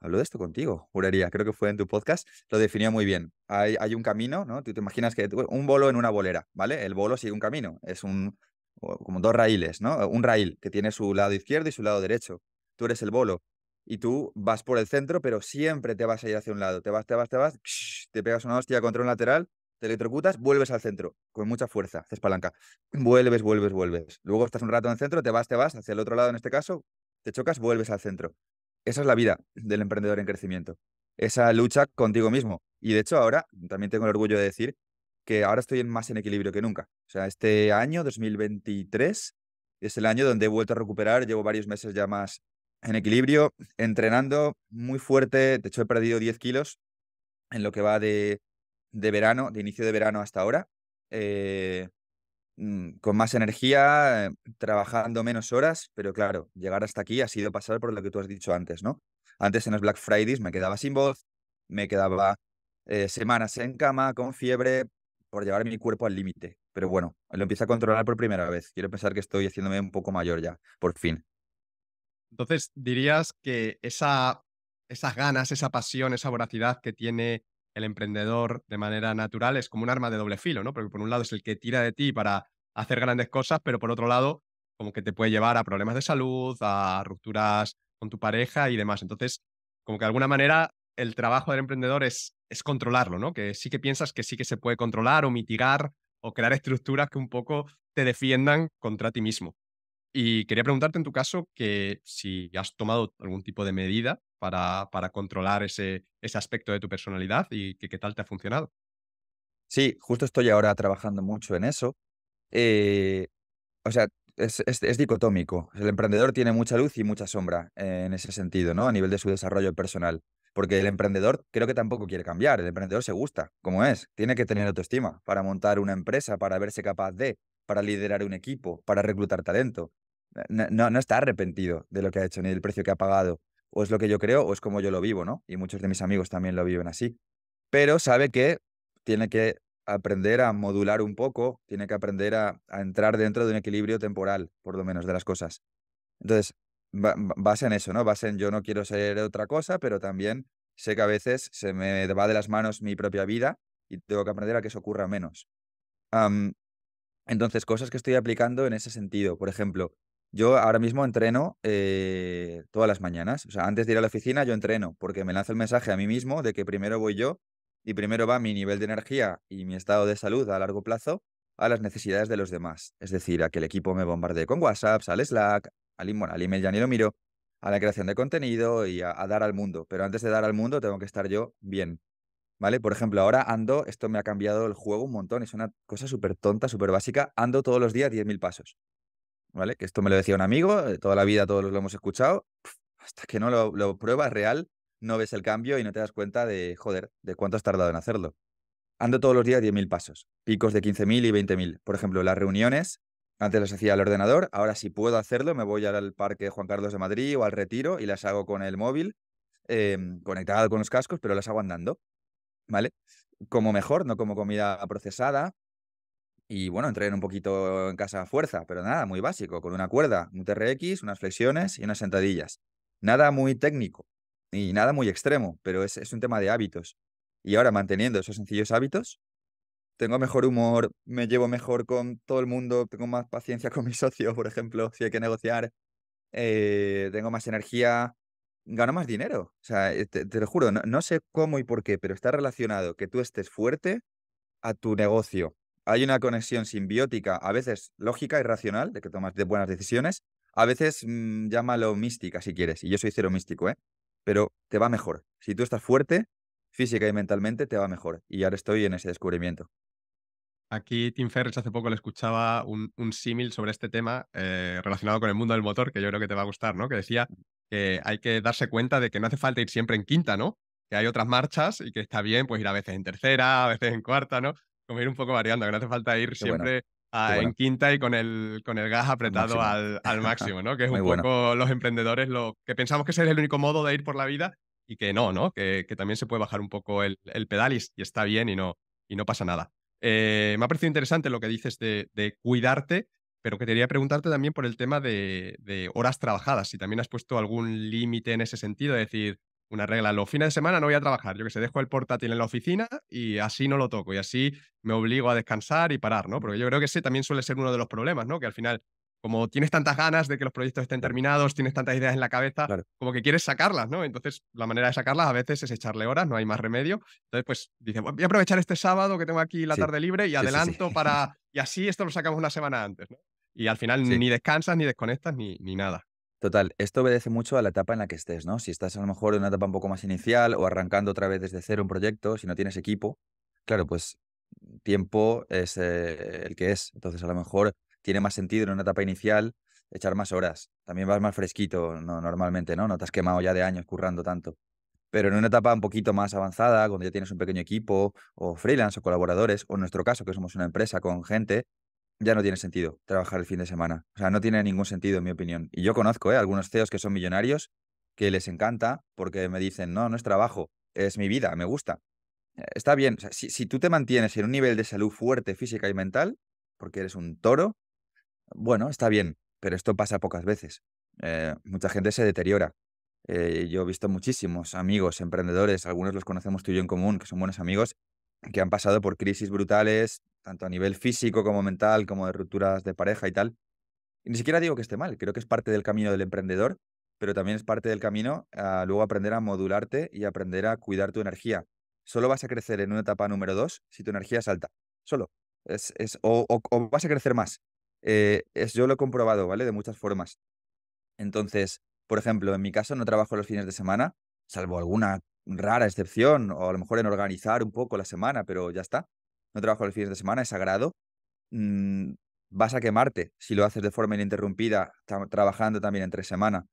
habló de esto contigo, juraría, creo que fue en tu podcast, lo definió muy bien. Hay, un camino, ¿no? Tú te imaginas que un bolo en una bolera, ¿vale? El bolo sigue un camino, es un como dos raíles, ¿no? Un raíl que tiene su lado izquierdo y su lado derecho. Tú eres el bolo y tú vas por el centro, pero siempre te vas a ir hacia un lado, te vas, te vas, te vas, te pegas una hostia contra un lateral te electrocutas, vuelves al centro, con mucha fuerza, haces palanca. Vuelves, vuelves, vuelves. Luego estás un rato en el centro, te vas, te vas, hacia el otro lado en este caso, te chocas, vuelves al centro. Esa es la vida del emprendedor en crecimiento. Esa lucha contigo mismo. Y de hecho ahora también tengo el orgullo de decir que ahora estoy más en equilibrio que nunca. O sea, este año, 2023, es el año donde he vuelto a recuperar, llevo varios meses ya más en equilibrio, entrenando muy fuerte, de hecho he perdido 10 kilos en lo que va de, de verano, de inicio de verano hasta ahora, eh, mm, con más energía, eh, trabajando menos horas, pero claro, llegar hasta aquí ha sido pasar por lo que tú has dicho antes, ¿no? Antes en los Black Fridays me quedaba sin voz, me quedaba eh, semanas en cama, con fiebre, por llevar mi cuerpo al límite. Pero bueno, lo empiezo a controlar por primera vez. Quiero pensar que estoy haciéndome un poco mayor ya, por fin. Entonces, dirías que esa, esas ganas, esa pasión, esa voracidad que tiene el emprendedor de manera natural es como un arma de doble filo, ¿no? Porque por un lado es el que tira de ti para hacer grandes cosas, pero por otro lado, como que te puede llevar a problemas de salud, a rupturas con tu pareja y demás. Entonces, como que de alguna manera el trabajo del emprendedor es, es controlarlo, ¿no? Que sí que piensas que sí que se puede controlar o mitigar o crear estructuras que un poco te defiendan contra ti mismo. Y quería preguntarte en tu caso que si has tomado algún tipo de medida para, controlar ese, aspecto de tu personalidad y qué tal te ha funcionado. Sí, justo estoy ahora trabajando mucho en eso. Eh, o sea, es, dicotómico. El emprendedor tiene mucha luz y mucha sombra eh, en ese sentido, ¿no? A nivel de su desarrollo personal. Porque el emprendedor creo que tampoco quiere cambiar. El emprendedor se gusta como es. Tiene que tener autoestima para montar una empresa, para verse capaz de, para liderar un equipo, para reclutar talento. Eh, no está arrepentido de lo que ha hecho ni del precio que ha pagado o es lo que yo creo o es como yo lo vivo, ¿no? Y muchos de mis amigos también lo viven así. Pero sabe que tiene que aprender a modular un poco, tiene que aprender a, entrar dentro de un equilibrio temporal, por lo menos, de las cosas. Entonces, base en eso, ¿no? Base en yo no quiero ser otra cosa, pero también sé que a veces se me va de las manos mi propia vida y tengo que aprender a que eso ocurra menos. entonces, cosas que estoy aplicando en ese sentido. Por ejemplo, yo ahora mismo entreno eh, todas las mañanas. O sea, antes de ir a la oficina yo entreno porque me lanzo el mensaje a mí mismo de que primero voy yo y primero va mi nivel de energía y mi estado de salud a largo plazo a las necesidades de los demás. Es decir, a que el equipo me bombardee con WhatsApp, al Slack, al, email ya ni lo miro, a la creación de contenido y a, dar al mundo. Pero antes de dar al mundo tengo que estar yo bien. ¿Vale? Por ejemplo, ahora ando, esto me ha cambiado el juego un montón, es una cosa súper tonta, súper básica, ando todos los días 10.000 pasos. ¿vale? Que esto me lo decía un amigo, eh, toda la vida todos lo hemos escuchado, hasta que no lo, pruebas real, no ves el cambio y no te das cuenta de, joder, de cuánto has tardado en hacerlo. Ando todos los días 10.000 pasos, picos de 15.000 y 20.000. Por ejemplo, las reuniones, antes las hacía al ordenador, ahora si puedo hacerlo, me voy al Parque Juan Carlos de Madrid o al Retiro y las hago con el móvil, em, conectado con los cascos, pero las hago andando, ¿vale? Como mejor, no como comida procesada, y bueno, entrar un poquito en casa a fuerza, pero nada, muy básico, con una cuerda, un TRX, unas flexiones y unas sentadillas. Nada muy técnico y nada muy extremo, pero es, es un tema de hábitos. Y ahora, manteniendo esos sencillos hábitos, tengo mejor humor, me llevo mejor con todo el mundo, tengo más paciencia con mi socio, por ejemplo, si hay que negociar, eh, tengo más energía, gano más dinero. O sea, eh, te, lo juro, no, sé cómo y por qué, pero está relacionado que tú estés fuerte a tu negocio, hay una conexión simbiótica, a veces lógica y racional, de que tomas de buenas decisiones, a veces mm, llámalo mística si quieres, y yo soy cero místico, ¿eh? pero te va mejor. Si tú estás fuerte, física y mentalmente, te va mejor. Y ahora estoy en ese descubrimiento. Aquí Tim Ferriss hace poco le escuchaba un, símil sobre este tema eh, relacionado con el mundo del motor, que yo creo que te va a gustar, ¿no? Que decía que hay que darse cuenta de que no hace falta ir siempre en quinta, ¿no? Que hay otras marchas y que está bien pues ir a veces en tercera, a veces en cuarta, ¿no? como ir un poco variando, que no hace falta ir siempre ah, en quinta y con el, con el gas apretado Al, máximo, ¿no? Que es un poco los emprendedores lo que pensamos que es el único modo de ir por la vida y que no, ¿no? Que, que también se puede bajar un poco el, el pedal y, está bien y no, y no pasa nada. Eh, me ha parecido interesante lo que dices de, de, cuidarte, pero quería preguntarte también por el tema de, de horas trabajadas, si también has puesto algún límite en ese sentido, es decir, una regla. Los fines de semana no voy a trabajar. Yo que sé, dejo el portátil en la oficina y así no lo toco. Y así me obligo a descansar y parar, ¿no? Porque yo creo que ese también suele ser uno de los problemas, ¿no? Que al final, como tienes tantas ganas de que los proyectos estén terminados, tienes tantas ideas en la cabeza, como que quieres sacarlas, ¿no? Entonces, la manera de sacarlas a veces es echarle horas, no hay más remedio. Entonces, pues dices, voy a aprovechar este sábado que tengo aquí la tarde libre y adelanto para. Y así esto lo sacamos una semana antes, ¿no? Y al final ni descansas, ni desconectas, ni, ni nada. Total, esto obedece mucho a la etapa en la que estés, ¿no? Si estás a lo mejor en una etapa un poco más inicial o arrancando otra vez desde cero un proyecto, si no tienes equipo, claro, pues tiempo es eh, el que es. Entonces a lo mejor tiene más sentido en una etapa inicial echar más horas. También vas más fresquito normalmente, ¿no? No te has quemado ya de años currando tanto. Pero en una etapa un poquito más avanzada, cuando ya tienes un pequeño equipo o freelance o colaboradores, o en nuestro caso que somos una empresa con gente, ya no tiene sentido trabajar el fin de semana. O sea, no tiene ningún sentido, en mi opinión. Y yo conozco ¿eh? algunos CEOs que son millonarios que les encanta porque me dicen, no, no es trabajo, es mi vida, me gusta. Eh, está bien, si, tú te mantienes en un nivel de salud fuerte física y mental, porque eres un toro, bueno, está bien, pero esto pasa pocas veces. Eh, mucha gente se deteriora. Eh, yo he visto muchísimos amigos, emprendedores, algunos los conocemos tú y yo en común, que son buenos amigos, que han pasado por crisis brutales, tanto a nivel físico como mental, como de rupturas de pareja y tal. ni siquiera digo que esté mal, creo que es parte del camino del emprendedor, pero también es parte del camino a luego aprender a modularte y aprender a cuidar tu energía. Solo vas a crecer en una etapa número dos si tu energía es alta. Solo. Es, o, vas a crecer más. Eh, es, yo lo he comprobado, ¿vale? De muchas formas. Entonces, por ejemplo, en mi caso no trabajo los fines de semana, salvo alguna rara excepción, o a lo mejor en organizar un poco la semana, pero ya está no trabajo los fines de semana, es sagrado, mm, vas a quemarte si lo haces de forma ininterrumpida, trabajando también entre semana.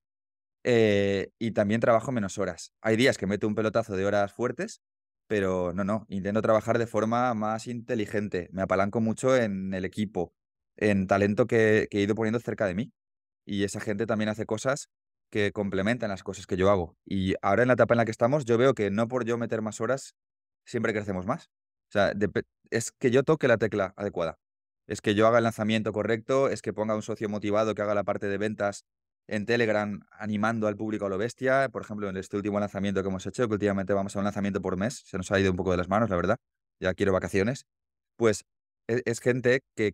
Eh, y también trabajo menos horas. Hay días que meto un pelotazo de horas fuertes, pero no, no, intento trabajar de forma más inteligente. Me apalanco mucho en el equipo, en talento que he ido poniendo cerca de mí. Y esa gente también hace cosas que complementan las cosas que yo hago. Y ahora en la etapa en la que estamos, yo veo que no por yo meter más horas, siempre crecemos más sea, es que yo toque la tecla adecuada. Es que yo haga el lanzamiento correcto, es que ponga un socio motivado que haga la parte de ventas en Telegram animando al público a lo bestia. Por ejemplo, en este último lanzamiento que hemos hecho, que últimamente vamos a un lanzamiento por mes, se nos ha ido un poco de las manos, la verdad. Ya quiero vacaciones. Pues e-, es, gente que,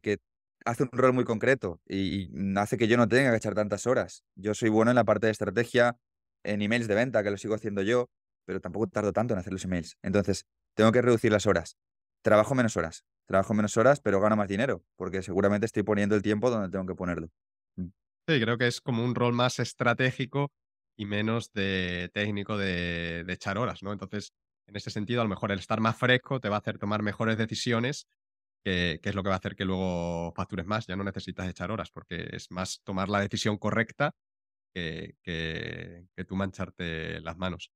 hace un rol muy concreto y, hace que yo no tenga que echar tantas horas. Yo soy bueno en la parte de estrategia, en emails de venta, que lo sigo haciendo yo, pero tampoco tardo tanto en hacer los emails. Entonces, tengo que reducir las horas trabajo menos horas. Trabajo menos horas, pero gano más dinero, porque seguramente estoy poniendo el tiempo donde tengo que ponerlo. Mm. Sí, creo que es como un rol más estratégico y menos de técnico de, echar horas, ¿no? Entonces, en ese sentido, a lo mejor el estar más fresco te va a hacer tomar mejores decisiones, que, es lo que va a hacer que luego factures más. Ya no necesitas echar horas, porque es más tomar la decisión correcta que, que, tú mancharte las manos.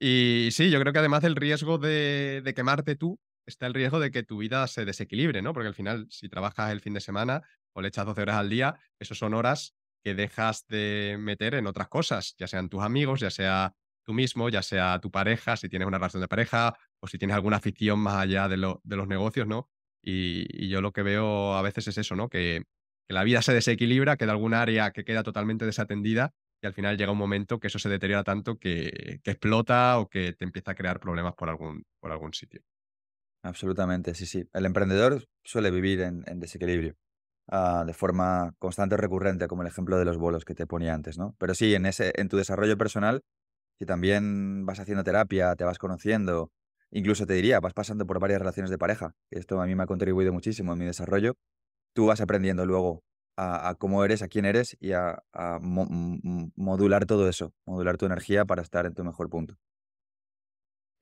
Y sí, yo creo que además el riesgo de, de quemarte tú, está el riesgo de que tu vida se desequilibre, ¿no? Porque al final, si trabajas el fin de semana o le echas 12 horas al día, eso son horas que dejas de meter en otras cosas, ya sean tus amigos, ya sea tú mismo, ya sea tu pareja, si tienes una relación de pareja o si tienes alguna afición más allá de, los negocios, ¿no? Y, yo lo que veo a veces es eso, ¿no? Que, la vida se desequilibra, queda algún área que queda totalmente desatendida y al final llega un momento que eso se deteriora tanto que, que explota o que te empieza a crear problemas por algún, por algún sitio. Absolutamente, sí, sí. El emprendedor suele vivir en, desequilibrio ah, de forma constante o recurrente, como el ejemplo de los bolos que te ponía antes, ¿no? Pero sí, en, ese, en tu desarrollo personal, y también vas haciendo terapia, te vas conociendo, incluso te diría, vas pasando por varias relaciones de pareja, esto a mí me ha contribuido muchísimo en mi desarrollo, tú vas aprendiendo luego a, cómo eres, a quién eres y a, modular todo eso, modular tu energía para estar en tu mejor punto.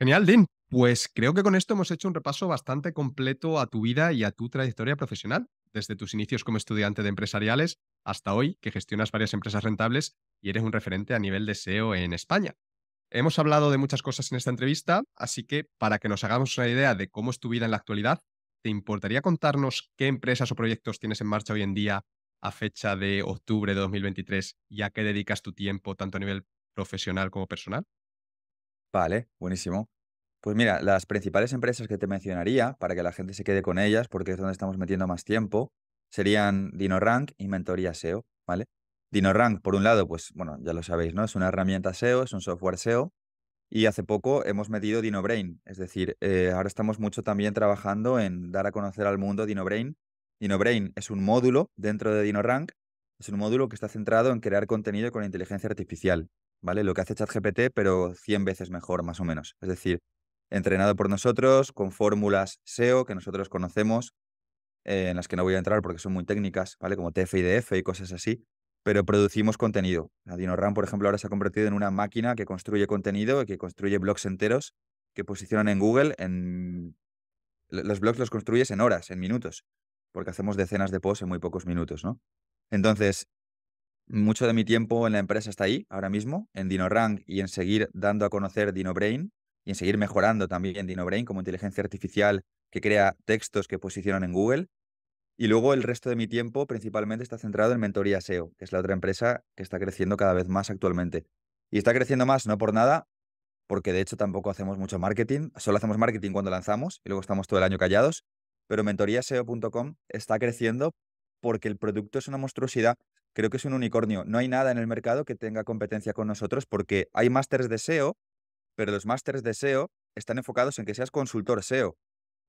Genial, Dean. Pues creo que con esto hemos hecho un repaso bastante completo a tu vida y a tu trayectoria profesional, desde tus inicios como estudiante de empresariales hasta hoy, que gestionas varias empresas rentables y eres un referente a nivel de SEO en España. Hemos hablado de muchas cosas en esta entrevista, así que para que nos hagamos una idea de cómo es tu vida en la actualidad, ¿te importaría contarnos qué empresas o proyectos tienes en marcha hoy en día a fecha de octubre de 2023 y a qué dedicas tu tiempo tanto a nivel profesional como personal? Vale, buenísimo. Pues mira, las principales empresas que te mencionaría, para que la gente se quede con ellas, porque es donde estamos metiendo más tiempo, serían DinoRank y Mentoría SEO, ¿vale? DinoRank, por un lado, pues bueno, ya lo sabéis, ¿no? Es una herramienta SEO, es un software SEO, y hace poco hemos metido DinoBrain, es decir, eh, ahora estamos mucho también trabajando en dar a conocer al mundo DinoBrain. DinoBrain es un módulo dentro de DinoRank, es un módulo que está centrado en crear contenido con inteligencia artificial, ¿vale? Lo que hace ChatGPT, pero 100 veces mejor, más o menos. Es decir, entrenado por nosotros, con fórmulas SEO que nosotros conocemos, eh, en las que no voy a entrar porque son muy técnicas, ¿vale? Como TF y cosas así, pero producimos contenido. La DinoRAM, por ejemplo, ahora se ha convertido en una máquina que construye contenido, que construye blogs enteros, que posicionan en Google, en... los blogs los construyes en horas, en minutos, porque hacemos decenas de posts en muy pocos minutos, ¿no? Entonces, mucho de mi tiempo en la empresa está ahí, ahora mismo, en DinoRank y en seguir dando a conocer DinoBrain, y en seguir mejorando también DinoBrain como inteligencia artificial que crea textos que posicionan pues en Google. Y luego el resto de mi tiempo principalmente está centrado en Mentoría SEO, que es la otra empresa que está creciendo cada vez más actualmente. Y está creciendo más no por nada, porque de hecho tampoco hacemos mucho marketing, solo hacemos marketing cuando lanzamos y luego estamos todo el año callados, pero mentoríaseo.com está creciendo porque el producto es una monstruosidad, creo que es un unicornio, no hay nada en el mercado que tenga competencia con nosotros porque hay másteres de SEO pero los másteres de SEO están enfocados en que seas consultor SEO.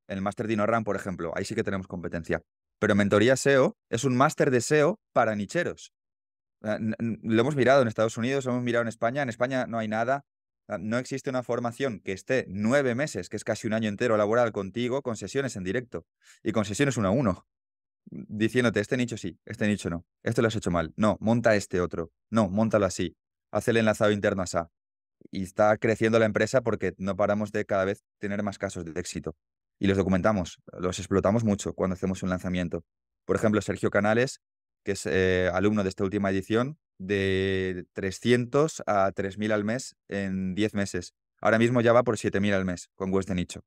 En el máster de por ejemplo, ahí sí que tenemos competencia. Pero mentoría SEO es un máster de SEO para nicheros. Ah, lo hemos mirado en Estados Unidos, hemos mirado en España. En España no hay nada. Ah, no existe una formación que esté nueve meses, que es casi un año entero laboral contigo, con sesiones en directo y con sesiones uno a uno diciéndote, este nicho sí, este nicho no, esto lo has hecho mal, no, monta este otro, no, montalo así, haz el enlazado interno así, y está creciendo la empresa porque no paramos de cada vez tener más casos de éxito. Y los documentamos, los explotamos mucho cuando hacemos un lanzamiento. Por ejemplo, Sergio Canales, que es eh, alumno de esta última edición, de 300 a 3.000 al mes en 10 meses. Ahora mismo ya va por 7.000 al mes con West de Nicho.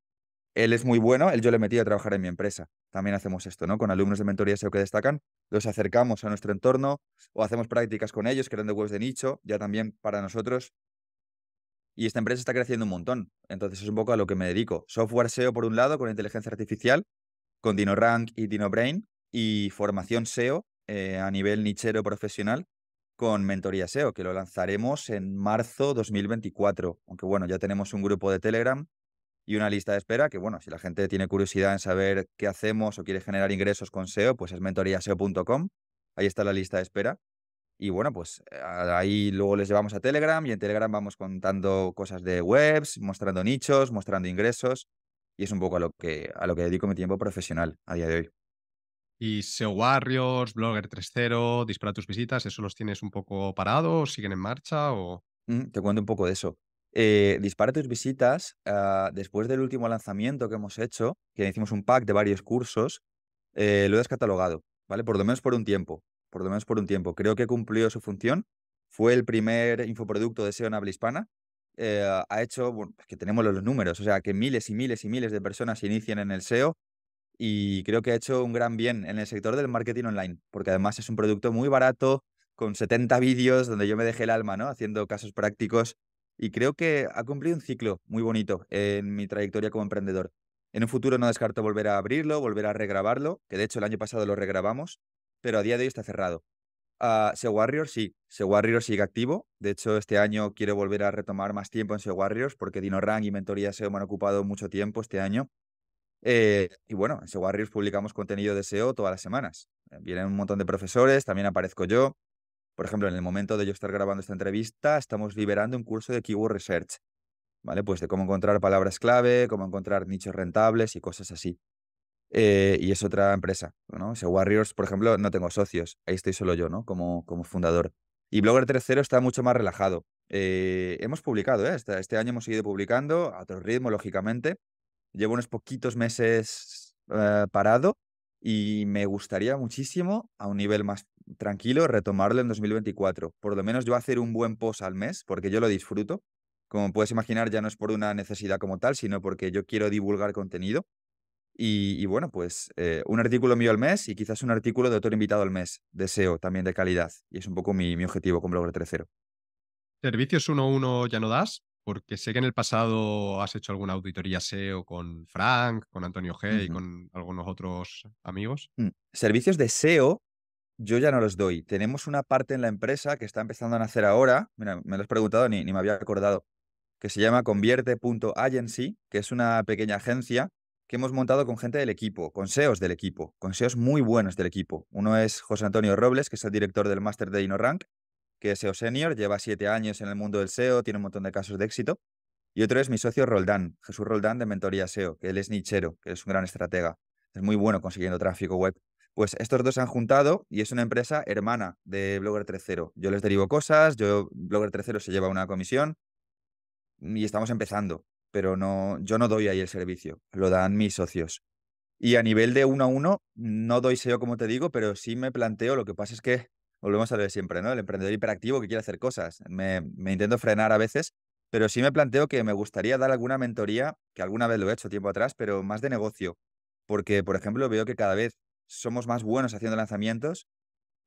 Él es muy bueno, él yo le metí a trabajar en mi empresa. También hacemos esto, ¿no? Con alumnos de mentoría SEO que destacan, los acercamos a nuestro entorno o hacemos prácticas con ellos creando webs de nicho, ya también para nosotros y esta empresa está creciendo un montón. Entonces es un poco a lo que me dedico. Software SEO por un lado con inteligencia artificial, con DinoRank y DinoBrain, y formación SEO eh, a nivel nichero profesional con Mentoría SEO, que lo lanzaremos en marzo 2024. Aunque bueno, ya tenemos un grupo de Telegram y una lista de espera que bueno, si la gente tiene curiosidad en saber qué hacemos o quiere generar ingresos con SEO, pues es mentoriaseo.com. Ahí está la lista de espera. Y bueno, pues eh, ahí luego les llevamos a Telegram y en Telegram vamos contando cosas de webs, mostrando nichos, mostrando ingresos y es un poco a lo que, a lo que dedico mi tiempo profesional a día de hoy. ¿Y SEO Warriors, Blogger 3.0, Dispara tus visitas, eso los tienes un poco parados, siguen en marcha o...? te cuento un poco de eso. Eh, Dispara tus visitas, ah, después del último lanzamiento que hemos hecho, que hicimos un pack de varios cursos, eh, lo he descatalogado, ¿vale? Por lo menos por un tiempo por lo menos por un tiempo. Creo que cumplió su función. Fue el primer infoproducto de SEO en habla hispana. Eh, ha hecho, bueno, es que tenemos los números, o sea, que miles y miles y miles de personas se inician en el SEO y creo que ha hecho un gran bien en el sector del marketing online, porque además es un producto muy barato, con 70 vídeos donde yo me dejé el alma, ¿no? Haciendo casos prácticos y creo que ha cumplido un ciclo muy bonito en mi trayectoria como emprendedor. En un futuro no descarto volver a abrirlo, volver a regrabarlo, que de hecho el año pasado lo regrabamos pero a día de hoy está cerrado. A ah, Warriors sí, Se Warriors sigue activo. De hecho, este año quiero volver a retomar más tiempo en SEO Warriors porque Dino y Mentoría SEO me han ocupado mucho tiempo este año. Eh, y bueno, en SEO Warriors publicamos contenido de SEO todas las semanas. Eh, vienen un montón de profesores, también aparezco yo. Por ejemplo, en el momento de yo estar grabando esta entrevista, estamos liberando un curso de Keyword Research, ¿vale? Pues de cómo encontrar palabras clave, cómo encontrar nichos rentables y cosas así. Eh, y es otra empresa, ¿no? Warriors, por ejemplo, no tengo socios, ahí estoy solo yo, ¿no? Como, como fundador. Y Blogger 3.0 está mucho más relajado. Eh, hemos publicado, ¿eh? Este, año hemos seguido publicando a otro ritmo, lógicamente. Llevo unos poquitos meses parado y me gustaría muchísimo, a un nivel más tranquilo, retomarlo en 2024. Por lo menos yo hacer un buen post al mes, porque yo lo disfruto. Como puedes imaginar, ya no es por una necesidad como tal, sino porque yo quiero divulgar contenido y, bueno, pues eh, un artículo mío al mes y quizás un artículo de autor invitado al mes, deseo también de calidad. Y es un poco mi, objetivo con Blogger 3.0. ¿Servicios uno ya no das? Porque sé que en el pasado has hecho alguna auditoría SEO con Frank, con Antonio G y con algunos otros amigos. Mm, servicios de SEO yo ya no los doy. Tenemos una parte en la empresa que está empezando a nacer ahora, mira, me lo has preguntado, ni, ni me había acordado, que se llama convierte.agency, que es una pequeña agencia que hemos montado con gente del equipo, con SEOs del equipo, con SEOs muy buenos del equipo. Uno es José Antonio Robles, que es el director del Master de Inorank, que es SEO senior, lleva siete años en el mundo del SEO, tiene un montón de casos de éxito. Y otro es mi socio Roldán, Jesús Roldán de Mentoría SEO, que él es nichero, que es un gran estratega. Es muy bueno consiguiendo tráfico web. Pues estos dos se han juntado y es una empresa hermana de Blogger 3.0. Yo les derivo cosas, yo Blogger 3.0 se lleva una comisión y estamos empezando pero no, yo no doy ahí el servicio, lo dan mis socios. Y a nivel de uno a uno, no doy SEO como te digo, pero sí me planteo, lo que pasa es que, volvemos a ver siempre, ¿no? El emprendedor hiperactivo que quiere hacer cosas. Me, me intento frenar a veces, pero sí me planteo que me gustaría dar alguna mentoría, que alguna vez lo he hecho tiempo atrás, pero más de negocio. Porque, por ejemplo, veo que cada vez somos más buenos haciendo lanzamientos,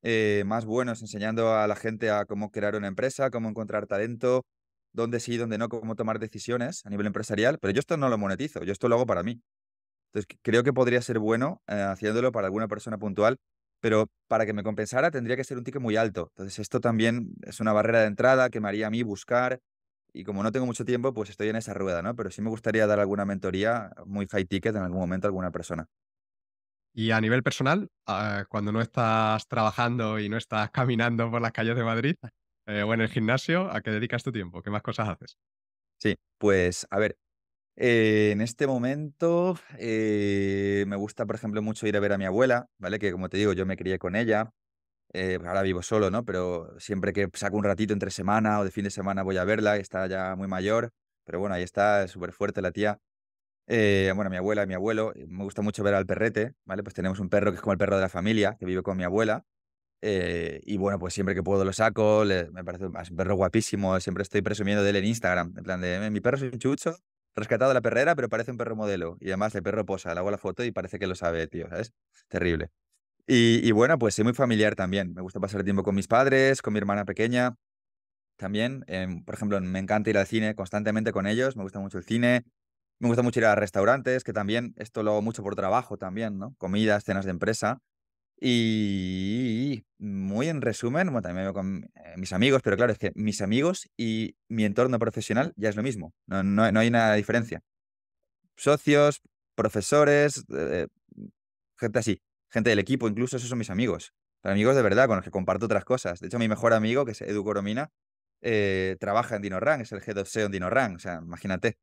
eh, más buenos enseñando a la gente a cómo crear una empresa, cómo encontrar talento, dónde sí, dónde no, cómo tomar decisiones a nivel empresarial, pero yo esto no lo monetizo, yo esto lo hago para mí. Entonces, creo que podría ser bueno eh, haciéndolo para alguna persona puntual, pero para que me compensara tendría que ser un ticket muy alto. Entonces, esto también es una barrera de entrada que me haría a mí buscar. Y como no tengo mucho tiempo, pues estoy en esa rueda, ¿no? Pero sí me gustaría dar alguna mentoría muy high ticket en algún momento a alguna persona. Y a nivel personal, ah, cuando no estás trabajando y no estás caminando por las calles de Madrid, eh, o en el gimnasio, ¿a qué dedicas tu tiempo? ¿Qué más cosas haces? Sí, pues a ver, eh, en este momento eh, me gusta, por ejemplo, mucho ir a ver a mi abuela, ¿vale? Que como te digo, yo me crié con ella. Pues, ahora vivo solo, ¿no? Pero siempre que saco un ratito entre semana o de fin de semana voy a verla, está ya muy mayor. Pero bueno, ahí está, súper fuerte la tía. bueno, mi abuela y mi abuelo. Me gusta mucho ver al perrete, ¿vale? Pues tenemos un perro que es como el perro de la familia, que vive con mi abuela. Eh, y bueno, pues siempre que puedo lo saco, me parece un perro guapísimo, siempre estoy presumiendo de él en Instagram, en plan de, eh, mi perro es un chucho, rescatado de la perrera, pero parece un perro modelo. Y además el perro posa, le hago la foto y parece que lo sabe, tío, ¿sabes? Terrible. Y, bueno, pues soy muy familiar también, me gusta pasar tiempo con mis padres, con mi hermana pequeña, también, em, por ejemplo, me encanta ir al cine constantemente con ellos, me gusta mucho el cine, me gusta mucho ir a restaurantes, que también esto lo hago mucho por trabajo también, ¿no? Comidas, cenas de empresa. Y muy en resumen, bueno, también con eh, mis amigos, pero claro, es que mis amigos y mi entorno profesional ya es lo mismo, no, hay nada de diferencia. Socios, profesores, eh, gente así, gente del equipo, incluso esos son mis amigos. amigos de verdad, con los que comparto otras cosas. De hecho, mi mejor amigo, que es Edu Coromina, eh, trabaja en DinoRank, es el g of SEO en DinoRank, o sea, imagínate.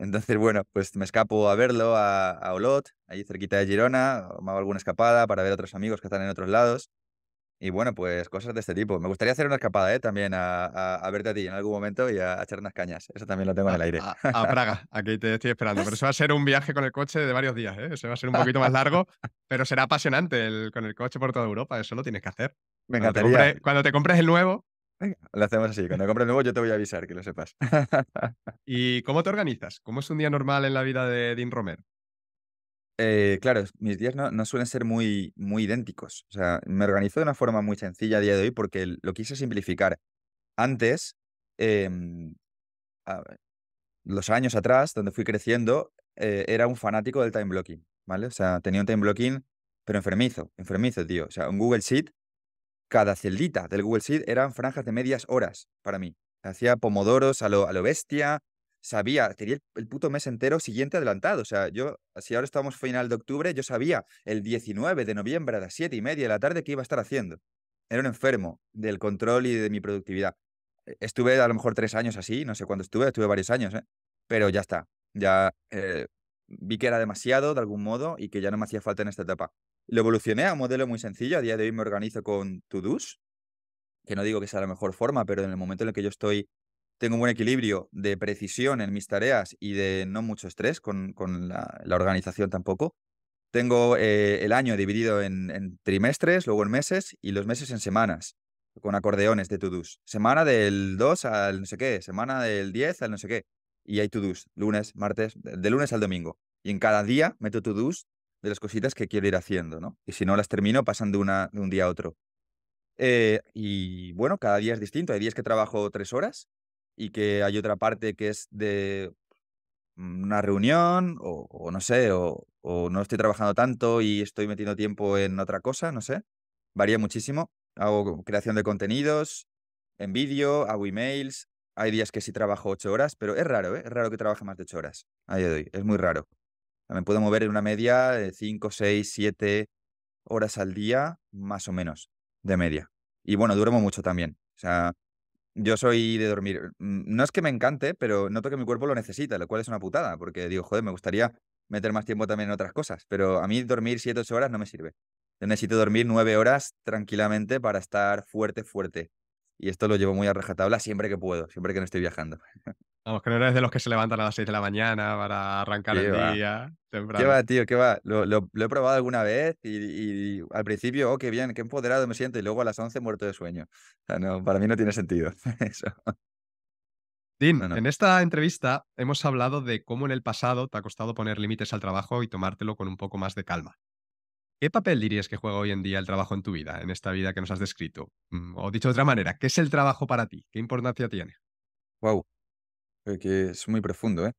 Entonces, bueno, pues me escapo a verlo a, Olot, ahí cerquita de Girona, me hago alguna escapada para ver a otros amigos que están en otros lados. Y bueno, pues cosas de este tipo. Me gustaría hacer una escapada ¿eh? también a, verte a ti en algún momento y a, echar unas cañas. Eso también lo tengo en el aire. A, Praga, aquí te estoy esperando. Pero eso va a ser un viaje con el coche de varios días. ¿eh? Eso va a ser un poquito más largo, pero será apasionante el, con el coche por toda Europa. Eso lo tienes que hacer. venga Cuando te, cuando te compres el nuevo, lo hacemos así. Cuando compres nuevo, yo te voy a avisar, que lo sepas. ¿Y cómo te organizas? ¿Cómo es un día normal en la vida de Dean Romero? Eh, claro, mis días no, suelen ser muy, muy idénticos. O sea, me organizo de una forma muy sencilla a día de hoy porque lo quise simplificar. Antes, em, los años atrás, donde fui creciendo, eh, era un fanático del time blocking, ¿vale? O sea, tenía un time blocking, pero enfermizo, enfermizo, tío. O sea, un Google Sheet cada celdita del Google Sheet eran franjas de medias horas para mí. Hacía pomodoros a lo, bestia, sabía, tenía el, puto mes entero siguiente adelantado. O sea, yo, si ahora estamos final de octubre, yo sabía el 19 de noviembre a las 7 y media de la tarde qué iba a estar haciendo. Era un enfermo del control y de mi productividad. E, estuve a lo mejor tres años así, no sé cuándo estuve, estuve varios años, ¿eh? pero ya está. Ya eh, vi que era demasiado de algún modo y que ya no me hacía falta en esta etapa. Lo evolucioné a un modelo muy sencillo. A día de hoy me organizo con to que no digo que sea la mejor forma, pero en el momento en el que yo estoy, tengo un buen equilibrio de precisión en mis tareas y de no mucho estrés con, la, organización tampoco. Tengo eh, el año dividido en, trimestres, luego en meses y los meses en semanas, con acordeones de to Semana del 2 al no sé qué, semana del 10 al no sé qué. Y hay to lunes, martes, de lunes al domingo. Y en cada día meto to de las cositas que quiero ir haciendo, ¿no? Y si no las termino, pasan de, un día a otro. Eh, y bueno, cada día es distinto. Hay días que trabajo tres horas y que hay otra parte que es de mm, una reunión o, no sé, o, no estoy trabajando tanto y estoy metiendo tiempo en otra cosa, no sé. Varía muchísimo. Hago creación de contenidos, en vídeo, hago emails. Hay días que sí trabajo ocho horas, pero es raro, ¿eh? Es raro que trabaje más de ocho horas. Ahí doy, es muy raro. Me puedo mover en una media de 5, 6, 7 horas al día, más o menos, de media. Y bueno, duermo mucho también. O sea, yo soy de dormir. Mm, no es que me encante, pero noto que mi cuerpo lo necesita, lo cual es una putada, porque digo, joder, me gustaría meter más tiempo también en otras cosas, pero a mí dormir 7, 8 horas no me sirve. necesito dormir 9 horas tranquilamente para estar fuerte, fuerte. Y esto lo llevo muy a rajatabla siempre que puedo, siempre que no estoy viajando. Vamos, que no eres de los que se levantan a las 6 de la mañana para arrancar el día temprano. ¿Qué va, tío? ¿Qué va? Lo, he probado alguna vez y, al principio, oh, qué bien, qué empoderado me siento, y luego a las 11 muerto de sueño. no, para mí no tiene sentido eso. Dean, en esta entrevista hemos hablado de cómo en el pasado te ha costado poner límites al trabajo y tomártelo con un poco más de calma. ¿Qué papel dirías que juega hoy en día el trabajo en tu vida, en esta vida que nos has descrito? Mm, o dicho de otra manera, ¿qué es el trabajo para ti? ¿Qué importancia tiene? Wow, eh, que, es muy profundo, ¿eh?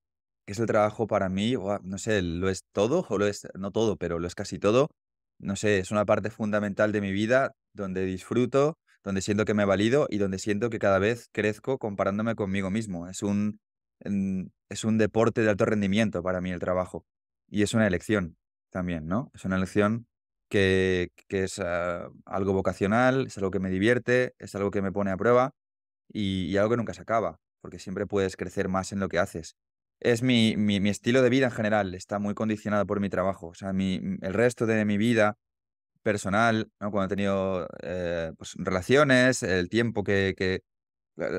Que es el trabajo para mí, no sé, lo es todo o lo es, no todo, pero lo es casi todo. No sé, es una parte fundamental de mi vida donde disfruto, donde siento que me valido y donde siento que cada vez crezco comparándome conmigo mismo. Es un, mm, es un deporte de alto rendimiento para mí el trabajo. Y es una elección también, ¿no? Es una elección que, es ah, algo vocacional, es algo que me divierte, es algo que me pone a prueba y algo que nunca se acaba porque siempre puedes crecer más en lo que haces. Es mi, estilo de vida en general, está muy condicionado por mi trabajo. O sea, mi, el resto de mi vida personal, cuando he tenido eh, pues, relaciones, el tiempo que, eh,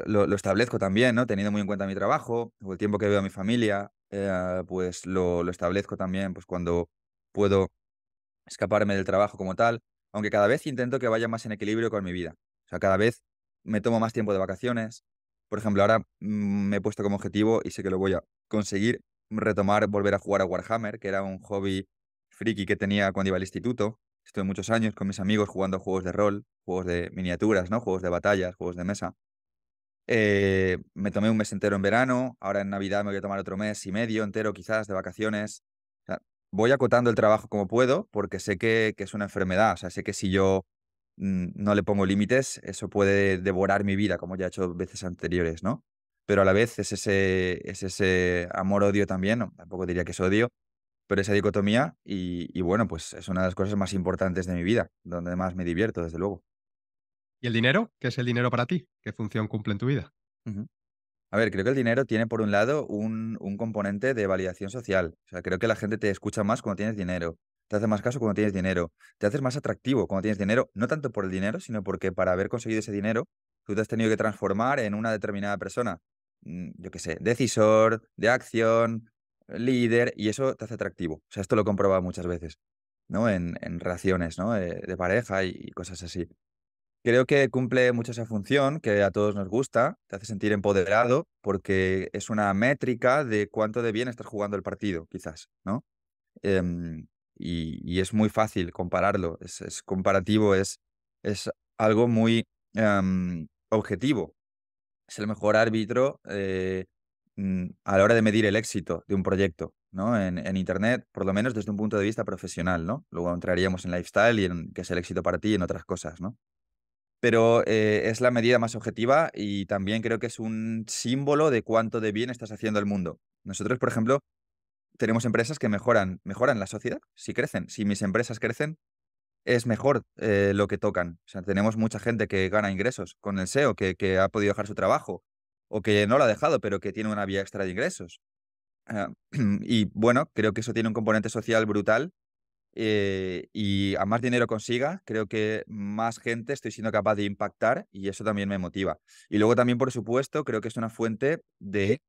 lo, establezco también, ¿no? teniendo muy en cuenta mi trabajo, o el tiempo que veo a mi familia, eh, pues lo, establezco también pues, cuando puedo escaparme del trabajo como tal, aunque cada vez intento que vaya más en equilibrio con mi vida. O sea, cada vez me tomo más tiempo de vacaciones, por ejemplo, ahora mm, me he puesto como objetivo y sé que lo voy a conseguir retomar, volver a jugar a Warhammer, que era un hobby friki que tenía cuando iba al instituto. Estuve muchos años con mis amigos jugando juegos de rol, juegos de miniaturas, ¿no? Juegos de batallas, juegos de mesa. Eh, me tomé un mes entero en verano, ahora en Navidad me voy a tomar otro mes y medio entero quizás de vacaciones. voy acotando el trabajo como puedo porque sé que, que es una enfermedad, o sea, sé que si yo Mm, no le pongo límites, eso puede devorar mi vida, como ya he hecho veces anteriores, ¿no? Pero a la vez es ese, es ese amor-odio también, tampoco diría que es odio, pero esa dicotomía y, bueno, pues es una de las cosas más importantes de mi vida, donde más me divierto, desde luego. ¿Y el dinero? ¿Qué es el dinero para ti? ¿Qué función cumple en tu vida? A ver, creo que el dinero tiene por un lado un, un componente de validación social. O sea, creo que la gente te escucha más cuando tienes dinero te hace más caso cuando tienes dinero, te haces más atractivo cuando tienes dinero, no tanto por el dinero, sino porque para haber conseguido ese dinero, tú te has tenido que transformar en una determinada persona, mm, yo qué sé, decisor, de acción, líder, y eso te hace atractivo. O sea, esto lo comprobado muchas veces, ¿no? En, relaciones, ¿no? De, pareja y, cosas así. Creo que cumple mucho esa función que a todos nos gusta, te hace sentir empoderado porque es una métrica de cuánto de bien estás jugando el partido, quizás, ¿no? Em, y, es muy fácil compararlo, es, comparativo, es, es, algo muy em, objetivo. Es el mejor árbitro eh, mm, a la hora de medir el éxito de un proyecto ¿no? En, Internet, por lo menos desde un punto de vista profesional. ¿no? Luego entraríamos en lifestyle y en qué es el éxito para ti y en otras cosas. ¿no? pero eh, es la medida más objetiva y también creo que es un símbolo de cuánto de bien estás haciendo al mundo. Nosotros, por ejemplo, tenemos empresas que mejoran, mejoran la sociedad, si crecen, si mis empresas crecen, es mejor eh, lo que tocan. O sea, tenemos mucha gente que gana ingresos con el SEO, que, ha podido dejar su trabajo o que no lo ha dejado, pero que tiene una vía extra de ingresos. Ah, y bueno, creo que eso tiene un componente social brutal eh, y a más dinero consiga, creo que más gente estoy siendo capaz de impactar y eso también me motiva. Y luego también, por supuesto, creo que es una fuente de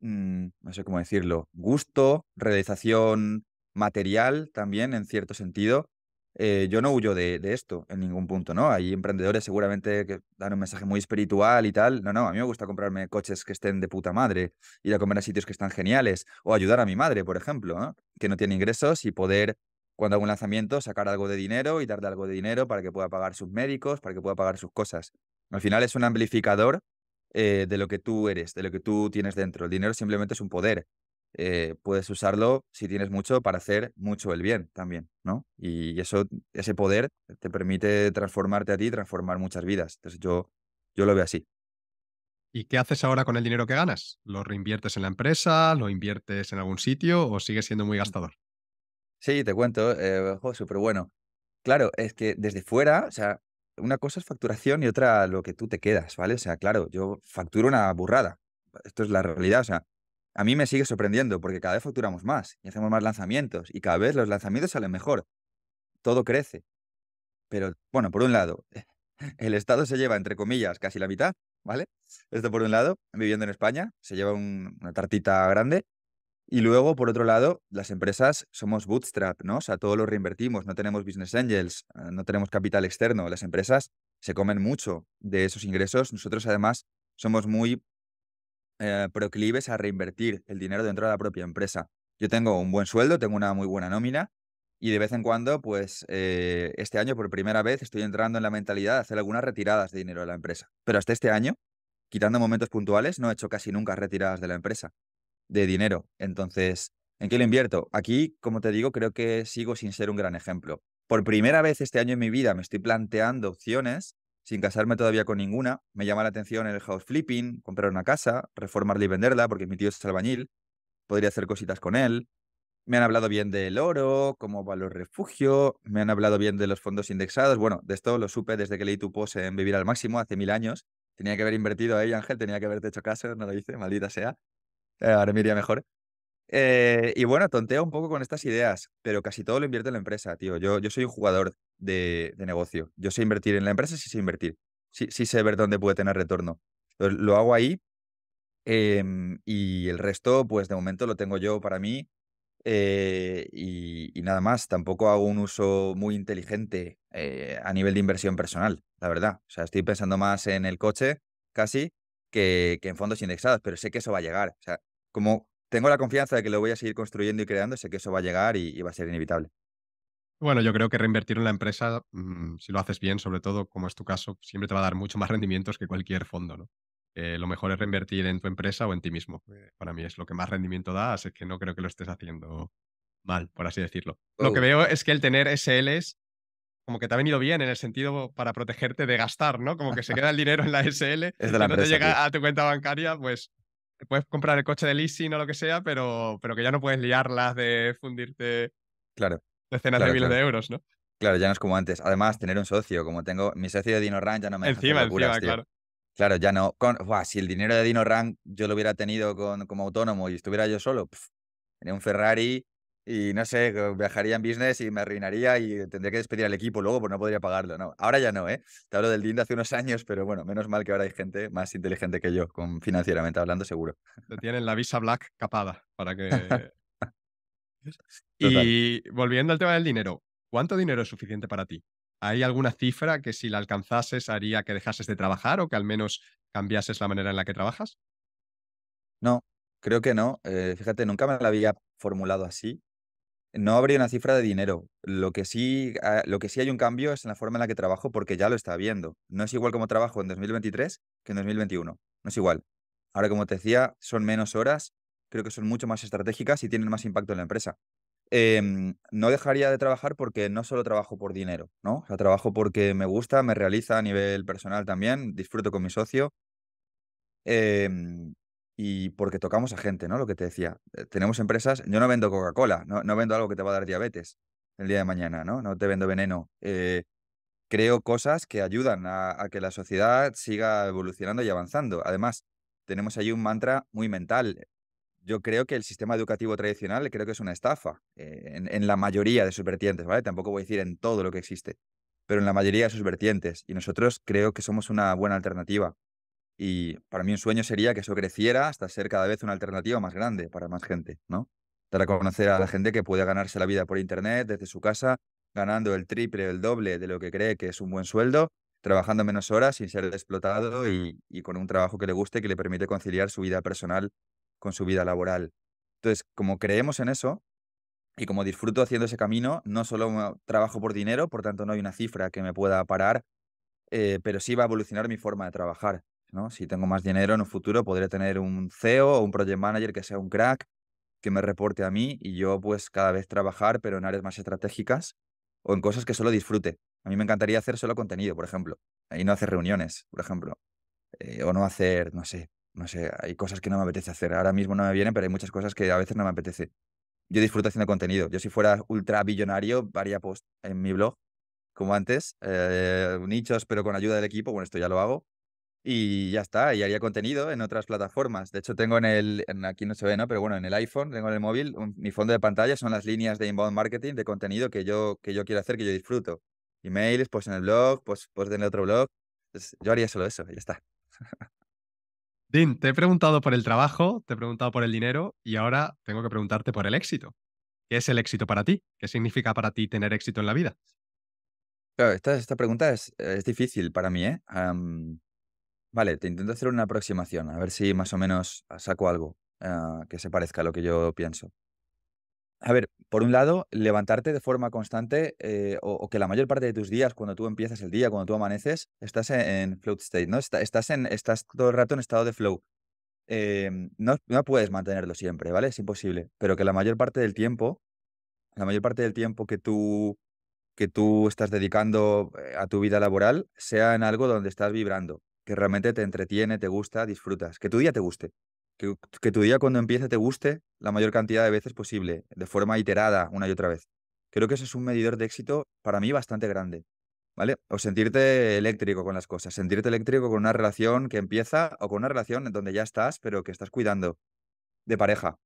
Mm, no sé cómo decirlo, gusto, realización material también, en cierto sentido. Eh, yo no huyo de, esto en ningún punto, ¿no? Hay emprendedores seguramente que dan un mensaje muy espiritual y tal. No, no, a mí me gusta comprarme coches que estén de puta madre, ir a comer a sitios que están geniales, o ayudar a mi madre, por ejemplo, que no tiene ingresos y poder, cuando hago un lanzamiento, sacar algo de dinero y darle algo de dinero para que pueda pagar sus médicos, para que pueda pagar sus cosas. Al final es un amplificador eh, de lo que tú eres, de lo que tú tienes dentro. El dinero simplemente es un poder. Eh, puedes usarlo, si tienes mucho, para hacer mucho el bien también, ¿no? Y eso, ese poder te permite transformarte a ti transformar muchas vidas. Entonces yo, yo lo veo así. ¿Y qué haces ahora con el dinero que ganas? ¿Lo reinviertes en la empresa? ¿Lo inviertes en algún sitio? ¿O sigues siendo muy mm. gastador? Sí, te cuento, eh, súper bueno. Claro, es que desde fuera, o sea, una cosa es facturación y otra lo que tú te quedas, ¿vale? O sea, claro, yo facturo una burrada. Esto es la realidad. O sea, a mí me sigue sorprendiendo porque cada vez facturamos más y hacemos más lanzamientos y cada vez los lanzamientos salen mejor. Todo crece. Pero, bueno, por un lado, el Estado se lleva, entre comillas, casi la mitad, ¿vale? Esto por un lado, viviendo en España, se lleva una tartita grande y luego, por otro lado, las empresas somos bootstrap, ¿no? O sea, todo lo reinvertimos, no tenemos business angels, ah, no tenemos capital externo. Las empresas se comen mucho de esos ingresos. Nosotros, además, somos muy eh, proclives a reinvertir el dinero dentro de la propia empresa. Yo tengo un buen sueldo, tengo una muy buena nómina y de vez en cuando, pues eh, este año por primera vez estoy entrando en la mentalidad de hacer algunas retiradas de dinero de la empresa. Pero hasta este año, quitando momentos puntuales, no he hecho casi nunca retiradas de la empresa de dinero. Entonces, ¿en qué lo invierto? Aquí, como te digo, creo que sigo sin ser un gran ejemplo. Por primera vez este año en mi vida me estoy planteando opciones sin casarme todavía con ninguna. Me llama la atención el house flipping, comprar una casa, reformarla y venderla, porque mi tío es albañil, podría hacer cositas con él. Me han hablado bien del oro, como valor refugio, me han hablado bien de los fondos indexados. Bueno, de esto lo supe desde que leí tu post en Vivir al Máximo hace mil años. Tenía que haber invertido ahí, Ángel, tenía que haberte hecho caso, no lo hice, maldita sea. Eh, ahora me iría mejor. Eh, y bueno, tonteo un poco con estas ideas, pero casi todo lo invierte en la empresa, tío. Yo, yo soy un jugador de, negocio. Yo sé invertir en la empresa, sí sé invertir. Sí, sé ver dónde puede tener retorno. Lo, hago ahí em, y el resto, pues de momento lo tengo yo para mí eh, y, y, nada más. Tampoco hago un uso muy inteligente a nivel de inversión personal, la verdad. O sea, estoy pensando más en el coche casi que, en fondos indexados, pero sé que eso va a llegar. O sea, como tengo la confianza de que lo voy a seguir construyendo y creando, sé que eso va a llegar y, va a ser inevitable. Bueno, yo creo que reinvertir en la empresa, mm, si lo haces bien, sobre todo como es tu caso, siempre te va a dar mucho más rendimientos que cualquier fondo, ¿no? Eh, lo mejor es reinvertir en tu empresa o en ti mismo. para mí es lo que más rendimiento da, así que no creo que lo estés haciendo mal, por así decirlo. Lo que oh. veo es que el tener SLs como que te ha venido bien en el sentido para protegerte de gastar, ¿no? Como que se queda el dinero en la SL, es no te llega a tu cuenta bancaria, pues puedes comprar el coche de leasing o lo que sea, pero, pero que ya no puedes liarlas de fundirte claro, decenas de miles de euros, ¿no? Claro, ya no es como antes. Además, tener un socio, como tengo mi socio de Dino Run, ya no me encima, locuras, encima, claro. Claro, ya no. si el dinero de Dino Rank yo lo hubiera tenido con, como autónomo y estuviera yo solo, tenía un Ferrari, y no sé, viajaría en business y me arruinaría y tendría que despedir al equipo luego porque no podría pagarlo. No, ahora ya no, ¿eh? Te hablo del DIN de hace unos años, pero bueno, menos mal que ahora hay gente más inteligente que yo, con, financieramente hablando, seguro. Te tienen la visa black capada para que... y volviendo al tema del dinero, ¿cuánto dinero es suficiente para ti? ¿Hay alguna cifra que si la alcanzases haría que dejases de trabajar o que al menos cambiases la manera en la que trabajas? No, creo que no. Eh, fíjate, nunca me la había formulado así. No habría una cifra de dinero. Lo que, sí, ah, lo que sí hay un cambio es en la forma en la que trabajo porque ya lo está viendo. No es igual como trabajo en 2023 que en 2021. No es igual. Ahora, como te decía, son menos horas, creo que son mucho más estratégicas y tienen más impacto en la empresa. Em, no dejaría de trabajar porque no solo trabajo por dinero, ¿no? O sea, trabajo porque me gusta, me realiza a nivel personal también, disfruto con mi socio. Em, y porque tocamos a gente, ¿no? Lo que te decía. Eh, tenemos empresas, yo no vendo Coca-Cola, no, vendo algo que te va a dar diabetes el día de mañana, ¿no? No te vendo veneno. Eh, creo cosas que ayudan a, que la sociedad siga evolucionando y avanzando. Además, tenemos ahí un mantra muy mental. Yo creo que el sistema educativo tradicional creo que es una estafa eh, en, la mayoría de sus vertientes, ¿vale? Tampoco voy a decir en todo lo que existe, pero en la mayoría de sus vertientes. Y nosotros creo que somos una buena alternativa. Y para mí un sueño sería que eso creciera hasta ser cada vez una alternativa más grande para más gente, ¿no? Dar a conocer a la gente que puede ganarse la vida por Internet desde su casa, ganando el triple o el doble de lo que cree que es un buen sueldo, trabajando menos horas sin ser explotado y, con un trabajo que le guste que le permite conciliar su vida personal con su vida laboral. Entonces, como creemos en eso, y como disfruto haciendo ese camino, no solo trabajo por dinero, por tanto no hay una cifra que me pueda parar, eh, pero sí va a evolucionar mi forma de trabajar. Si tengo más dinero en un futuro, podré tener un CEO o un project manager que sea un crack, que me reporte a mí y yo pues cada vez trabajar, pero en áreas más estratégicas o en cosas que solo disfrute. A mí me encantaría hacer solo contenido, por ejemplo, y no hacer reuniones, por ejemplo, eh, o no hacer, no sé, no sé, hay cosas que no me apetece hacer. Ahora mismo no me vienen, pero hay muchas cosas que a veces no me apetece. Yo disfruto haciendo contenido. Yo si fuera ultra billonario, haría post en mi blog, como antes, eh, nichos, pero con ayuda del equipo, bueno, esto ya lo hago, y ya está, y haría contenido en otras plataformas. De hecho, tengo en el, aquí no se ve, ¿no? Pero bueno, en el iPhone, tengo en el móvil, mi fondo de pantalla son las líneas de inbound marketing, de contenido que yo, que yo quiero hacer, que yo disfruto. Emails, pues en el blog, pues, pues en el otro blog. yo haría solo eso, y ya está. Din, te he preguntado por el trabajo, te he preguntado por el dinero y ahora tengo que preguntarte por el éxito. ¿Qué es el éxito para ti? ¿Qué significa para ti tener éxito en la vida? esta, esta pregunta es, difícil para mí, ¿eh? Vale, te intento hacer una aproximación, a ver si más o menos ah, saco algo ah, que se parezca a lo que yo pienso. A ver, por un lado, levantarte de forma constante eh, o, que la mayor parte de tus días, cuando tú empiezas el día, cuando tú amaneces, estás e, en, float state, ¿no? estás, en, estás todo el rato en estado de flow. Em, no, no puedes mantenerlo siempre, ¿vale? Es imposible. Pero que la mayor parte del tiempo, la mayor parte del tiempo que tú, que tú estás dedicando eh, a tu vida laboral sea en algo donde estás vibrando que realmente te entretiene, te gusta, disfrutas. Que tu día te guste. Que, tu día cuando empiece te guste la mayor cantidad de veces posible, de forma iterada una y otra vez. Creo que eso es un medidor de éxito para mí bastante grande. ¿Vale? O sentirte eléctrico con las cosas, sentirte eléctrico con una relación que empieza o con una relación en donde ya estás, pero que estás cuidando de pareja.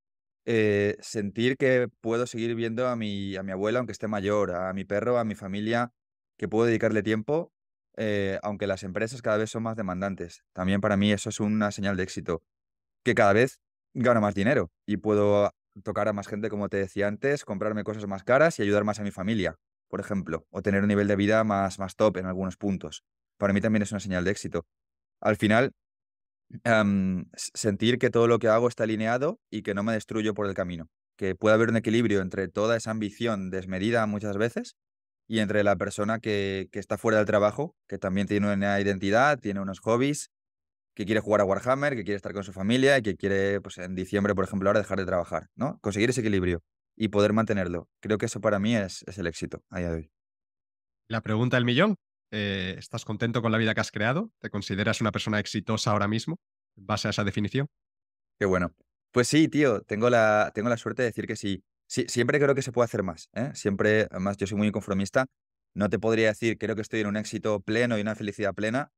Eh, sentir que puedo seguir viendo a mi, a mi abuela, aunque esté mayor, a mi perro, a mi familia, que puedo dedicarle tiempo eh, aunque las empresas cada vez son más demandantes. También para mí eso es una señal de éxito, que cada vez gano más dinero y puedo tocar a más gente, como te decía antes, comprarme cosas más caras y ayudar más a mi familia, por ejemplo, o tener un nivel de vida más, más top en algunos puntos. Para mí también es una señal de éxito. Al final, em, sentir que todo lo que hago está alineado y que no me destruyo por el camino, que pueda haber un equilibrio entre toda esa ambición desmedida muchas veces y entre la persona que, está fuera del trabajo, que también tiene una identidad, tiene unos hobbies, que quiere jugar a Warhammer, que quiere estar con su familia y que quiere, pues en diciembre, por ejemplo, ahora dejar de trabajar, ¿no? Conseguir ese equilibrio y poder mantenerlo. Creo que eso para mí es, el éxito a día de hoy. La pregunta del millón. Eh, ¿Estás contento con la vida que has creado? ¿Te consideras una persona exitosa ahora mismo? base a esa definición? Qué bueno. Pues sí, tío, tengo la, tengo la suerte de decir que sí siempre creo que se puede hacer más. ¿eh? Siempre, además, yo soy muy conformista. No te podría decir, creo que estoy en un éxito pleno y una felicidad plena,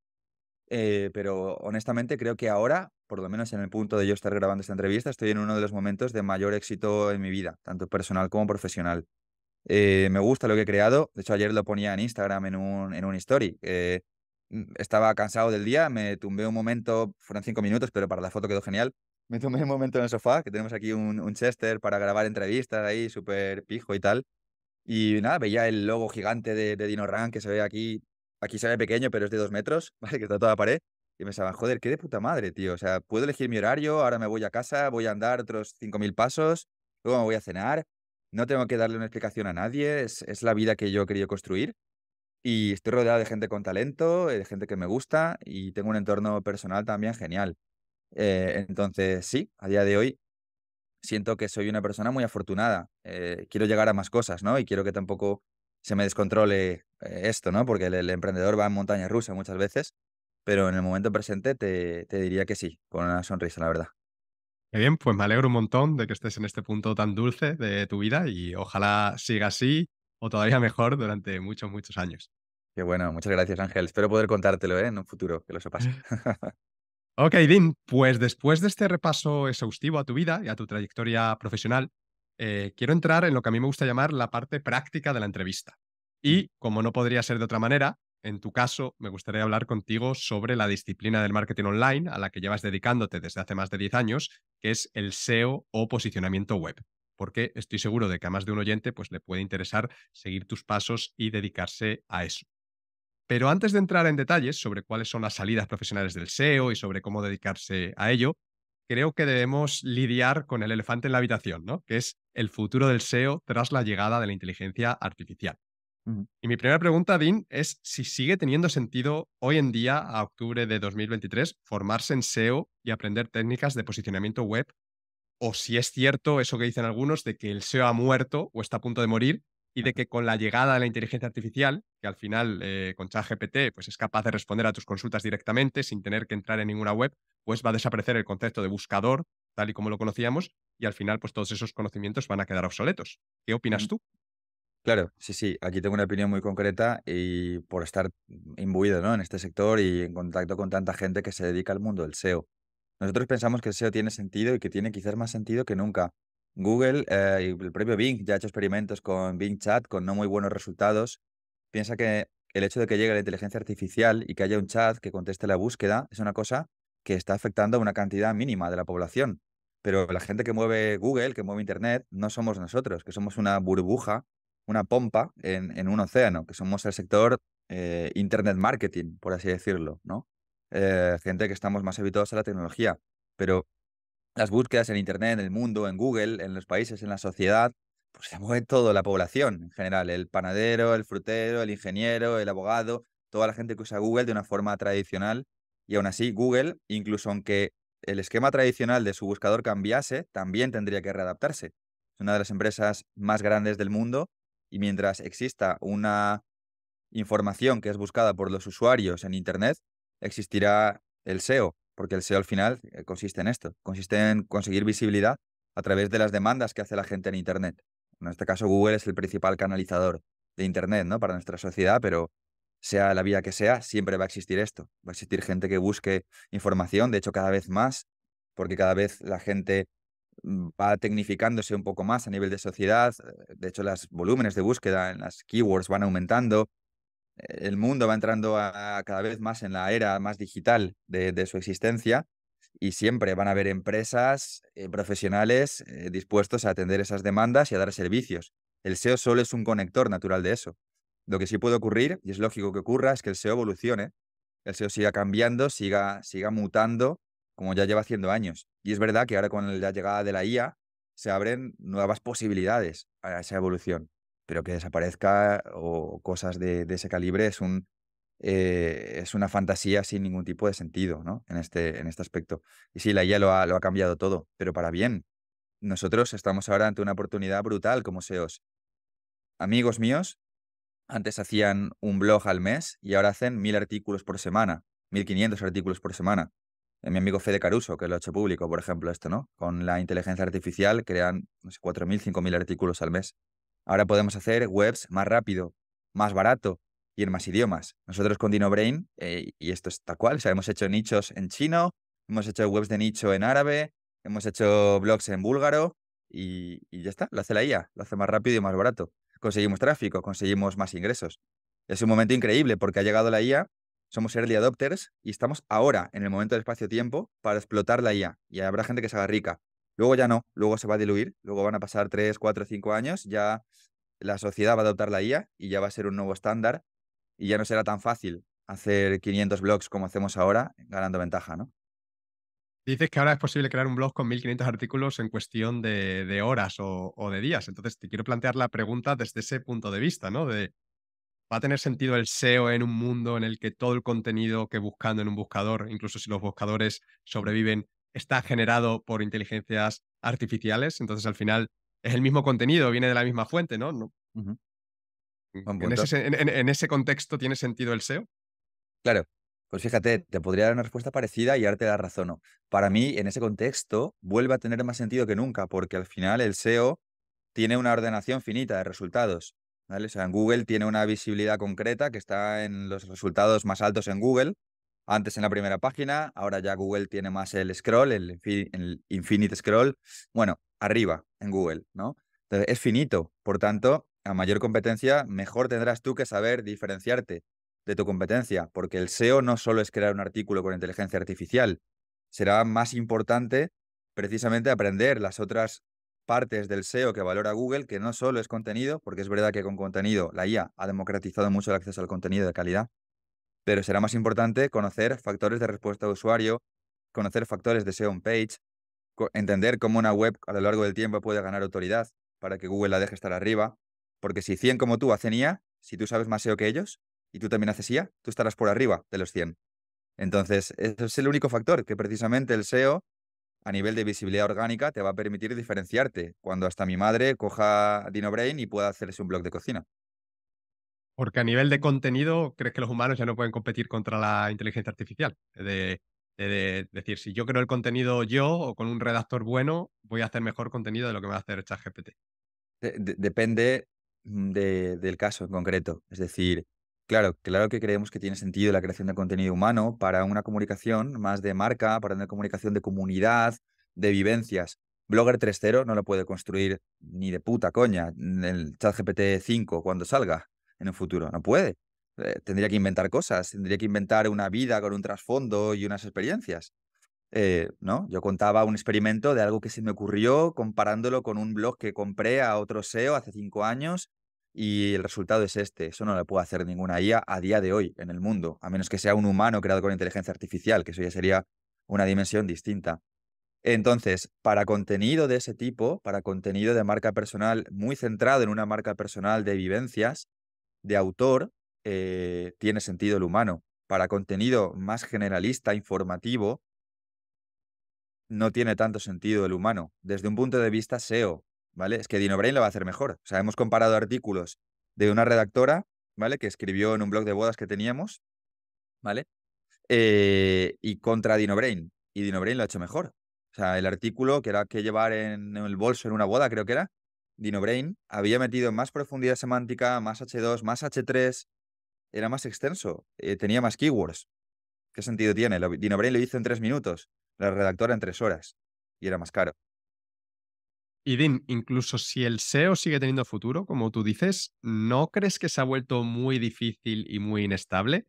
eh, pero honestamente creo que ahora, por lo menos en el punto de yo estar grabando esta entrevista, estoy en uno de los momentos de mayor éxito en mi vida, tanto personal como profesional. Eh, me gusta lo que he creado. De hecho, ayer lo ponía en Instagram en un, en un story. Mm, estaba cansado del día, me tumbé un momento, fueron cinco minutos, pero para la foto quedó genial me tomé un momento en el sofá, que tenemos aquí un, un Chester para grabar entrevistas ahí, súper pijo y tal. Y nada, veía el logo gigante de, de Dino Run que se ve aquí. Aquí se ve pequeño, pero es de dos metros, ¿vale? Que está toda la pared. Y me pensaba, joder, qué de puta madre, tío. O sea, puedo elegir mi horario, ahora me voy a casa, voy a andar otros 5.000 pasos, luego me voy a cenar. No tengo que darle una explicación a nadie, es, la vida que yo he querido construir. Y estoy rodeado de gente con talento, eh, de gente que me gusta y tengo un entorno personal también genial. Eh, entonces, sí, a día de hoy siento que soy una persona muy afortunada. Eh, quiero llegar a más cosas, ¿no? Y quiero que tampoco se me descontrole eh, esto, ¿no? Porque el, emprendedor va en montaña rusa muchas veces, pero en el momento presente te, te diría que sí, con una sonrisa, la verdad. Qué bien, pues me alegro un montón de que estés en este punto tan dulce de tu vida y ojalá siga así o todavía mejor durante muchos, muchos años. Qué bueno, muchas gracias Ángel. Espero poder contártelo en un futuro, que lo sepas. Ok, Dean, pues después de este repaso exhaustivo a tu vida y a tu trayectoria profesional, eh, quiero entrar en lo que a mí me gusta llamar la parte práctica de la entrevista. Mm. Y, como no podría ser de otra manera, en tu caso, me gustaría hablar contigo sobre la disciplina del marketing online a la que llevas dedicándote desde hace más de 10 años, que es el SEO o posicionamiento web, porque estoy seguro de que a más de un oyente pues, le puede interesar seguir tus pasos y dedicarse a eso. Pero antes de entrar en detalles sobre cuáles son las salidas profesionales del SEO y sobre cómo dedicarse a ello, creo que debemos lidiar con el elefante en la habitación, Que es el futuro del SEO tras la llegada de la inteligencia artificial. Y mi primera pregunta, Dean, es si sigue teniendo sentido hoy en día, a octubre de 2023, formarse en SEO y aprender técnicas de posicionamiento web, o si es cierto eso que dicen algunos de que el SEO ha muerto o está a punto de morir y de que con la llegada de la inteligencia artificial, que al final eh, con ChatGPT pues es capaz de responder a tus consultas directamente sin tener que entrar en ninguna web, pues va a desaparecer el concepto de buscador tal y como lo conocíamos y al final pues todos esos conocimientos van a quedar obsoletos. ¿Qué opinas mm. tú? Claro, sí, sí. Aquí tengo una opinión muy concreta y por estar imbuido ¿no? en este sector y en contacto con tanta gente que se dedica al mundo del SEO. Nosotros pensamos que el SEO tiene sentido y que tiene quizás más sentido que nunca, Google eh, y el propio Bing ya ha hecho experimentos con Bing Chat con no muy buenos resultados. Piensa que el hecho de que llegue la inteligencia artificial y que haya un chat que conteste la búsqueda es una cosa que está afectando a una cantidad mínima de la población. Pero la gente que mueve Google, que mueve Internet, no somos nosotros, que somos una burbuja, una pompa en, un océano, que somos el sector eh, Internet marketing, por así decirlo, ¿no? Eh, gente que estamos más habituados a la tecnología. Pero las búsquedas en Internet, en el mundo, en Google, en los países, en la sociedad, pues se mueve toda la población en general, el panadero, el frutero, el ingeniero, el abogado, toda la gente que usa Google de una forma tradicional. Y aún así, Google, incluso aunque el esquema tradicional de su buscador cambiase, también tendría que readaptarse. Es una de las empresas más grandes del mundo y mientras exista una información que es buscada por los usuarios en Internet, existirá el SEO, porque el SEO al final eh, consiste en esto, consiste en conseguir visibilidad a través de las demandas que hace la gente en Internet. En este caso, Google es el principal canalizador de Internet ¿no? para nuestra sociedad, pero sea la vía que sea, siempre va a existir esto. Va a existir gente que busque información, de hecho cada vez más, porque cada vez la gente mm, va tecnificándose un poco más a nivel de sociedad. Eh, de hecho, los volúmenes de búsqueda en las keywords van aumentando, el mundo va entrando cada vez más en la era más digital de, su existencia y siempre van a haber empresas, eh, profesionales eh, dispuestos a atender esas demandas y a dar servicios. El SEO solo es un conector natural de eso. Lo que sí puede ocurrir, y es lógico que ocurra, es que el SEO evolucione, el SEO siga cambiando, siga, siga mutando, como ya lleva haciendo años. Y es verdad que ahora con la llegada de la IA se abren nuevas posibilidades a esa evolución pero que desaparezca o cosas de, ese calibre es, un, eh, es una fantasía sin ningún tipo de sentido ¿no? en, este, en este aspecto. Y sí, la IA lo ha, cambiado todo, pero para bien. Nosotros estamos ahora ante una oportunidad brutal como SEOs. Amigos míos, antes hacían un blog al mes y ahora hacen mil artículos por semana, 1500 artículos por semana. Mi amigo Fede Caruso, que lo ha hecho público, por ejemplo, esto, ¿no? Con la inteligencia artificial crean no sé, 4.000, 5.000 artículos al mes. Ahora podemos hacer webs más rápido, más barato y en más idiomas. Nosotros con DinoBrain, eh, y esto es tal cual, hemos hecho nichos en chino, hemos hecho webs de nicho en árabe, hemos hecho blogs en búlgaro y, y ya está, lo hace la IA, lo hace más rápido y más barato. Conseguimos tráfico, conseguimos más ingresos. Es un momento increíble porque ha llegado la IA, somos early adopters y estamos ahora en el momento del espacio-tiempo para explotar la IA y habrá gente que se haga rica. Luego ya no, luego se va a diluir, luego van a pasar 3, 4, 5 años, ya la sociedad va a adoptar la IA y ya va a ser un nuevo estándar y ya no será tan fácil hacer 500 blogs como hacemos ahora, ganando ventaja, ¿no? Dices que ahora es posible crear un blog con 1.500 artículos en cuestión de, horas o, o, de días. Entonces, te quiero plantear la pregunta desde ese punto de vista, ¿no? De, ¿Va a tener sentido el SEO en un mundo en el que todo el contenido que buscando en un buscador, incluso si los buscadores sobreviven, está generado por inteligencias artificiales, entonces al final es el mismo contenido, viene de la misma fuente, ¿no? Mm, en, ese, contexto tiene sentido el SEO? Claro, pues fíjate, mm. te podría dar una respuesta parecida y ahora te da razón. Para mí, en ese contexto, vuelve a tener más sentido que nunca, porque al final el SEO tiene una ordenación finita de resultados. ¿vale? O sea, en Google tiene una visibilidad concreta que está en los resultados más altos en Google, antes en la primera página, ahora ya Google tiene más el scroll, el, infinite scroll, bueno, arriba en Google, ¿no? Entonces, es finito, por tanto, a mayor competencia, mejor tendrás tú que saber diferenciarte de tu competencia, porque el SEO no solo es crear un artículo con inteligencia artificial, será más importante precisamente aprender las otras partes del SEO que valora Google, que no solo es contenido, porque es verdad que con contenido la IA ha democratizado mucho el acceso al contenido de calidad, pero será más importante conocer factores de respuesta de usuario, conocer factores de SEO on page, entender cómo una web a lo largo del tiempo puede ganar autoridad para que Google la deje estar arriba, porque si 100 como tú hacen IA, si tú sabes más SEO que ellos y tú también haces IA, tú estarás por arriba de los 100. Entonces, ese es el único factor que precisamente el SEO a nivel de visibilidad orgánica te va a permitir diferenciarte cuando hasta mi madre coja brain y pueda hacerse un blog de cocina. Porque a nivel de contenido, ¿crees que los humanos ya no pueden competir contra la inteligencia artificial? De, decir, si yo creo el contenido yo o con un redactor bueno, voy a hacer mejor contenido de lo que va a hacer ChatGPT. depende mm, del caso en concreto. Es decir, Claro, claro que creemos que tiene sentido la creación de contenido humano para una comunicación más de marca, para una comunicación de comunidad, de vivencias. Blogger 3.0 no lo puede construir ni de puta coña en el ChatGPT 5 cuando salga en el futuro, no puede. Eh, tendría que inventar cosas, tendría que inventar una vida con un trasfondo y unas experiencias. Eh, ¿no? Yo contaba un experimento de algo que se me ocurrió comparándolo con un blog que compré a otro SEO hace cinco años y el resultado es este. Eso no lo puede hacer ninguna IA a día de hoy en el mundo, a menos que sea un humano creado con inteligencia artificial, que eso ya sería una dimensión distinta. Entonces, para contenido de ese tipo, para contenido de marca personal muy centrado en una marca personal de vivencias, de autor eh, tiene sentido el humano. Para contenido más generalista, informativo, no tiene tanto sentido el humano. Desde un punto de vista SEO, ¿vale? Es que DinoBrain lo va a hacer mejor. O sea, hemos comparado artículos de una redactora, ¿vale? Que escribió en un blog de bodas que teníamos, ¿vale? Eh, y contra Dino Brain, Y DinoBrain lo ha hecho mejor. O sea, el artículo que era que llevar en el bolso en una boda, creo que era, DinoBrain había metido más profundidad semántica, más H2, más H3, era más extenso, eh, tenía más keywords. ¿Qué sentido tiene? Lo, DinoBrain lo hizo en tres minutos, la redactora en tres horas, y era más caro. Y Din, incluso si el SEO sigue teniendo futuro, como tú dices, ¿no crees que se ha vuelto muy difícil y muy inestable?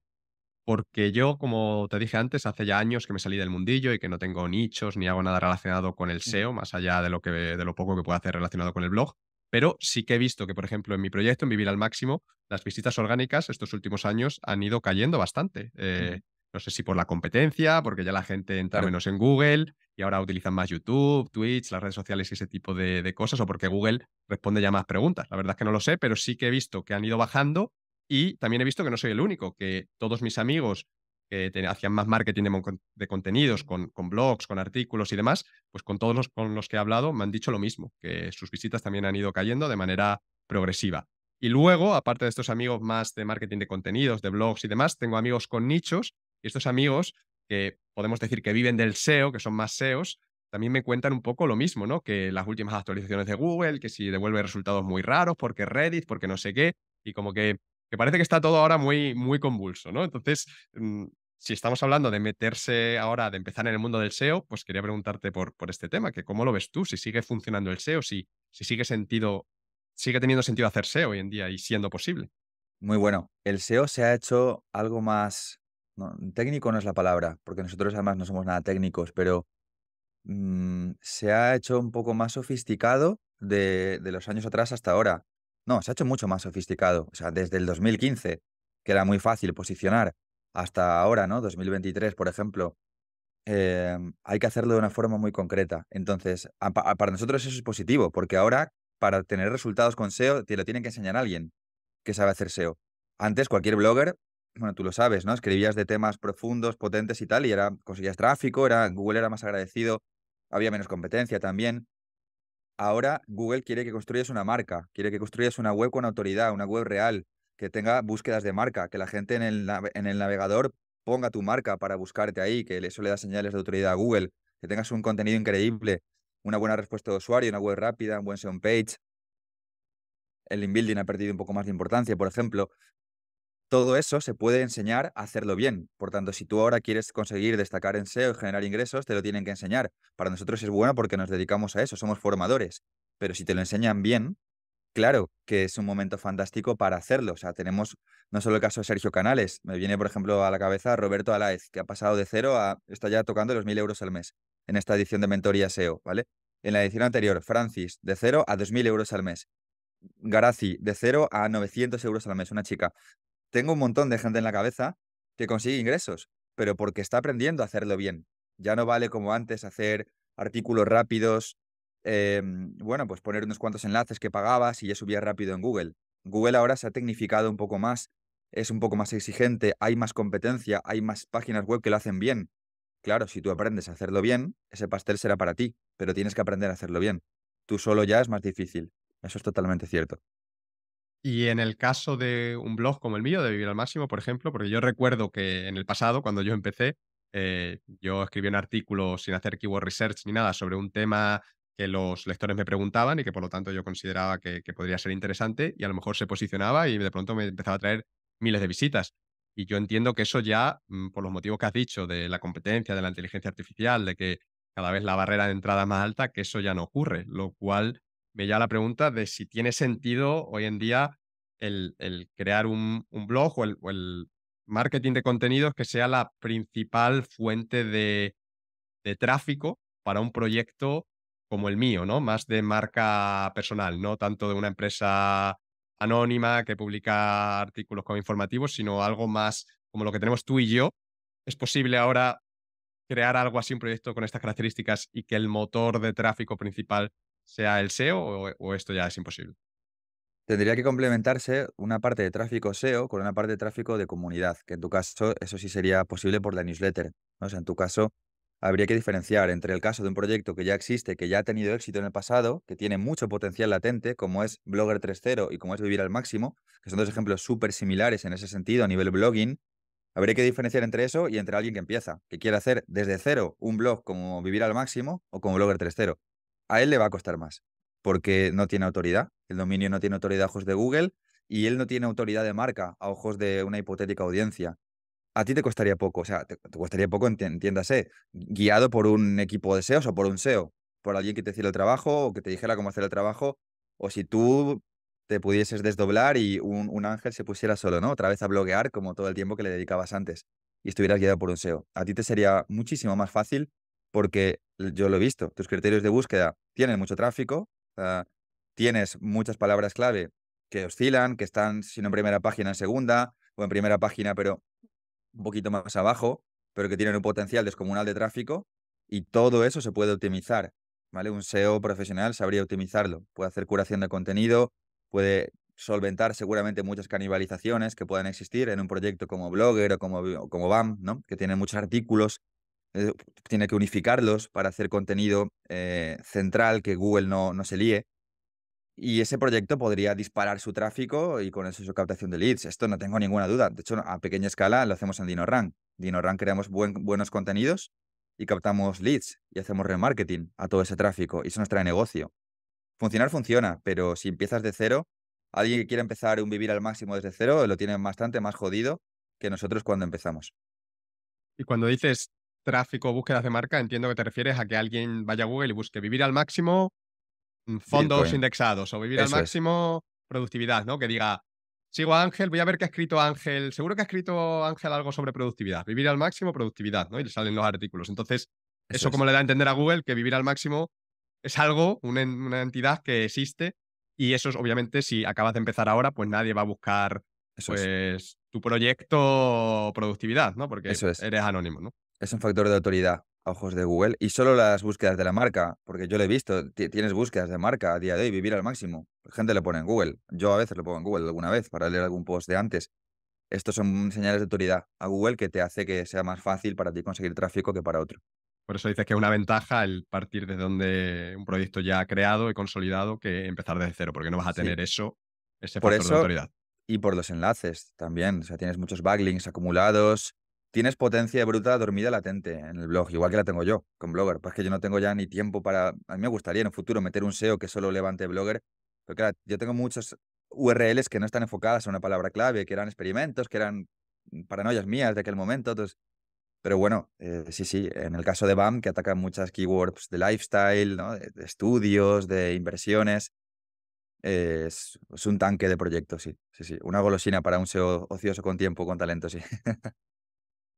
porque yo, como te dije antes, hace ya años que me salí del mundillo y que no tengo nichos ni hago nada relacionado con el SEO, más allá de lo, que, de lo poco que puedo hacer relacionado con el blog. Pero sí que he visto que, por ejemplo, en mi proyecto, en Vivir al Máximo, las visitas orgánicas estos últimos años han ido cayendo bastante. Eh, no sé si por la competencia, porque ya la gente entra menos en Google y ahora utilizan más YouTube, Twitch, las redes sociales y ese tipo de, de cosas, o porque Google responde ya más preguntas. La verdad es que no lo sé, pero sí que he visto que han ido bajando y también he visto que no soy el único, que todos mis amigos que hacían más marketing de, contenidos, con, blogs, con artículos y demás, pues con todos los con los que he hablado me han dicho lo mismo, que sus visitas también han ido cayendo de manera progresiva. Y luego, aparte de estos amigos más de marketing de contenidos, de blogs y demás, tengo amigos con nichos y estos amigos que podemos decir que viven del SEO, que son más SEOs, también me cuentan un poco lo mismo, ¿no? Que las últimas actualizaciones de Google, que si devuelve resultados muy raros, porque Reddit, porque no sé qué, y como que que parece que está todo ahora muy, muy convulso, ¿no? Entonces, mm, si estamos hablando de meterse ahora, de empezar en el mundo del SEO, pues quería preguntarte por, por este tema, que cómo lo ves tú, si sigue funcionando el SEO, si, si sigue sentido, sigue teniendo sentido hacer SEO hoy en día y siendo posible. Muy bueno. El SEO se ha hecho algo más. técnico no es la palabra, porque nosotros además no somos nada técnicos, pero mm, se ha hecho un poco más sofisticado de, los años atrás hasta ahora. No, se ha hecho mucho más sofisticado. O sea, desde el 2015, que era muy fácil posicionar, hasta ahora, ¿no? 2023, por ejemplo, em, hay que hacerlo de una forma muy concreta. Entonces, para nosotros eso es positivo, porque ahora para tener resultados con SEO te lo tienen que enseñar alguien que sabe hacer SEO. Antes cualquier blogger, bueno, tú lo sabes, ¿no? Escribías de temas profundos, potentes y tal, y era, conseguías tráfico, era, Google era más agradecido, había menos competencia también ahora Google quiere que construyas una marca, quiere que construyas una web con autoridad, una web real, que tenga búsquedas de marca, que la gente en el, navegador ponga tu marca para buscarte ahí, que eso le da señales de autoridad a Google, que tengas un contenido increíble, una buena respuesta de usuario, una web rápida, un buen SEO page. El inbuilding ha perdido un poco más de importancia, por ejemplo, todo eso se puede enseñar a hacerlo bien. Por tanto, si tú ahora quieres conseguir destacar en SEO y generar ingresos, te lo tienen que enseñar. Para nosotros es bueno porque nos dedicamos a eso, somos formadores. Pero si te lo enseñan bien, claro que es un momento fantástico para hacerlo. O sea, tenemos no solo el caso de Sergio Canales, me viene, por ejemplo, a la cabeza Roberto Alaez, que ha pasado de cero a. está ya tocando los mil euros al mes en esta edición de Mentoría SEO, ¿vale? En la edición anterior, Francis, de cero a dos mil euros al mes. Garazi, de cero a 900 euros al mes, una chica. Tengo un montón de gente en la cabeza que consigue ingresos, pero porque está aprendiendo a hacerlo bien. Ya no vale como antes hacer artículos rápidos, em, bueno, pues poner unos cuantos enlaces que pagabas y ya subías rápido en Google. Google ahora se ha tecnificado un poco más, es un poco más exigente, hay más competencia, hay más páginas web que lo hacen bien. Claro, si tú aprendes a hacerlo bien, ese pastel será para ti, pero tienes que aprender a hacerlo bien. Tú solo ya es más difícil. Eso es totalmente cierto. Y en el caso de un blog como el mío, de Vivir al Máximo, por ejemplo, porque yo recuerdo que en el pasado, cuando yo empecé, eh, yo escribí un artículo sin hacer keyword research ni nada sobre un tema que los lectores me preguntaban y que por lo tanto yo consideraba que, que podría ser interesante y a lo mejor se posicionaba y de pronto me empezaba a traer miles de visitas. Y yo entiendo que eso ya, mm, por los motivos que has dicho, de la competencia, de la inteligencia artificial, de que cada vez la barrera de entrada es más alta, que eso ya no ocurre, lo cual me ya la pregunta de si tiene sentido hoy en día el, crear un, blog o el, marketing de contenidos que sea la principal fuente de, de tráfico para un proyecto como el mío, ¿no? Más de marca personal, no tanto de una empresa anónima que publica artículos como informativos, sino algo más como lo que tenemos tú y yo. ¿Es posible ahora crear algo así, un proyecto con estas características y que el motor de tráfico principal sea el SEO o, esto ya es imposible? Tendría que complementarse una parte de tráfico SEO con una parte de tráfico de comunidad, que en tu caso eso sí sería posible por la newsletter. O sea, en tu caso habría que diferenciar entre el caso de un proyecto que ya existe, que ya ha tenido éxito en el pasado, que tiene mucho potencial latente, como es Blogger 3.0 y como es Vivir al Máximo, que son dos ejemplos súper similares en ese sentido a nivel blogging. Habría que diferenciar entre eso y entre alguien que empieza, que quiere hacer desde cero un blog como Vivir al Máximo o como Blogger 3.0 a él le va a costar más, porque no tiene autoridad. El dominio no tiene autoridad a ojos de Google y él no tiene autoridad de marca a ojos de una hipotética audiencia. A ti te costaría poco, o sea, te, costaría poco, entiéndase, guiado por un equipo de SEOs o por un SEO, por alguien que te hiciera el trabajo o que te dijera cómo hacer el trabajo, o si tú te pudieses desdoblar y un, un ángel se pusiera solo, ¿no? Otra vez a bloguear como todo el tiempo que le dedicabas antes y estuvieras guiado por un SEO. A ti te sería muchísimo más fácil porque yo lo he visto, tus criterios de búsqueda tienen mucho tráfico, tienes muchas palabras clave que oscilan, que están, si en primera página, en segunda, o en primera página, pero un poquito más abajo, pero que tienen un potencial descomunal de tráfico, y todo eso se puede optimizar, ¿vale? Un SEO profesional sabría optimizarlo, puede hacer curación de contenido, puede solventar seguramente muchas canibalizaciones que puedan existir en un proyecto como Blogger o como, como BAM, ¿no? Que tiene muchos artículos eh, tiene que unificarlos para hacer contenido eh, central que Google no, se líe. Y ese proyecto podría disparar su tráfico y con eso su captación de leads. Esto no tengo ninguna duda. De hecho, a pequeña escala lo hacemos en DinoRank. DinoRank creamos buenos contenidos y captamos leads y hacemos remarketing a todo ese tráfico y eso nos trae negocio. Funcionar funciona, pero si empiezas de cero, alguien que quiere empezar un vivir al máximo desde cero lo tiene bastante más jodido que nosotros cuando empezamos. Y cuando dices tráfico búsquedas de marca, entiendo que te refieres a que alguien vaya a Google y busque vivir al máximo mm, fondos pues indexados o vivir al máximo productividad, ¿no? Que diga, sigo a Ángel, voy a ver qué ha escrito Ángel, seguro que ha escrito Ángel algo sobre productividad, vivir al máximo productividad, ¿no? Y le salen los artículos. Entonces, eso, como le da a entender a Google que vivir al máximo es algo, una, entidad que existe y eso es obviamente si acabas de empezar ahora, pues nadie va a buscar pues tu proyecto productividad, ¿no? Porque eres anónimo, ¿no? es un factor de autoridad a ojos de Google y solo las búsquedas de la marca, porque yo lo he visto, tienes búsquedas de marca a día de hoy, vivir al máximo. Gente lo pone en Google, yo a veces lo pongo en Google alguna vez para leer algún post de antes. Estos son señales de autoridad a Google que te hace que sea más fácil para ti conseguir tráfico que para otro. Por eso dices que es una ventaja el partir desde donde un proyecto ya creado y consolidado que empezar desde cero, porque no vas a tener eso, ese factor de autoridad. Y por los enlaces también. O sea, tienes muchos backlinks acumulados, Tienes potencia bruta dormida latente en el blog, igual que la tengo yo con Blogger. Pues que yo no tengo ya ni tiempo para. A mí me gustaría en el futuro meter un SEO que solo levante Blogger. Pero claro, yo tengo muchos URLs que no están enfocadas a una palabra clave, que eran experimentos, que eran mm, paranoias mías de aquel momento. Entonces, pero bueno, eh, sí, sí, en el caso de BAM, que ataca muchas keywords de lifestyle, ¿no? de, estudios, de inversiones, es, es, un tanque de proyectos, sí, sí, sí. Una golosina para un SEO ocioso con tiempo, con talento, sí.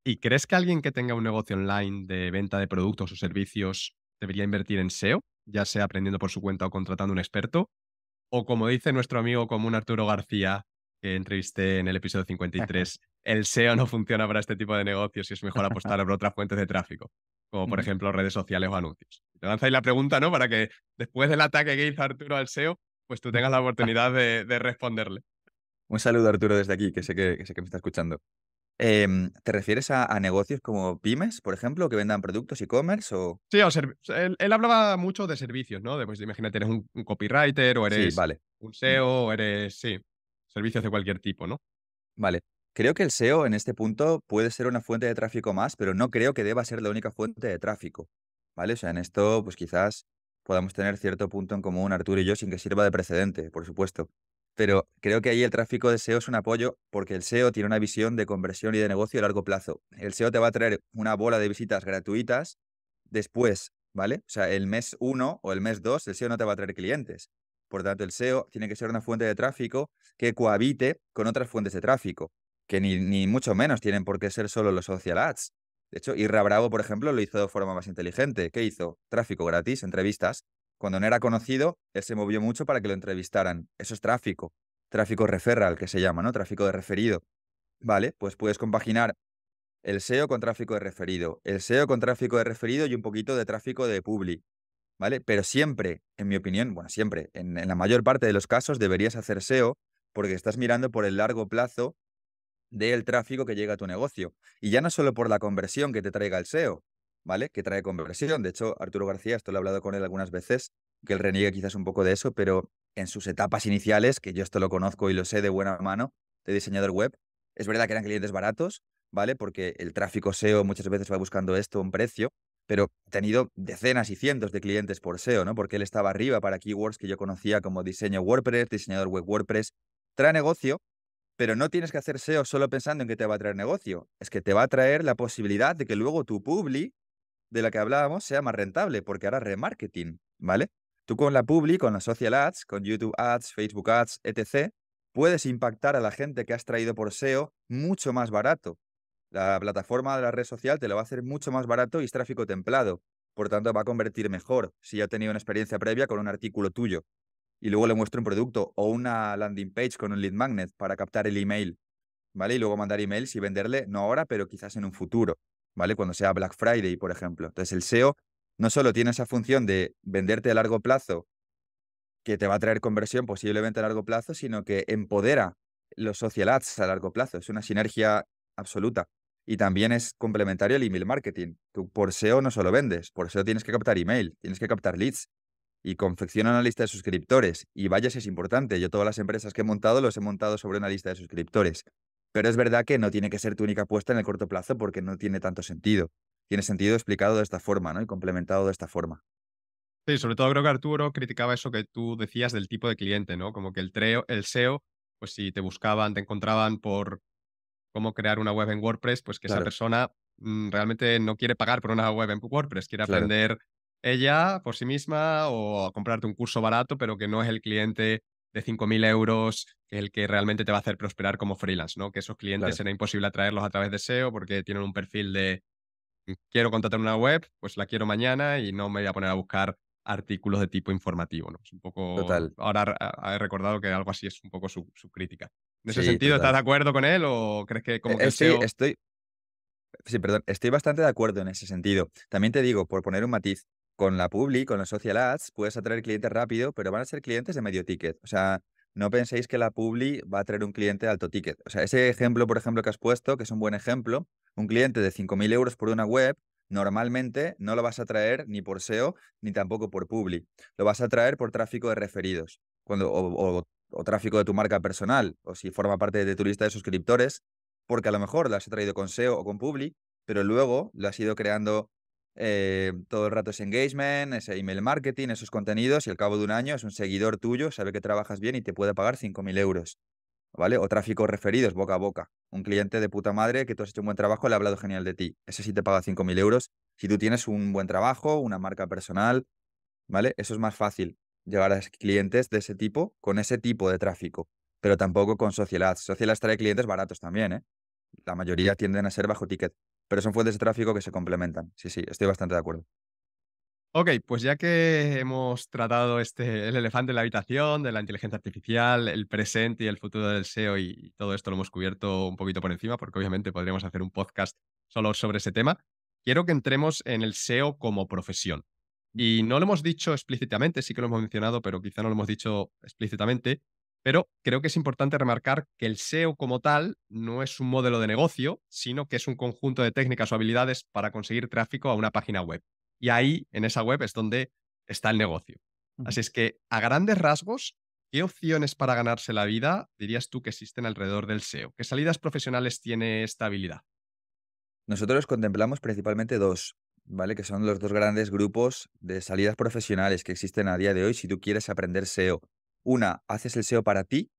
¿Y crees que alguien que tenga un negocio online de venta de productos o servicios debería invertir en SEO, ya sea aprendiendo por su cuenta o contratando un experto? O como dice nuestro amigo común Arturo García, que entrevisté en el episodio 53, el SEO no funciona para este tipo de negocios y es mejor apostar por otras fuentes de tráfico, como por ejemplo redes sociales o anuncios. Te lanzáis la pregunta, ¿no? Para que después del ataque que hizo Arturo al SEO, pues tú tengas la oportunidad de, responderle. Un saludo, Arturo, desde aquí, que sé que sé que me está escuchando. Em, ¿Te refieres a, negocios como pymes, por ejemplo, que vendan productos e-commerce o...? Sí, o él, hablaba mucho de servicios, ¿no? pues, imagínate, eres un, copywriter o eres un mm. SEO, o eres, sí, servicios de cualquier tipo, ¿no? Vale. Creo que el SEO en este punto puede ser una fuente de tráfico más, pero no creo que deba ser la única fuente de tráfico. ¿Vale? O sea, en esto, pues quizás podamos tener cierto punto en común Arturo y yo sin que sirva de precedente, por supuesto. Pero creo que ahí el tráfico de SEO es un apoyo porque el SEO tiene una visión de conversión y de negocio a largo plazo. El SEO te va a traer una bola de visitas gratuitas después, ¿vale? O sea, el mes 1 o el mes 2 el SEO no te va a traer clientes. Por tanto, el SEO tiene que ser una fuente de tráfico que cohabite con otras fuentes de tráfico, que ni, ni mucho menos tienen por qué ser solo los social ads. De hecho, Irra Bravo, por ejemplo, lo hizo de forma más inteligente. ¿Qué hizo? Tráfico gratis, entrevistas. Cuando no era conocido, él se movió mucho para que lo entrevistaran. Eso es tráfico. Tráfico referral, que se llama, ¿no? Tráfico de referido. Vale, pues puedes compaginar el SEO con tráfico de referido, el SEO con tráfico de referido y un poquito de tráfico de publi. ¿Vale? Pero siempre, en mi opinión, bueno, siempre, en, en la mayor parte de los casos deberías hacer SEO porque estás mirando por el largo plazo del tráfico que llega a tu negocio. Y ya no solo por la conversión que te traiga el SEO, ¿vale? Que trae conversión. De hecho, Arturo García, esto lo he hablado con él algunas veces, que él reniega quizás un poco de eso, pero en sus etapas iniciales, que yo esto lo conozco y lo sé de buena mano, de diseñador web, es verdad que eran clientes baratos, ¿vale? Porque el tráfico SEO muchas veces va buscando esto, un precio, pero ha tenido decenas y cientos de clientes por SEO, ¿no? Porque él estaba arriba para keywords que yo conocía como diseño WordPress, diseñador web WordPress. Trae negocio, pero no tienes que hacer SEO solo pensando en que te va a traer negocio. Es que te va a traer la posibilidad de que luego tu publi de la que hablábamos sea más rentable, porque hará remarketing, ¿vale? Tú con la Publi, con las Social Ads, con YouTube Ads, Facebook Ads, etc., puedes impactar a la gente que has traído por SEO mucho más barato. La plataforma de la red social te lo va a hacer mucho más barato y es tráfico templado. Por tanto, va a convertir mejor si ya ha tenido una experiencia previa con un artículo tuyo y luego le muestro un producto o una landing page con un lead magnet para captar el email, ¿vale? Y luego mandar emails y venderle, no ahora, pero quizás en un futuro. ¿vale? Cuando sea Black Friday, por ejemplo. Entonces, el SEO no solo tiene esa función de venderte a largo plazo, que te va a traer conversión posiblemente a largo plazo, sino que empodera los social ads a largo plazo. Es una sinergia absoluta. Y también es complementario al email marketing. Tú por SEO no solo vendes, por SEO tienes que captar email, tienes que captar leads y confecciona una lista de suscriptores. Y vaya es importante. Yo todas las empresas que he montado los he montado sobre una lista de suscriptores. Pero es verdad que no tiene que ser tu única apuesta en el corto plazo porque no tiene tanto sentido. Tiene sentido explicado de esta forma ¿no? y complementado de esta forma. Sí, sobre todo creo que Arturo criticaba eso que tú decías del tipo de cliente, ¿no? Como que el, el SEO, pues si te buscaban, te encontraban por cómo crear una web en WordPress, pues que esa persona mm, realmente no quiere pagar por una web en WordPress, quiere aprender ella por sí misma o comprarte un curso barato, pero que no es el cliente de 5.000 euros el que realmente te va a hacer prosperar como freelance, ¿no? Que esos clientes será imposible atraerlos a través de SEO porque tienen un perfil de mm, quiero contratar una web, pues la quiero mañana y no me voy a poner a buscar artículos de tipo informativo, ¿no? Es un poco... Total. Ahora he recordado que algo así es un poco su, crítica. En ese sentido, ¿estás de acuerdo con él o crees que como e, e estoy... Sí, perdón, estoy bastante de acuerdo en ese sentido. También te digo, por poner un matiz, con la Publi, con los social ads, puedes atraer clientes rápido, pero van a ser clientes de medio ticket. O sea, no penséis que la publi va a traer un cliente alto ticket. O sea, ese ejemplo, por ejemplo, que has puesto, que es un buen ejemplo, un cliente de 5.000 euros por una web, normalmente no lo vas a traer ni por SEO ni tampoco por publi. Lo vas a traer por tráfico de referidos cuando, o, tráfico de tu marca personal o si forma parte de tu lista de suscriptores, porque a lo mejor lo has traído con SEO o con publi, pero luego lo has ido creando eh, todo el rato es engagement, ese email marketing, esos contenidos, y al cabo de un año es un seguidor tuyo, sabe que trabajas bien y te puede pagar 5.000 euros. ¿Vale? O tráfico referidos, boca a boca. Un cliente de puta madre que tú has hecho un buen trabajo, le ha hablado genial de ti. Ese sí te paga 5.000 euros. Si tú tienes un buen trabajo, una marca personal, ¿vale? Eso es más fácil, llegar a clientes de ese tipo con ese tipo de tráfico, pero tampoco con Social Ads. Social trae clientes baratos también, ¿eh? La mayoría tienden a ser bajo ticket pero son fuentes de tráfico que se complementan. Sí, sí, estoy bastante de acuerdo. Ok, pues ya que hemos tratado este, el elefante en la habitación, de la inteligencia artificial, el presente y el futuro del SEO y todo esto lo hemos cubierto un poquito por encima, porque obviamente podríamos hacer un podcast solo sobre ese tema, quiero que entremos en el SEO como profesión. Y no lo hemos dicho explícitamente, sí que lo hemos mencionado, pero quizá no lo hemos dicho explícitamente, pero creo que es importante remarcar que el SEO como tal no es un modelo de negocio, sino que es un conjunto de técnicas o habilidades para conseguir tráfico a una página web. Y ahí, en esa web, es donde está el negocio. Así es que, a grandes rasgos, ¿qué opciones para ganarse la vida dirías tú que existen alrededor del SEO? ¿Qué salidas profesionales tiene esta habilidad? Nosotros contemplamos principalmente dos, ¿vale? Que son los dos grandes grupos de salidas profesionales que existen a día de hoy si tú quieres aprender SEO. Una, haces el SEO para ti,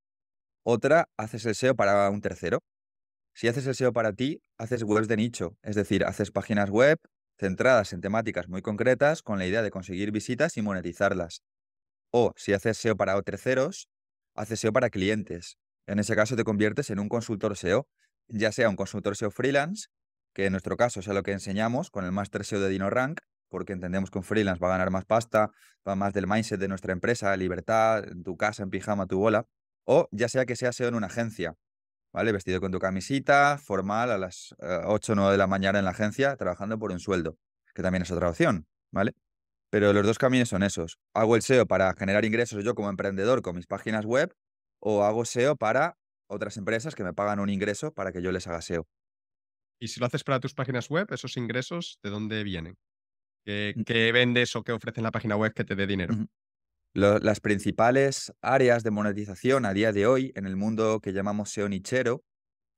otra, haces el SEO para un tercero. Si haces el SEO para ti, haces webs de nicho, es decir, haces páginas web centradas en temáticas muy concretas con la idea de conseguir visitas y monetizarlas. O si haces SEO para terceros, haces SEO para clientes. En ese caso te conviertes en un consultor SEO, ya sea un consultor SEO freelance, que en nuestro caso es lo que enseñamos con el Master SEO de DinoRank, porque entendemos que un freelance va a ganar más pasta, va más del mindset de nuestra empresa, libertad, en tu casa, en pijama, tu bola, o ya sea que sea SEO en una agencia, ¿vale? Vestido con tu camisita, formal, a las 8 o 9 de la mañana en la agencia, trabajando por un sueldo, que también es otra opción, ¿vale? Pero los dos caminos son esos. Hago el SEO para generar ingresos yo como emprendedor con mis páginas web o hago SEO para otras empresas que me pagan un ingreso para que yo les haga SEO. Y si lo haces para tus páginas web, esos ingresos, ¿de dónde vienen? ¿Qué vendes o qué ofrece en la página web que te dé dinero? las principales áreas de monetización a día de hoy en el mundo que llamamos SEO nichero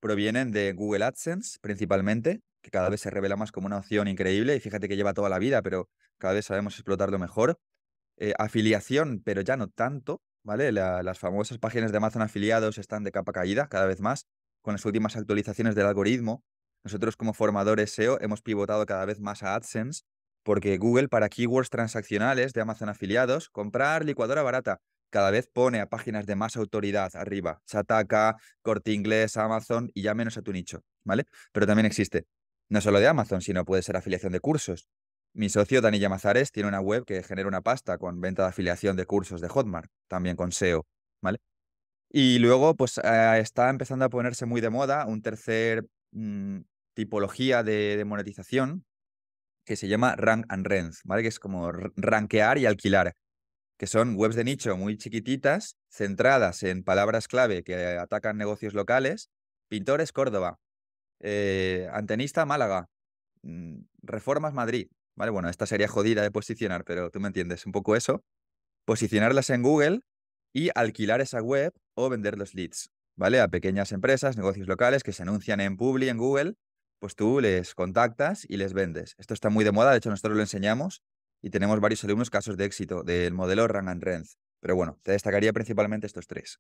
provienen de Google AdSense principalmente, que cada vez se revela más como una opción increíble y fíjate que lleva toda la vida, pero cada vez sabemos explotarlo mejor. Eh, afiliación, pero ya no tanto, ¿vale? las famosas páginas de Amazon afiliados están de capa caída cada vez más con las últimas actualizaciones del algoritmo. Nosotros como formadores SEO hemos pivotado cada vez más a AdSense porque Google para keywords transaccionales de Amazon afiliados, comprar licuadora barata, cada vez pone a páginas de más autoridad arriba, ataca, Corte Inglés, Amazon y ya menos a tu nicho, ¿vale? Pero también existe, no solo de Amazon, sino puede ser afiliación de cursos. Mi socio Dani Llamazares tiene una web que genera una pasta con venta de afiliación de cursos de Hotmart, también con SEO, ¿vale? Y luego, pues eh, está empezando a ponerse muy de moda un tercer mm, tipología de, de monetización, que se llama Rank and Rent, ¿vale? Que es como rankear y alquilar, que son webs de nicho muy chiquititas, centradas en palabras clave que atacan negocios locales. Pintores Córdoba, eh, Antenista Málaga, mm, Reformas Madrid, ¿vale? Bueno, esta sería jodida de posicionar, pero tú me entiendes un poco eso. Posicionarlas en Google y alquilar esa web o vender los leads, ¿vale? A pequeñas empresas, negocios locales que se anuncian en Publi, en Google pues tú les contactas y les vendes. Esto está muy de moda, de hecho nosotros lo enseñamos y tenemos varios alumnos casos de éxito del modelo Run and Rent. Pero bueno, te destacaría principalmente estos tres.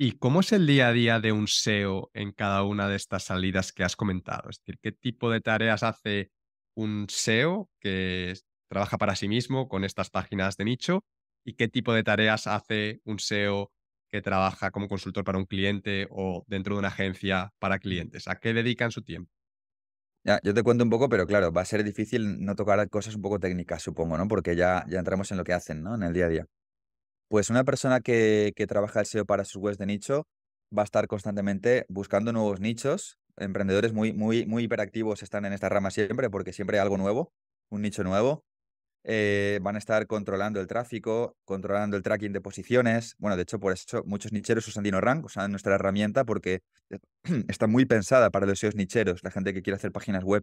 ¿Y cómo es el día a día de un SEO en cada una de estas salidas que has comentado? Es decir, ¿qué tipo de tareas hace un SEO que trabaja para sí mismo con estas páginas de nicho? ¿Y qué tipo de tareas hace un SEO que trabaja como consultor para un cliente o dentro de una agencia para clientes? ¿A qué dedican su tiempo? Ya, yo te cuento un poco, pero claro, va a ser difícil no tocar cosas un poco técnicas, supongo, ¿no? Porque ya, ya entramos en lo que hacen, ¿no? En el día a día. Pues una persona que, que trabaja el SEO para sus webs de nicho va a estar constantemente buscando nuevos nichos. Emprendedores muy, muy, muy hiperactivos están en esta rama siempre porque siempre hay algo nuevo, un nicho nuevo. Eh, van a estar controlando el tráfico, controlando el tracking de posiciones. Bueno, de hecho, por eso muchos nicheros usan DinoRank, usan nuestra herramienta porque está muy pensada para los nicheros, la gente que quiere hacer páginas web.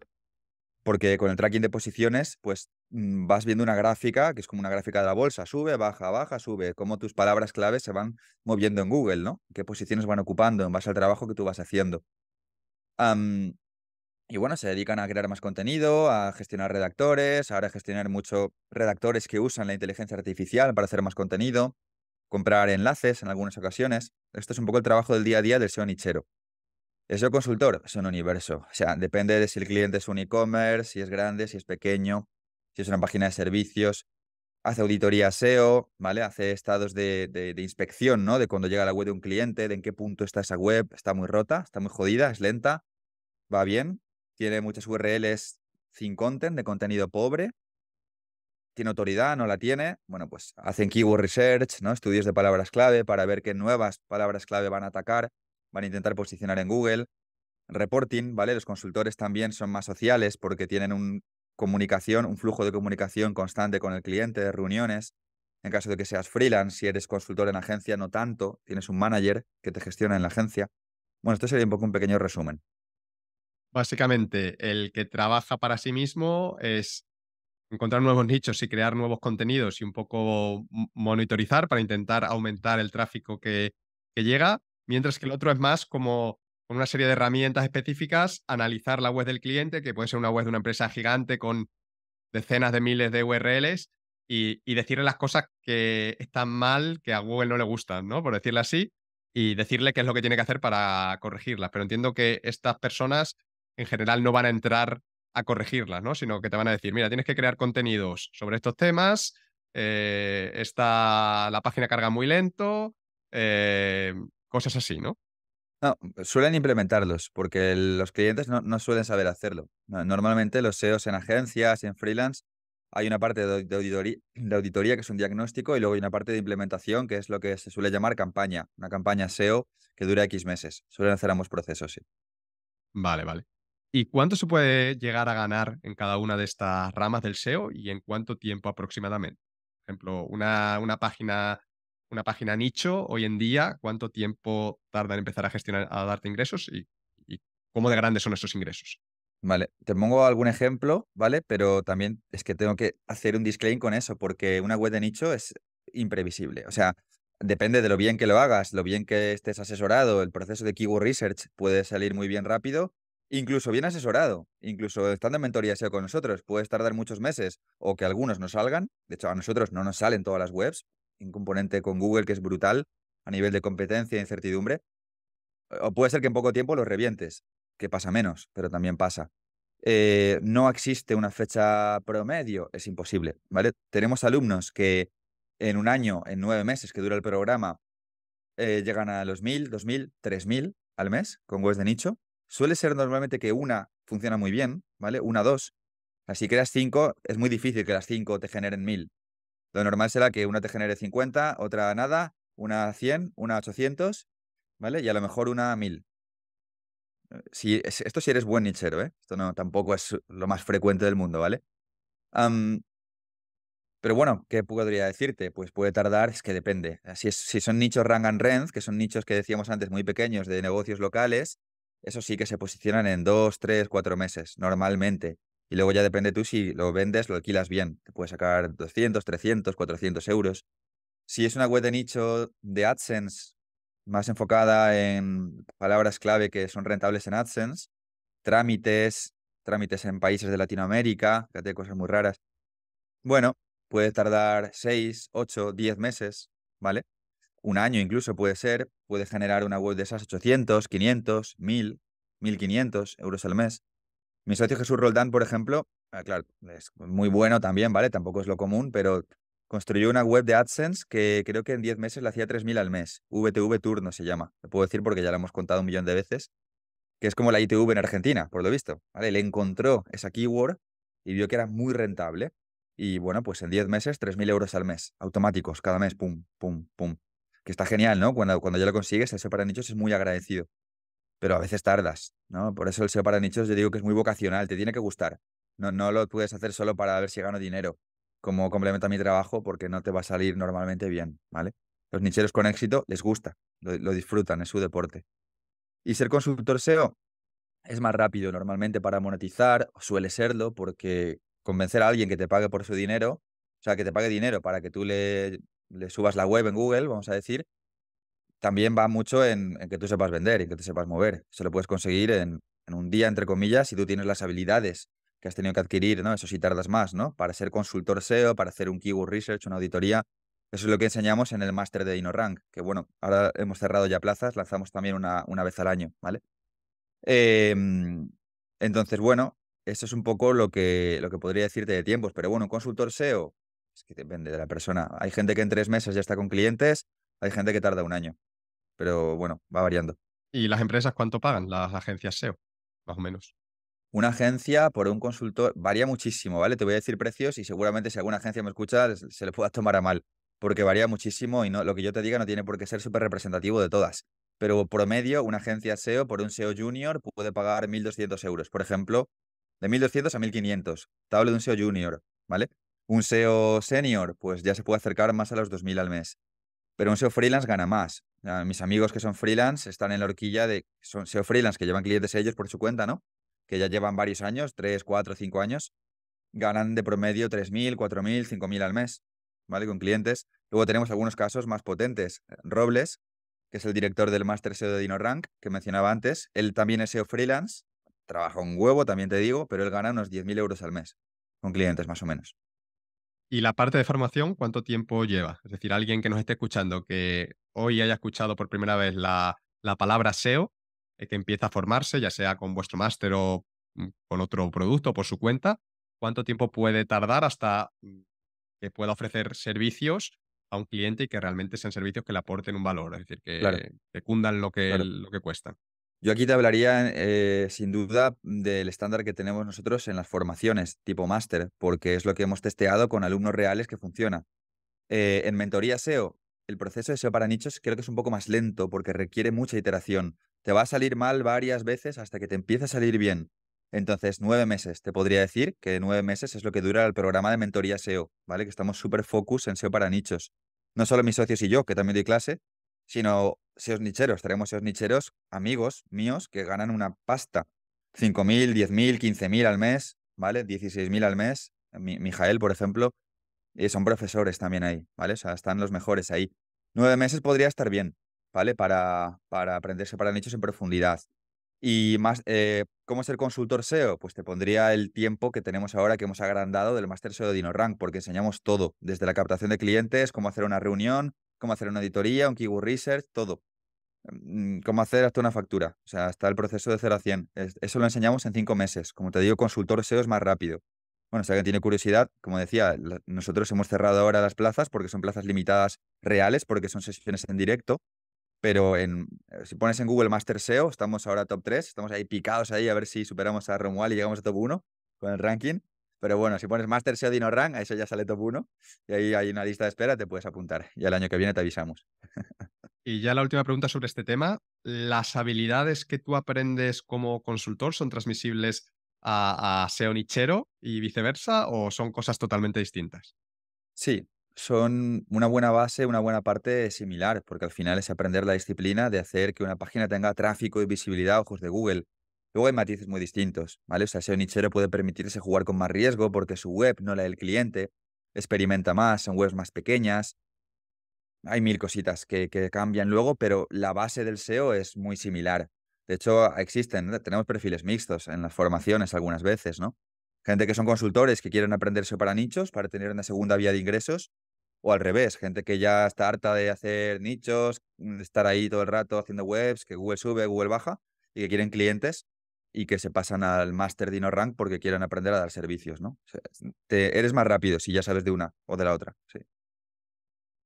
Porque con el tracking de posiciones, pues mm, vas viendo una gráfica, que es como una gráfica de la bolsa, sube, baja, baja, sube, cómo tus palabras claves se van moviendo en Google, ¿no? ¿Qué posiciones van ocupando en base al trabajo que tú vas haciendo? Y bueno, se dedican a crear más contenido, a gestionar redactores, ahora gestionar mucho redactores que usan la inteligencia artificial para hacer más contenido, comprar enlaces en algunas ocasiones. Esto es un poco el trabajo del día a día del SEO nichero. El SEO consultor es un universo. O sea, depende de si el cliente es un e-commerce, si es grande, si es pequeño, si es una página de servicios. Hace auditoría SEO, ¿vale? Hace estados de, inspección, ¿no? De cuando llega la web de un cliente, de en qué punto está esa web, está muy rota, está muy jodida, es lenta, va bien, tiene muchas URLs sin content, de contenido pobre. Tiene autoridad, no la tiene. Bueno, pues hacen keyword research, ¿no? Estudios de palabras clave para ver qué nuevas palabras clave van a atacar, van a intentar posicionar en Google. Reporting, ¿vale? Los consultores también son más sociales porque tienen un comunicación, un flujo de comunicación constante con el cliente, de reuniones. En caso de que seas freelance, si eres consultor en agencia, no tanto, tienes un manager que te gestiona en la agencia. Bueno, esto sería un poco un pequeño resumen. Básicamente, el que trabaja para sí mismo es encontrar nuevos nichos y crear nuevos contenidos y un poco monitorizar para intentar aumentar el tráfico que, llega, mientras que el otro es más como con una serie de herramientas específicas, analizar la web del cliente, que puede ser una web de una empresa gigante con decenas de miles de URLs, y, decirle las cosas que están mal, que a Google no le gustan, ¿no? Por decirle así, y decirle qué es lo que tiene que hacer para corregirlas. Pero entiendo que estas personas en general no van a entrar a corregirlas, ¿no? Sino que te van a decir, mira, tienes que crear contenidos sobre estos temas, eh, la página carga muy lento, eh, cosas así, ¿no? No, suelen implementarlos porque los clientes no, suelen saber hacerlo. normalmente los SEOs en agencias, y en freelance, hay una parte de, auditoría, de auditoría que es un diagnóstico y luego hay una parte de implementación que es lo que se suele llamar campaña, una campaña SEO que dura X meses. Suelen hacer ambos procesos, sí. Vale, vale. ¿Y cuánto se puede llegar a ganar en cada una de estas ramas del SEO y en cuánto tiempo aproximadamente? Por ejemplo, una, una página, una página nicho hoy en día, ¿cuánto tiempo tarda en empezar a gestionar, a darte ingresos y, cómo de grandes son esos ingresos? Vale, te pongo algún ejemplo, ¿vale? Pero también es que tengo que hacer un disclaimer con eso, porque una web de nicho es imprevisible. O sea, depende de lo bien que lo hagas, lo bien que estés asesorado, el proceso de keyword research puede salir muy bien rápido incluso bien asesorado, incluso estando en mentoría sea con nosotros, puedes tardar muchos meses o que algunos no salgan. De hecho, a nosotros no nos salen todas las webs, un componente con Google que es brutal a nivel de competencia e incertidumbre. O puede ser que en poco tiempo los revientes, que pasa menos, pero también pasa. Eh, no existe una fecha promedio, es imposible, ¿vale? Tenemos alumnos que en un año, en nueve meses que dura el programa, eh, llegan a los mil, dos mil, tres mil al mes con webs de nicho Suele ser normalmente que una funciona muy bien, ¿vale? Una, dos. Así que las cinco, es muy difícil que las cinco te generen mil. Lo normal será que una te genere 50, otra nada, una 100, una 800, ¿vale? Y a lo mejor una mil. Eh, si, esto si eres buen nichero, ¿eh? Esto no, tampoco es lo más frecuente del mundo, ¿vale? pero bueno, ¿qué podría decirte? Pues puede tardar, es que depende. Si, si son nichos rang and rent, que son nichos que decíamos antes muy pequeños de negocios locales, eso sí que se posicionan en dos, tres, cuatro meses, normalmente. Y luego ya depende tú si lo vendes, lo alquilas bien. Te puedes sacar 200, 300, 400 euros. Si es una web de nicho de AdSense más enfocada en palabras clave que son rentables en AdSense, trámites, trámites en países de Latinoamérica, fíjate, cosas muy raras. Bueno, puede tardar 6, 8, 10 meses, ¿vale? un año incluso puede ser, puede generar una web de esas 800, 500, 1000, 1500 euros al mes. Mi socio Jesús Roldán, por ejemplo, ah, claro, es muy bueno también, ¿vale? Tampoco es lo común, pero construyó una web de AdSense que creo que en 10 meses le hacía 3.000 al mes. VTV Turno se llama. Lo puedo decir porque ya lo hemos contado un millón de veces, que es como la ITV en Argentina, por lo visto. ¿vale? Le encontró esa keyword y vio que era muy rentable. Y bueno, pues en 10 meses, 3.000 euros al mes, automáticos, cada mes, pum, pum, pum que está genial, ¿no? Cuando, cuando ya lo consigues, el SEO para nichos es muy agradecido, pero a veces tardas, ¿no? Por eso el SEO para nichos yo digo que es muy vocacional, te tiene que gustar. No, no lo puedes hacer solo para ver si gano dinero como complementa mi trabajo porque no te va a salir normalmente bien, ¿vale? Los nicheros con éxito les gusta, lo, lo disfrutan, es su deporte. Y ser consultor SEO es más rápido normalmente para monetizar, suele serlo porque convencer a alguien que te pague por su dinero, o sea, que te pague dinero para que tú le le subas la web en Google, vamos a decir, también va mucho en, que tú sepas vender y que te sepas mover. se lo puedes conseguir en, un día, entre comillas, si tú tienes las habilidades que has tenido que adquirir, ¿no? Eso sí tardas más, ¿no? Para ser consultor SEO, para hacer un keyword research, una auditoría. Eso es lo que enseñamos en el máster de InoRank que bueno, ahora hemos cerrado ya plazas, lanzamos también una, vez al año, ¿vale? Em, entonces, bueno, eso es un poco lo que, lo que podría decirte de tiempos, pero bueno, consultor SEO es que depende de la persona. Hay gente que en tres meses ya está con clientes, hay gente que tarda un año. Pero bueno, va variando. ¿Y las empresas cuánto pagan? Las agencias SEO, más o menos. Una agencia por un consultor varía muchísimo, ¿vale? Te voy a decir precios y seguramente si alguna agencia me escucha se le pueda tomar a mal, porque varía muchísimo y no, lo que yo te diga no tiene por qué ser súper representativo de todas. Pero promedio, una agencia SEO por un SEO junior puede pagar 1.200 euros, por ejemplo, de 1.200 a 1.500. Te hablo de un SEO junior, ¿vale? Un SEO senior, pues ya se puede acercar más a los 2.000 al mes. Pero un SEO freelance gana más. Ah, mis amigos que son freelance están en la horquilla de son SEO freelance, que llevan clientes ellos por su cuenta, ¿no? Que ya llevan varios años, 3, 4, 5 años. Ganan de promedio 3.000, 4.000, 5.000 al mes, ¿vale? Con clientes. Luego tenemos algunos casos más potentes. Robles, que es el director del Master SEO de DinoRank, que mencionaba antes. Él también es SEO freelance, trabaja un huevo, también te digo, pero él gana unos 10.000 euros al mes, con clientes más o menos. Y la parte de formación, ¿cuánto tiempo lleva? Es decir, alguien que nos esté escuchando, que hoy haya escuchado por primera vez la, palabra SEO, eh, que empieza a formarse, ya sea con vuestro máster o mm, con otro producto por su cuenta, ¿cuánto tiempo puede tardar hasta mm, que pueda ofrecer servicios a un cliente y que realmente sean servicios que le aporten un valor? Es decir, que, cundan lo que, cuestan. lo que yo aquí te hablaría, eh, sin duda, del estándar que tenemos nosotros en las formaciones tipo máster, porque es lo que hemos testeado con alumnos reales que funciona. Eh, en mentoría SEO, el proceso de SEO para nichos creo que es un poco más lento porque requiere mucha iteración. Te va a salir mal varias veces hasta que te empiece a salir bien. Entonces, nueve meses, te podría decir que nueve meses es lo que dura el programa de mentoría SEO, ¿vale? Que estamos súper focus en SEO para nichos. No solo mis socios y yo, que también doy clase, sino SEOs nicheros. tenemos SEOs nicheros, amigos míos, que ganan una pasta. 5.000, 10.000, 15.000 al mes, ¿vale? 16.000 al mes. Mijael, por ejemplo, eh, son profesores también ahí, ¿vale? O sea, están los mejores ahí. Nueve meses podría estar bien, ¿vale? Para, aprenderse para nichos en profundidad. Y más, eh, ¿cómo ser consultor SEO? Pues te pondría el tiempo que tenemos ahora que hemos agrandado del Master SEO de DinoRank, porque enseñamos todo, desde la captación de clientes, cómo hacer una reunión, cómo hacer una auditoría, un keyword research, todo. Mm, cómo hacer hasta una factura. O sea, hasta el proceso de 0 a 100. Eso lo enseñamos en cinco meses. Como te digo, consultor SEO es más rápido. Bueno, si alguien tiene curiosidad, como decía, nosotros hemos cerrado ahora las plazas porque son plazas limitadas reales, porque son sesiones en directo. Pero eh, si pones en Google Master SEO, estamos ahora top 3, estamos ahí picados ahí a ver si superamos a Romual y llegamos a top 1 con el ranking. Pero bueno, si pones Master SEO Dino Rank, a eso ya sale top 1 y ahí hay una lista de espera, te puedes apuntar y el año que viene te avisamos. y ya la última pregunta sobre este tema, ¿las habilidades que tú aprendes como consultor son transmisibles a, a SEO nichero y viceversa o son cosas totalmente distintas? Sí, son una buena base, una buena parte similar, porque al final es aprender la disciplina de hacer que una página tenga tráfico y visibilidad a ojos de Google Luego hay matices muy distintos, ¿vale? O sea, SEO nichero puede permitirse jugar con más riesgo porque su web no la del cliente, experimenta más, son webs más pequeñas. Hay mil cositas que, cambian luego, pero la base del SEO es muy similar. De hecho, existen, tenemos perfiles mixtos en las formaciones algunas veces, ¿no? Gente que son consultores que quieren aprenderse para nichos, para tener una segunda vía de ingresos, o al revés, gente que ya está harta de hacer nichos, estar ahí todo el rato haciendo webs, que Google sube, Google baja, y que quieren clientes y que se pasan al Master Dino Rank porque quieren aprender a dar servicios, ¿no? Mm, te, eres más rápido si ya sabes de una o de la otra, sí.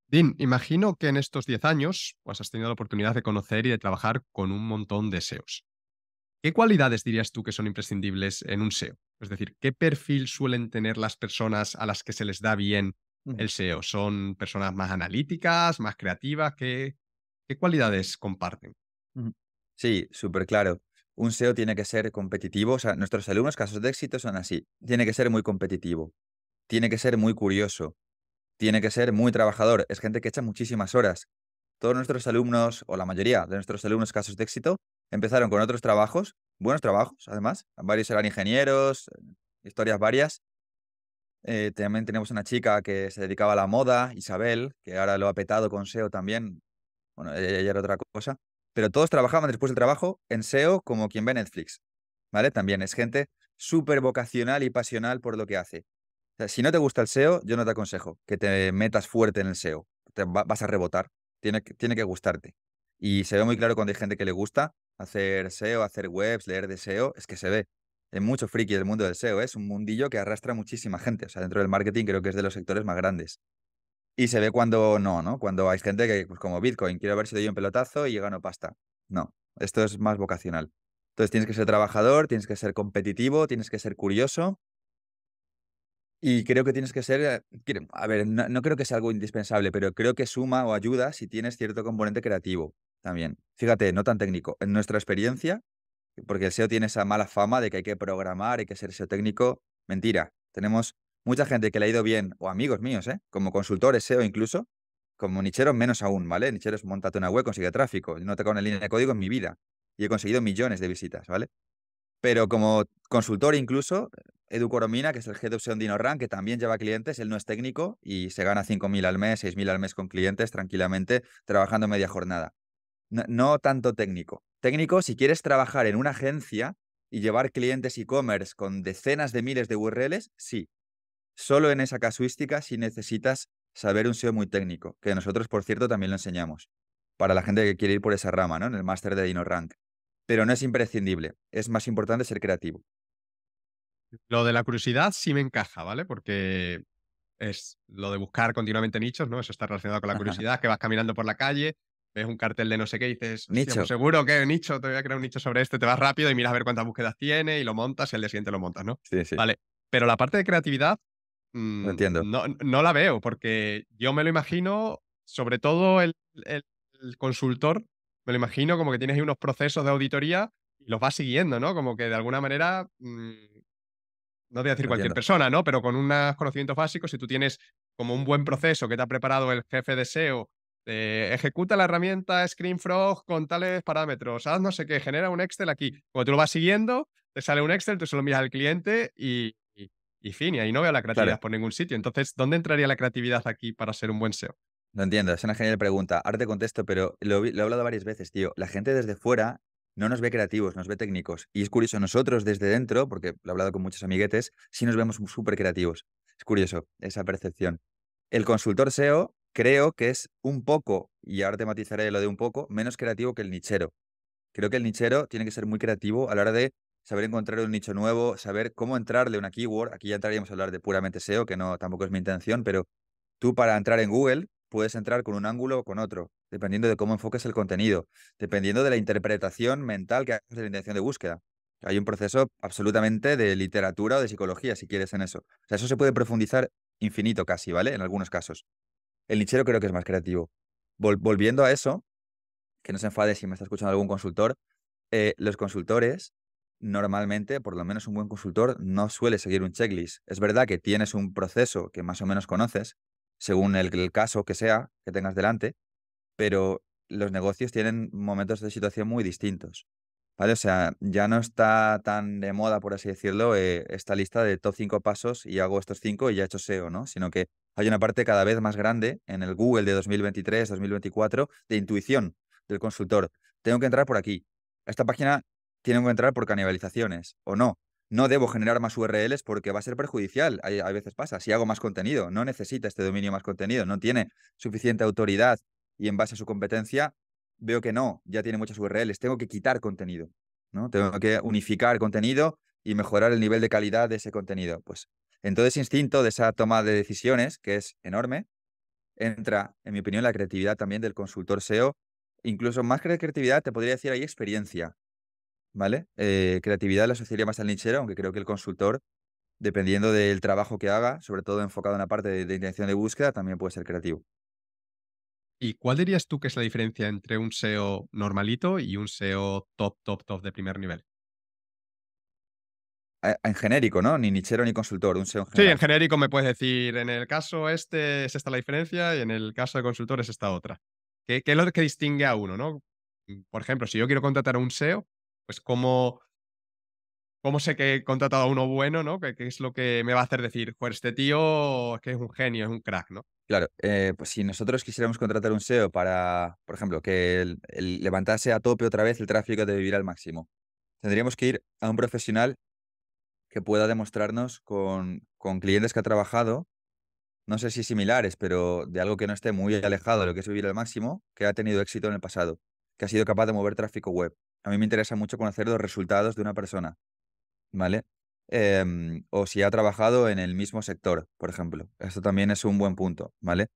Dean, imagino que en estos 10 años pues, has tenido la oportunidad de conocer y de trabajar con un montón de SEOs. ¿Qué cualidades dirías tú que son imprescindibles en un SEO? Es decir, ¿qué perfil suelen tener las personas a las que se les da bien el SEO? ¿Son personas más analíticas, más creativas? qué cualidades comparten? Sí, súper claro un SEO tiene que ser competitivo, o sea, nuestros alumnos casos de éxito son así, tiene que ser muy competitivo, tiene que ser muy curioso, tiene que ser muy trabajador, es gente que echa muchísimas horas. Todos nuestros alumnos, o la mayoría de nuestros alumnos casos de éxito, empezaron con otros trabajos, buenos trabajos además, varios eran ingenieros, historias varias. Eh, también tenemos una chica que se dedicaba a la moda, Isabel, que ahora lo ha petado con SEO también, bueno, ella era otra cosa pero todos trabajaban después del trabajo en SEO como quien ve Netflix, ¿vale? También es gente súper vocacional y pasional por lo que hace. si no te gusta el SEO, yo no te aconsejo que te metas fuerte en el SEO, te vas a rebotar, tiene que, gustarte. Y se ve muy claro cuando hay gente que le gusta hacer SEO, hacer webs, leer de SEO, es que se ve. Es mucho friki el mundo del SEO, ¿eh? es un mundillo que arrastra muchísima gente. O sea, dentro del marketing creo que es de los sectores más grandes. Y se ve cuando no, ¿no? Cuando hay gente que, pues como Bitcoin, quiero ver si doy un pelotazo y llega no pasta. No, esto es más vocacional. Entonces tienes que ser trabajador, tienes que ser competitivo, tienes que ser curioso. Y creo que tienes que ser, eh, a ver, no, no creo que sea algo indispensable, pero creo que suma o ayuda si tienes cierto componente creativo también. Fíjate, no tan técnico. En nuestra experiencia, porque el SEO tiene esa mala fama de que hay que programar, hay que ser SEO técnico, mentira. Tenemos mucha gente que le ha ido bien, o amigos míos, ¿eh? como consultores SEO incluso, como nicheros menos aún, ¿vale? Nicheros, montate una web, consigue tráfico. no he tocado una línea de código en mi vida y he conseguido millones de visitas, ¿vale? Pero como consultor incluso, Edu que es el head de SEO en Rank, que también lleva clientes, él no es técnico y se gana 5.000 al mes, 6.000 al mes con clientes tranquilamente, trabajando media jornada. no tanto técnico. Técnico, si quieres trabajar en una agencia y llevar clientes e-commerce con decenas de miles de URLs, sí, Solo en esa casuística si necesitas saber un SEO muy técnico, que nosotros, por cierto, también lo enseñamos, para la gente que quiere ir por esa rama, ¿no? En el máster de Rank. Pero no es imprescindible, es más importante ser creativo. Lo de la curiosidad sí me encaja, ¿vale? Porque es lo de buscar continuamente nichos, ¿no? Eso está relacionado con la curiosidad, que vas caminando por la calle, ves un cartel de no sé qué y dices, pues nicho. seguro que nicho, te voy a crear un nicho sobre este, te vas rápido y miras a ver cuántas búsquedas tiene y lo montas y el día siguiente lo montas, ¿no? Sí, sí. Vale. Pero la parte de creatividad Mm, no la veo, porque yo me lo imagino, sobre todo el, consultor, me lo imagino como que tienes ahí unos procesos de auditoría y los vas siguiendo, ¿no? Como que de alguna manera, mm, no te voy a decir cualquier persona, ¿no? Pero con unos conocimientos básicos, si tú tienes como un buen proceso que te ha preparado el jefe de SEO eh, ejecuta la herramienta ScreenFrog con tales parámetros, haz no sé qué, genera un Excel aquí. Cuando tú lo vas siguiendo, te sale un Excel, tú lo miras al cliente y, y fin, y ahí no veo la creatividad por ningún sitio. Entonces, ¿dónde entraría la creatividad aquí para ser un buen SEO? No entiendo, es una genial pregunta. Ahora te contesto, pero lo, he hablado varias veces, tío. La gente desde fuera no nos ve creativos, nos ve técnicos. Y es curioso, nosotros desde dentro, porque lo he hablado con muchos amiguetes, sí nos vemos súper creativos. Es curioso esa percepción. El consultor SEO creo que es un poco, y ahora te matizaré lo de un poco, menos creativo que el nichero. Creo que el nichero tiene que ser muy creativo a la hora de saber encontrar un nicho nuevo, saber cómo entrarle una keyword. Aquí ya entraríamos a hablar de puramente SEO, que no tampoco es mi intención, pero tú para entrar en Google puedes entrar con un ángulo o con otro, dependiendo de cómo enfoques el contenido, dependiendo de la interpretación mental que haces de la intención de búsqueda. Hay un proceso absolutamente de literatura o de psicología, si quieres, en eso. O sea, eso se puede profundizar infinito casi, ¿vale? En algunos casos. El nichero creo que es más creativo. volviendo a eso, que no se enfade si me está escuchando algún consultor, eh, los consultores normalmente, por lo menos un buen consultor, no suele seguir un checklist. Es verdad que tienes un proceso que más o menos conoces, según el, caso que sea que tengas delante, pero los negocios tienen momentos de situación muy distintos. ¿Vale? O sea, ya no está tan de moda, por así decirlo, eh, esta lista de top 5 pasos y hago estos cinco y ya he hecho SEO, ¿no? Sino que hay una parte cada vez más grande en el Google de 2023, 2024 de intuición del consultor. Tengo que entrar por aquí. Esta página tienen que entrar por canibalizaciones o no. No debo generar más URLs porque va a ser perjudicial. Hay, a veces pasa. Si hago más contenido, no necesita este dominio más contenido, no tiene suficiente autoridad y en base a su competencia veo que no, ya tiene muchas URLs. Tengo que quitar contenido, ¿no? Tengo que unificar contenido y mejorar el nivel de calidad de ese contenido. Pues entonces instinto de esa toma de decisiones, que es enorme, entra, en mi opinión, la creatividad también del consultor SEO. Incluso más que la creatividad, te podría decir, hay experiencia. ¿vale? Eh, creatividad la asociaría más al nichero, aunque creo que el consultor, dependiendo del trabajo que haga, sobre todo enfocado en la parte de, intención de búsqueda, también puede ser creativo. ¿Y cuál dirías tú que es la diferencia entre un SEO normalito y un SEO top, top, top de primer nivel? Eh, en genérico, ¿no? Ni nichero ni consultor, un SEO en Sí, en genérico me puedes decir, en el caso este es esta la diferencia y en el caso de consultor es esta otra. ¿Qué, qué es lo que distingue a uno, no? Por ejemplo, si yo quiero contratar a un SEO, pues cómo, sé que he contratado a uno bueno, ¿no? ¿Qué, es lo que me va a hacer decir, joder, este tío es que es un genio, es un crack, ¿no? Claro, eh, pues si nosotros quisiéramos contratar un SEO para, por ejemplo, que levantase a tope otra vez el tráfico de vivir al máximo, tendríamos que ir a un profesional que pueda demostrarnos con, con clientes que ha trabajado, no sé si similares, pero de algo que no esté muy alejado de lo que es vivir al máximo, que ha tenido éxito en el pasado, que ha sido capaz de mover tráfico web, a mí me interesa mucho conocer los resultados de una persona, ¿vale? Em, o si ha trabajado en el mismo sector, por ejemplo. Esto también es un buen punto, ¿vale?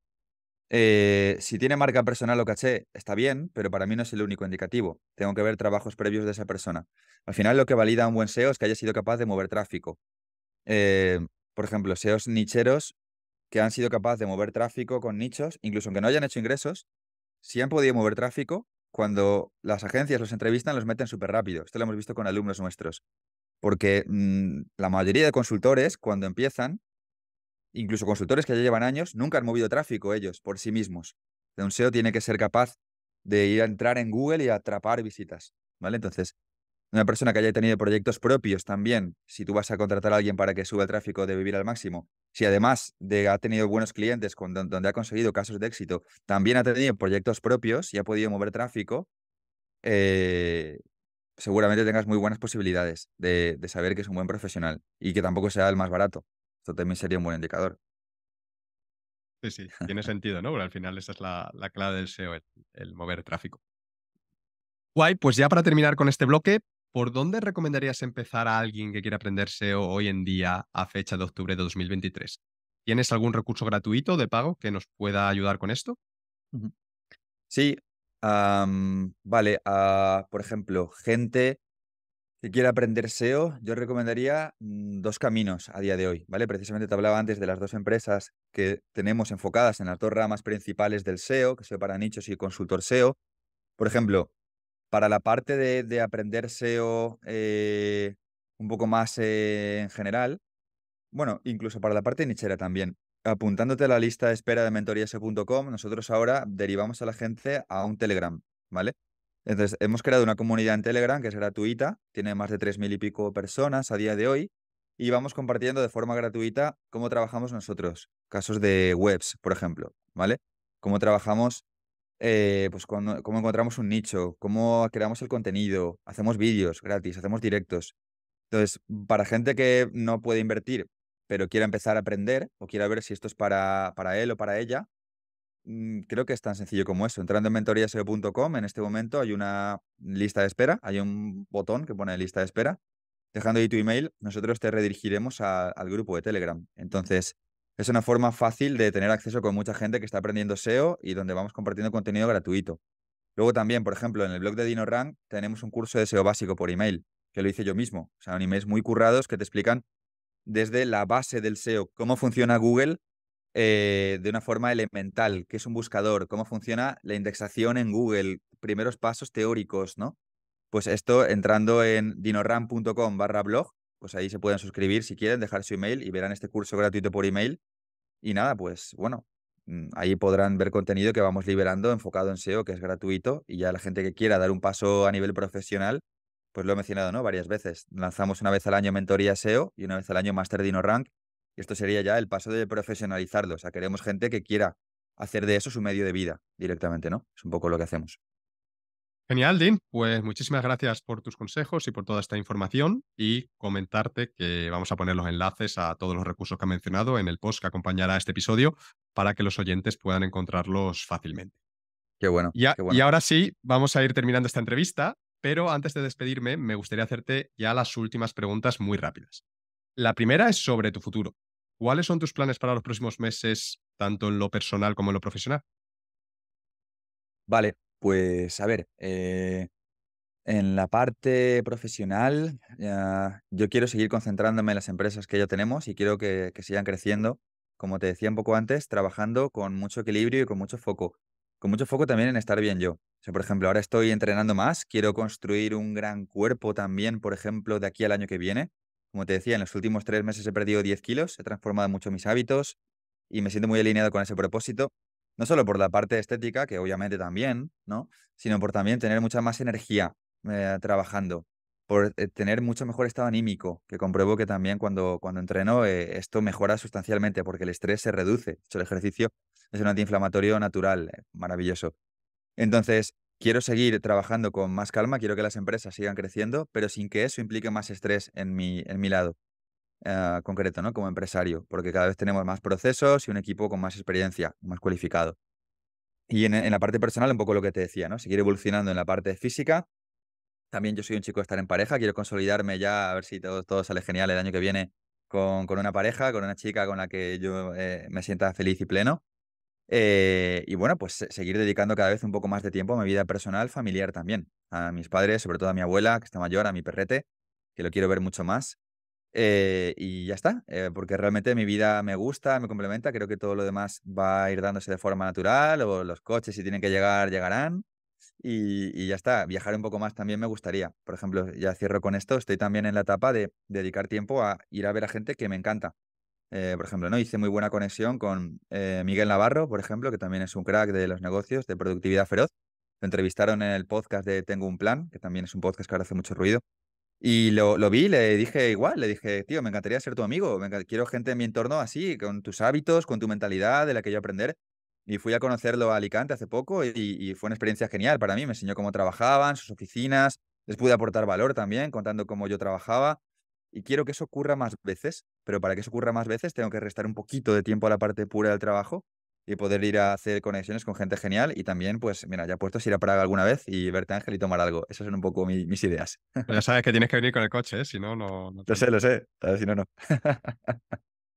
Eh, si tiene marca personal o caché, está bien, pero para mí no es el único indicativo. Tengo que ver trabajos previos de esa persona. Al final, lo que valida un buen SEO es que haya sido capaz de mover tráfico. Eh, por ejemplo, SEOs nicheros que han sido capaces de mover tráfico con nichos, incluso aunque no hayan hecho ingresos, si han podido mover tráfico, cuando las agencias los entrevistan, los meten súper rápido. Esto lo hemos visto con alumnos nuestros. Porque mm, la mayoría de consultores, cuando empiezan, incluso consultores que ya llevan años, nunca han movido tráfico ellos por sí mismos. Un SEO tiene que ser capaz de ir a entrar en Google y atrapar visitas. ¿Vale? Entonces, una persona que haya tenido proyectos propios también, si tú vas a contratar a alguien para que suba el tráfico de vivir al máximo, si además de ha tenido buenos clientes donde ha conseguido casos de éxito, también ha tenido proyectos propios y ha podido mover tráfico, eh, seguramente tengas muy buenas posibilidades de, saber que es un buen profesional y que tampoco sea el más barato. Esto también sería un buen indicador. Sí, sí, tiene sentido, ¿no? al final esa es la, clave del SEO, el, el mover tráfico. Guay, pues ya para terminar con este bloque, ¿por dónde recomendarías empezar a alguien que quiera aprender SEO hoy en día a fecha de octubre de 2023? ¿Tienes algún recurso gratuito de pago que nos pueda ayudar con esto? Sí, vale. Ah, por ejemplo, gente que quiera aprender SEO, yo recomendaría mm, dos caminos a día de hoy, ¿vale? Precisamente te hablaba antes de las dos empresas que tenemos enfocadas en las dos ramas principales del SEO, que SEO para nichos y consultor SEO. Por ejemplo, para la parte de, aprender SEO eh, un poco más eh, en general, bueno, incluso para la parte nichera también. Apuntándote a la lista de espera de mentorías.com, e nosotros ahora derivamos a la gente a un Telegram, ¿vale? Entonces, hemos creado una comunidad en Telegram que es gratuita, tiene más de mil y pico personas a día de hoy y vamos compartiendo de forma gratuita cómo trabajamos nosotros, casos de webs, por ejemplo, ¿vale? Cómo trabajamos eh, pues cómo encontramos un nicho, cómo creamos el contenido, hacemos vídeos gratis, hacemos directos. Entonces, para gente que no puede invertir, pero quiera empezar a aprender o quiera ver si esto es para, él o para ella, mm, creo que es tan sencillo como eso. Entrando en mentoriaseo.com, en este momento hay una lista de espera, hay un botón que pone lista de espera. Dejando ahí tu email, nosotros te redirigiremos al grupo de Telegram. Entonces, es una forma fácil de tener acceso con mucha gente que está aprendiendo SEO y donde vamos compartiendo contenido gratuito. Luego también, por ejemplo, en el blog de Rank tenemos un curso de SEO básico por email, que lo hice yo mismo. O sea, emails muy currados que te explican desde la base del SEO cómo funciona Google eh, de una forma elemental, qué es un buscador, cómo funciona la indexación en Google, primeros pasos teóricos, ¿no? Pues esto entrando en dinoram.com barra blog pues ahí se pueden suscribir si quieren, dejar su email y verán este curso gratuito por email. Y nada, pues bueno, mm, ahí podrán ver contenido que vamos liberando enfocado en SEO, que es gratuito, y ya la gente que quiera dar un paso a nivel profesional, pues lo he mencionado, ¿no? Varias veces. Lanzamos una vez al año mentoría SEO y una vez al año Master Dino Rank. Y esto sería ya el paso de profesionalizarlo. O sea, queremos gente que quiera hacer de eso su medio de vida directamente, ¿no? Es un poco lo que hacemos. Genial, Dean. Pues muchísimas gracias por tus consejos y por toda esta información y comentarte que vamos a poner los enlaces a todos los recursos que ha mencionado en el post que acompañará a este episodio para que los oyentes puedan encontrarlos fácilmente. bueno, qué bueno. y ahora sí, vamos a ir terminando esta entrevista, pero antes de despedirme me gustaría hacerte ya las últimas preguntas muy rápidas. La primera es sobre tu futuro. ¿Cuáles son tus planes para los próximos meses, tanto en lo personal como en lo profesional? Vale, pues a ver, eh, en la parte profesional, yo quiero seguir concentrándome en las empresas que ya tenemos y quiero que, sigan creciendo, como te decía un poco antes, trabajando con mucho equilibrio y con mucho foco. Con mucho foco también en estar bien yo. por ejemplo, ahora estoy entrenando más, quiero construir un gran cuerpo también, por ejemplo, de aquí al año que viene. Como te decía, en los últimos tres meses he perdido 10 kilos, he transformado mucho mis hábitos y me siento muy alineado con ese propósito no solo por la parte estética, que obviamente también, ¿no? Sino por también tener mucha más energía eh, trabajando, por eh, tener mucho mejor estado anímico, que compruebo que también cuando, cuando entreno eh, esto mejora sustancialmente porque el estrés se reduce. el ejercicio es un antiinflamatorio natural, maravilloso. Entonces, quiero seguir trabajando con más calma, quiero que las empresas sigan creciendo, pero sin que eso implique más estrés en mi, en mi lado. Eh, concreto, ¿no? Como empresario, porque cada vez tenemos más procesos y un equipo con más experiencia, más cualificado. Y en, la parte personal, un poco lo que te decía, ¿no? Seguir evolucionando en la parte física. También yo soy un chico de estar en pareja, quiero consolidarme ya, a ver si todo, todo sale genial el año que viene con, una pareja, con una chica con la que yo eh, me sienta feliz y pleno. Eh, y bueno, pues seguir dedicando cada vez un poco más de tiempo a mi vida personal, familiar también. A mis padres, sobre todo a mi abuela, que está mayor, a mi perrete, que lo quiero ver mucho más. Eh, y ya está, eh, porque realmente mi vida me gusta, me complementa, creo que todo lo demás va a ir dándose de forma natural, o los coches si tienen que llegar, llegarán. Y, ya está, viajar un poco más también me gustaría. Por ejemplo, ya cierro con esto, estoy también en la etapa de dedicar tiempo a ir a ver a gente que me encanta. Eh, por ejemplo, ¿no? hice muy buena conexión con Miguel Navarro, por ejemplo, que también es un crack de los negocios, de productividad feroz. Lo entrevistaron en el podcast de Tengo un Plan, que también es un podcast que ahora hace mucho ruido. Y lo, lo, vi, le dije igual, le dije, tío, me encantaría ser tu amigo, quiero gente en mi entorno así, con tus hábitos, con tu mentalidad, de la que yo aprender. Y fui a conocerlo a Alicante hace poco y, y fue una experiencia genial para mí, me enseñó cómo trabajaban, sus oficinas, les pude aportar valor también contando cómo yo trabajaba. Y quiero que eso ocurra más veces, pero para que eso ocurra más veces tengo que restar un poquito de tiempo a la parte pura del trabajo y poder ir a hacer conexiones con gente genial y también, pues, mira, ya a ir a Praga alguna vez y verte a Ángel y tomar algo. Esas son un poco mis ideas. Pero ya sabes que tienes que venir con el coche, ¿eh? si no, no... te... Lo sé, lo sé, si no, no.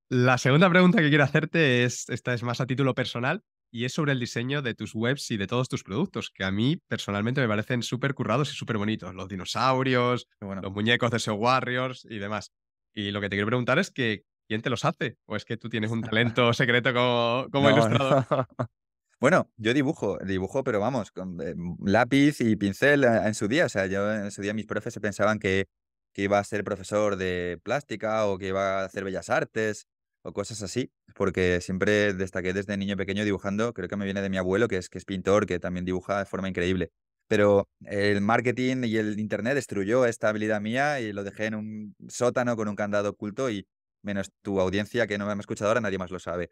La segunda pregunta que quiero hacerte es, esta es más a título personal, y es sobre el diseño de tus webs y de todos tus productos, que a mí personalmente me parecen súper currados y súper bonitos. Los dinosaurios, los muñecos de Show Warriors y demás. Y lo que te quiero preguntar es que, ¿quién te los hace? ¿O es que tú tienes un talento secreto como, como ilustrador? Bueno, yo dibujo, dibujo, pero vamos, con eh, lápiz y pincel eh, en su día. O sea, yo en su día mis profes se pensaban que, que iba a ser profesor de plástica o que iba a hacer bellas artes o cosas así, porque siempre destaqué desde niño pequeño dibujando, creo que me viene de mi abuelo, que es, que es pintor, que también dibuja de forma increíble. Pero el marketing y el Internet destruyó esta habilidad mía y lo dejé en un sótano con un candado oculto y, menos tu audiencia que no me ha escuchado ahora, nadie más lo sabe.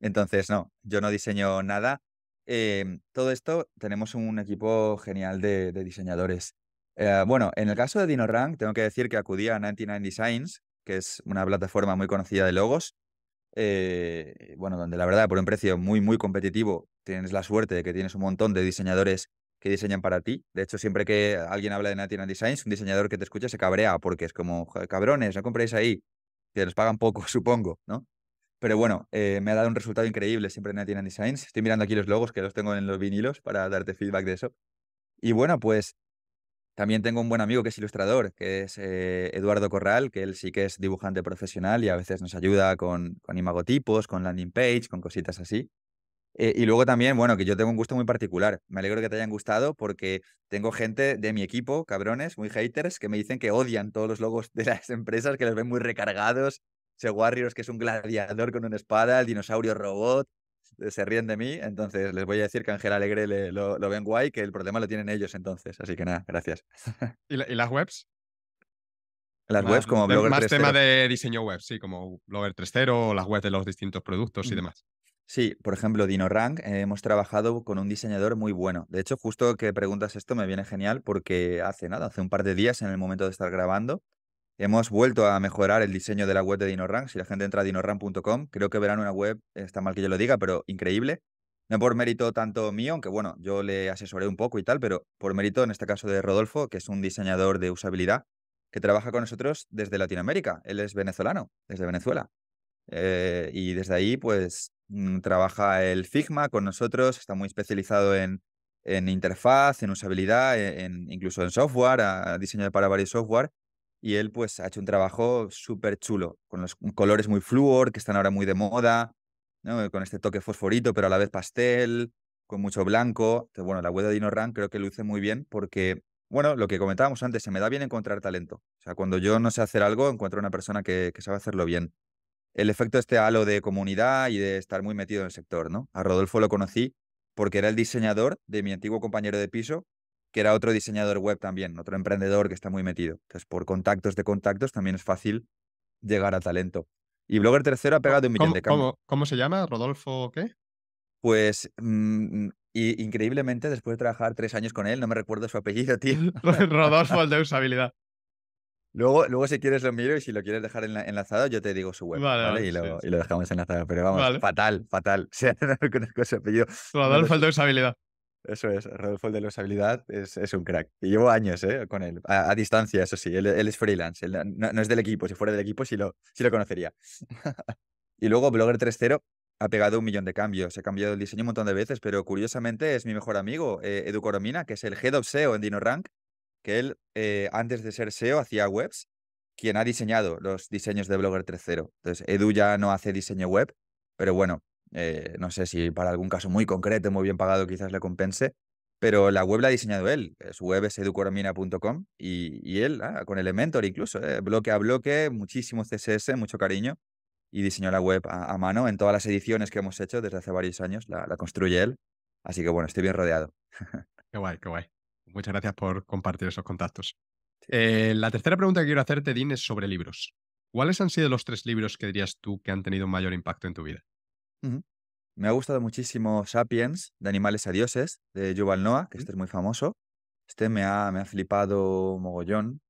Entonces, no, yo no diseño nada. Em, todo esto, tenemos un equipo genial de, diseñadores. Eh, bueno, en el caso de DinoRank, tengo que decir que acudí a 99 Designs, que es una plataforma muy conocida de logos. Eh, bueno, donde la verdad, por un precio muy, muy competitivo, tienes la suerte de que tienes un montón de diseñadores que diseñan para ti. De hecho, siempre que alguien habla de 99 Designs, un diseñador que te escucha se cabrea porque es como, cabrones, no compréis ahí que les pagan poco, supongo, ¿no? Pero bueno, eh, me ha dado un resultado increíble siempre en Etienne Designs. Estoy mirando aquí los logos que los tengo en los vinilos para darte feedback de eso. Y bueno, pues también tengo un buen amigo que es ilustrador, que es eh, Eduardo Corral, que él sí que es dibujante profesional y a veces nos ayuda con imagotipos, con landing page, con cositas así. Eh, y luego también, bueno, que yo tengo un gusto muy particular. Me alegro que te hayan gustado porque tengo gente de mi equipo, cabrones, muy haters, que me dicen que odian todos los logos de las empresas, que los ven muy recargados. Ese Warriors, que es un gladiador con una espada, el dinosaurio robot, eh, se ríen de mí. Entonces les voy a decir que Ángel Alegre lo, ven guay, que el problema lo tienen ellos entonces. Así que nada, gracias. ¿Y, las webs? Las webs como Blogger Más tema de diseño web, sí, como Blogger 3.0, las webs de los distintos productos y mm. demás. Sí, por ejemplo, DinoRank, eh, hemos trabajado con un diseñador muy bueno. De hecho, justo que preguntas esto me viene genial porque hace nada, hace un par de días en el momento de estar grabando, hemos vuelto a mejorar el diseño de la web de DinoRank. Si la gente entra a dinorank.com, creo que verán una web, está mal que yo lo diga, pero increíble. No por mérito tanto mío, aunque bueno, yo le asesoré un poco y tal, pero por mérito en este caso de Rodolfo, que es un diseñador de usabilidad que trabaja con nosotros desde Latinoamérica. Él es venezolano, desde Venezuela. Eh, y desde ahí, pues Mm, trabaja el Figma con nosotros, está muy especializado en, interfaz, en usabilidad, e, incluso en software, ha diseñado para varios software. Y él pues ha hecho un trabajo súper chulo, con los colores muy fluor, que están ahora muy de moda, con este toque fosforito, pero a la vez pastel, con mucho blanco. bueno, la web de Dino Run creo que luce muy bien porque, bueno, lo que comentábamos antes, se me da bien encontrar talento. O sea, cuando yo no sé hacer algo, encuentro una persona que, que sabe hacerlo bien el efecto de este halo de comunidad y de estar muy metido en el sector, ¿no? A Rodolfo lo conocí porque era el diseñador de mi antiguo compañero de piso, que era otro diseñador web también, otro emprendedor que está muy metido. Entonces, por contactos de contactos también es fácil llegar a talento. Y Blogger Tercero ha pegado un millón de cambios. ¿cómo, se llama? ¿Rodolfo qué? Pues mm, y, increíblemente, después de trabajar tres años con él, no me recuerdo su apellido, tío. Rodolfo, el de usabilidad. Luego, si quieres lo miro y si lo quieres dejar enlazado, yo te digo su web, ¿vale? y, lo, dejamos enlazado. Pero vamos, fatal, fatal. O sea, no conozco su apellido. Rodolfo de de usabilidad. Eso es, Rodolfo de la usabilidad es, un crack. Y llevo años ¿eh? con él, a, distancia, eso sí. Él, es freelance, no, es del equipo. Si fuera del equipo, sí lo, sí lo conocería. y luego Blogger 3.0 ha pegado un millón de cambios. He cambiado el diseño un montón de veces, pero curiosamente es mi mejor amigo, eh, Edu Coromina, que es el Head of SEO en Rank que él, eh, antes de ser SEO, hacía webs, quien ha diseñado los diseños de Blogger 3.0. Entonces, Edu ya no hace diseño web, pero bueno, eh, no sé si para algún caso muy concreto, muy bien pagado, quizás le compense, pero la web la ha diseñado él. Su web es educoromina.com y, él, ah, con Elementor incluso, eh, bloque a bloque, muchísimo CSS, mucho cariño, y diseñó la web a, mano en todas las ediciones que hemos hecho desde hace varios años, la, la construye él. Así que bueno, estoy bien rodeado. Qué guay, qué guay. Muchas gracias por compartir esos contactos. Eh, la tercera pregunta que quiero hacerte, Dean, es sobre libros. ¿Cuáles han sido los tres libros que dirías tú que han tenido mayor impacto en tu vida? Me ha gustado muchísimo Sapiens, de Animales a Dioses, de Yuval Noah, que este es muy famoso. Este me ha, me ha flipado mogollón.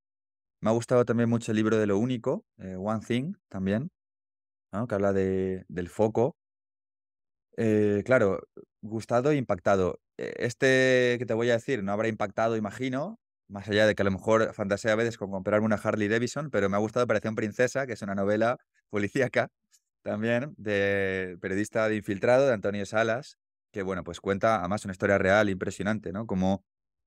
Me ha gustado también mucho el libro de lo único, eh, One Thing, también, que habla de, del foco eh, claro, gustado e impactado. E, este que te voy a decir no habrá impactado, imagino, más allá de que a lo mejor fantasea a veces con comprarme una Harley Davidson, pero me ha gustado Operación Princesa, que es una novela policíaca también, de periodista de infiltrado, de Antonio Salas, que bueno, pues cuenta además una historia real impresionante, ¿no? Como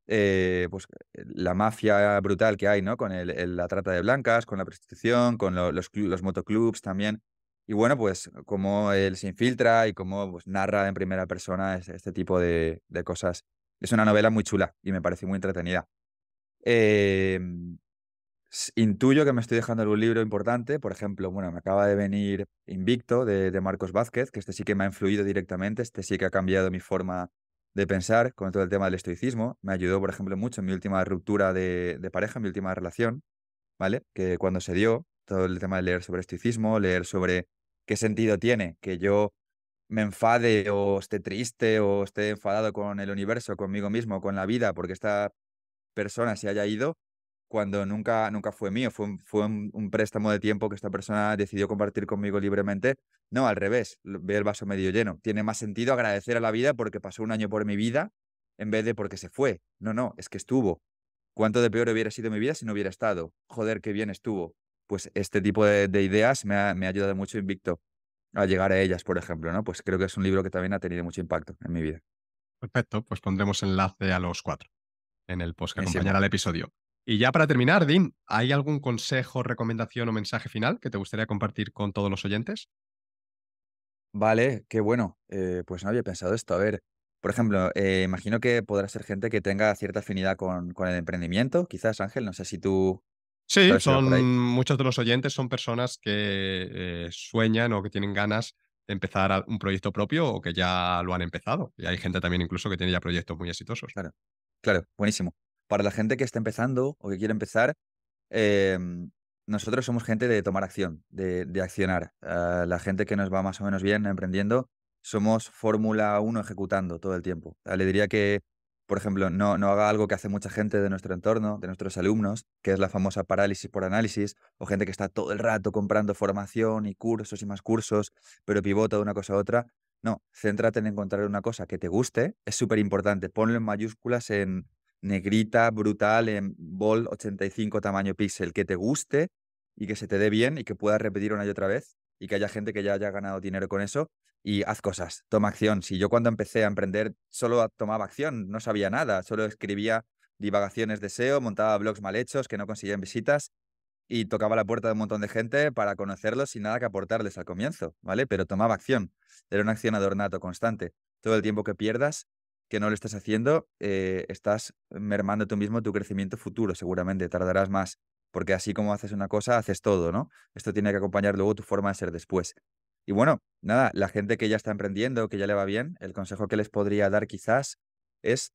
eh, pues, eh, la mafia brutal que hay, ¿no? Con la trata de blancas, con la prostitución, con los, los motoclubs también. Y bueno, pues cómo él se infiltra y cómo pues, narra en primera persona este, este tipo de, cosas. Es una novela muy chula y me parece muy entretenida. Em, intuyo que me estoy dejando algún libro importante. Por ejemplo, bueno, me acaba de venir Invicto de, Marcos Vázquez, que este sí que me ha influido directamente, este sí que ha cambiado mi forma de pensar con todo el tema del estoicismo. Me ayudó, por ejemplo, mucho en mi última ruptura de, de pareja, en mi última relación, ¿vale? Que cuando se dio, todo el tema de leer sobre estoicismo, leer sobre ¿qué sentido tiene que yo me enfade o esté triste o esté enfadado con el universo, conmigo mismo, con la vida, porque esta persona se haya ido cuando nunca, nunca fue mío, fue, fue un préstamo de tiempo que esta persona decidió compartir conmigo libremente. No, al revés, ve el vaso medio lleno. Tiene más sentido agradecer a la vida porque pasó un año por mi vida en vez de porque se fue. No, no, es que estuvo. ¿Cuánto de peor hubiera sido mi vida si no hubiera estado? Joder, qué bien estuvo pues este tipo de, ideas me ha, ayudado mucho Invicto a llegar a ellas, por ejemplo, ¿no? Pues creo que es un libro que también ha tenido mucho impacto en mi vida. Perfecto, pues pondremos enlace a los cuatro en el post que acompañará el episodio. Y ya para terminar, Dean, ¿hay algún consejo, recomendación o mensaje final que te gustaría compartir con todos los oyentes? Vale, qué bueno. Eh, pues no había pensado esto. A ver, por ejemplo, eh, imagino que podrá ser gente que tenga cierta afinidad con, el emprendimiento. Quizás, Ángel, no sé si tú Sí, son muchos de los oyentes son personas que eh, sueñan o que tienen ganas de empezar un proyecto propio o que ya lo han empezado. Y hay gente también incluso que tiene ya proyectos muy exitosos. Claro, claro, buenísimo. Para la gente que está empezando o que quiere empezar, em, nosotros somos gente de tomar acción, de, accionar. Ah, la gente que nos va más o menos bien emprendiendo, somos Fórmula 1 ejecutando todo el tiempo. Ah, le diría que por ejemplo, no, no haga algo que hace mucha gente de nuestro entorno, de nuestros alumnos, que es la famosa parálisis por análisis, o gente que está todo el rato comprando formación y cursos y más cursos, pero pivota de una cosa a otra. No, céntrate en encontrar una cosa que te guste, es súper importante. Ponlo en mayúsculas, en negrita, brutal, en bol 85 tamaño píxel, que te guste y que se te dé bien y que puedas repetir una y otra vez y que haya gente que ya haya ganado dinero con eso y haz cosas, toma acción. Si yo cuando empecé a emprender solo tomaba acción, no sabía nada, solo escribía divagaciones de SEO, montaba blogs mal hechos que no conseguían visitas y tocaba la puerta de un montón de gente para conocerlos sin nada que aportarles al comienzo, ¿vale? Pero tomaba acción, era una acción adornada, constante. Todo el tiempo que pierdas, que no lo estás haciendo, eh, estás mermando tú mismo tu crecimiento futuro, seguramente tardarás más, porque así como haces una cosa, haces todo, ¿no? Esto tiene que acompañar luego tu forma de ser después. Y bueno, nada, la gente que ya está emprendiendo, que ya le va bien, el consejo que les podría dar quizás es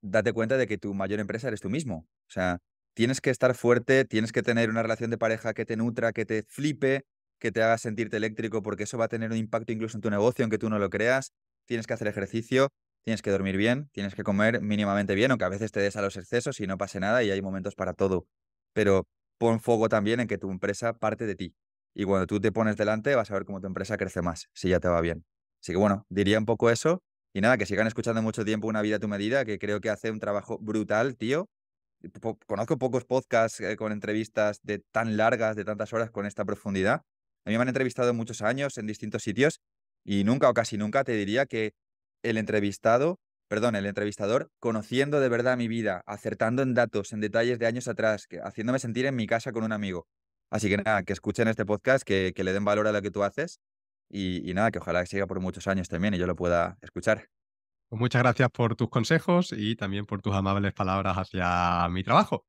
date cuenta de que tu mayor empresa eres tú mismo. O sea, tienes que estar fuerte, tienes que tener una relación de pareja que te nutra, que te flipe, que te haga sentirte eléctrico, porque eso va a tener un impacto incluso en tu negocio, aunque tú no lo creas. Tienes que hacer ejercicio, tienes que dormir bien, tienes que comer mínimamente bien, aunque a veces te des a los excesos y no pase nada y hay momentos para todo. Pero pon fuego también en que tu empresa parte de ti y cuando tú te pones delante vas a ver cómo tu empresa crece más, si ya te va bien. Así que bueno, diría un poco eso. Y nada, que sigan escuchando mucho tiempo Una vida a tu medida, que creo que hace un trabajo brutal, tío. conozco pocos podcasts eh, con entrevistas de tan largas, de tantas horas, con esta profundidad. A mí me han entrevistado muchos años en distintos sitios y nunca o casi nunca te diría que el entrevistado, perdón, el entrevistador, conociendo de verdad mi vida, acertando en datos, en detalles de años atrás, que, haciéndome sentir en mi casa con un amigo, Así que nada, que escuchen este podcast, que, le den valor a lo que tú haces y, nada, que ojalá que siga por muchos años también y yo lo pueda escuchar. Pues muchas gracias por tus consejos y también por tus amables palabras hacia mi trabajo.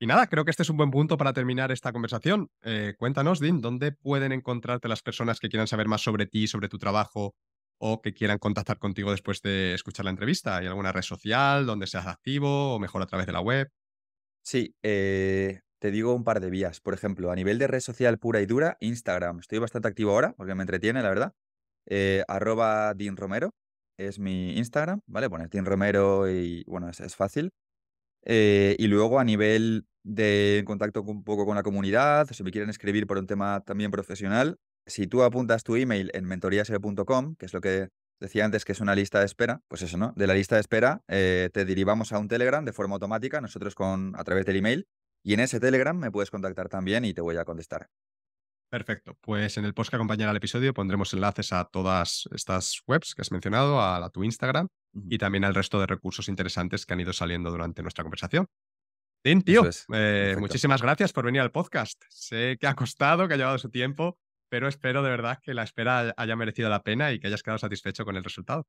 Y nada, creo que este es un buen punto para terminar esta conversación. Eh, cuéntanos, Dean, ¿dónde pueden encontrarte las personas que quieran saber más sobre ti, sobre tu trabajo o que quieran contactar contigo después de escuchar la entrevista? ¿Hay alguna red social donde seas activo o mejor a través de la web? Sí, eh, te digo un par de vías. Por ejemplo, a nivel de red social pura y dura, Instagram. Estoy bastante activo ahora porque me entretiene, la verdad. Eh, arroba Dean Romero es mi Instagram, ¿vale? Poner Dean Romero y bueno, es, fácil. Eh, y luego a nivel de contacto un poco con la comunidad, si me quieren escribir por un tema también profesional, si tú apuntas tu email en mentoriasel.com, que es lo que decía antes que es una lista de espera, pues eso, ¿no? De la lista de espera eh, te derivamos a un Telegram de forma automática, nosotros con, a través del email, y en ese Telegram me puedes contactar también y te voy a contestar. Perfecto. Pues en el post que acompañará el episodio pondremos enlaces a todas estas webs que has mencionado, a, tu Instagram y también al resto de recursos interesantes que han ido saliendo durante nuestra conversación. Tim, tío, eh, muchísimas gracias por venir al podcast. Sé que ha costado, que ha llevado su tiempo, pero espero de verdad que la espera haya merecido la pena y que hayas quedado satisfecho con el resultado.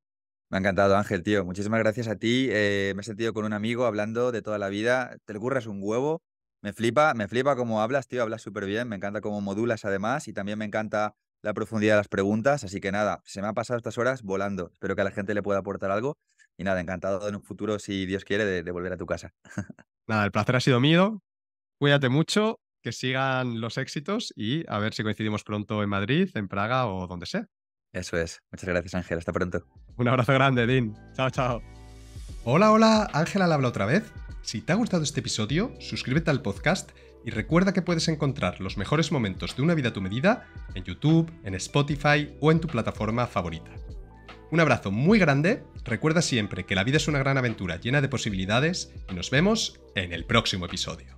Me ha encantado, Ángel, tío. Muchísimas gracias a ti. Eh, me he sentido con un amigo hablando de toda la vida. Te le un huevo me flipa, me flipa cómo hablas, tío, hablas súper bien, me encanta cómo modulas además y también me encanta la profundidad de las preguntas, así que nada, se me ha pasado estas horas volando, espero que a la gente le pueda aportar algo y nada, encantado en un futuro, si Dios quiere, de, volver a tu casa. nada, el placer ha sido mío, cuídate mucho, que sigan los éxitos y a ver si coincidimos pronto en Madrid, en Praga o donde sea. Eso es, muchas gracias Ángel, hasta pronto. Un abrazo grande, Dean, chao, chao. Hola, hola, Ángela le habla otra vez. Si te ha gustado este episodio, suscríbete al podcast y recuerda que puedes encontrar los mejores momentos de una vida a tu medida en YouTube, en Spotify o en tu plataforma favorita. Un abrazo muy grande, recuerda siempre que la vida es una gran aventura llena de posibilidades y nos vemos en el próximo episodio.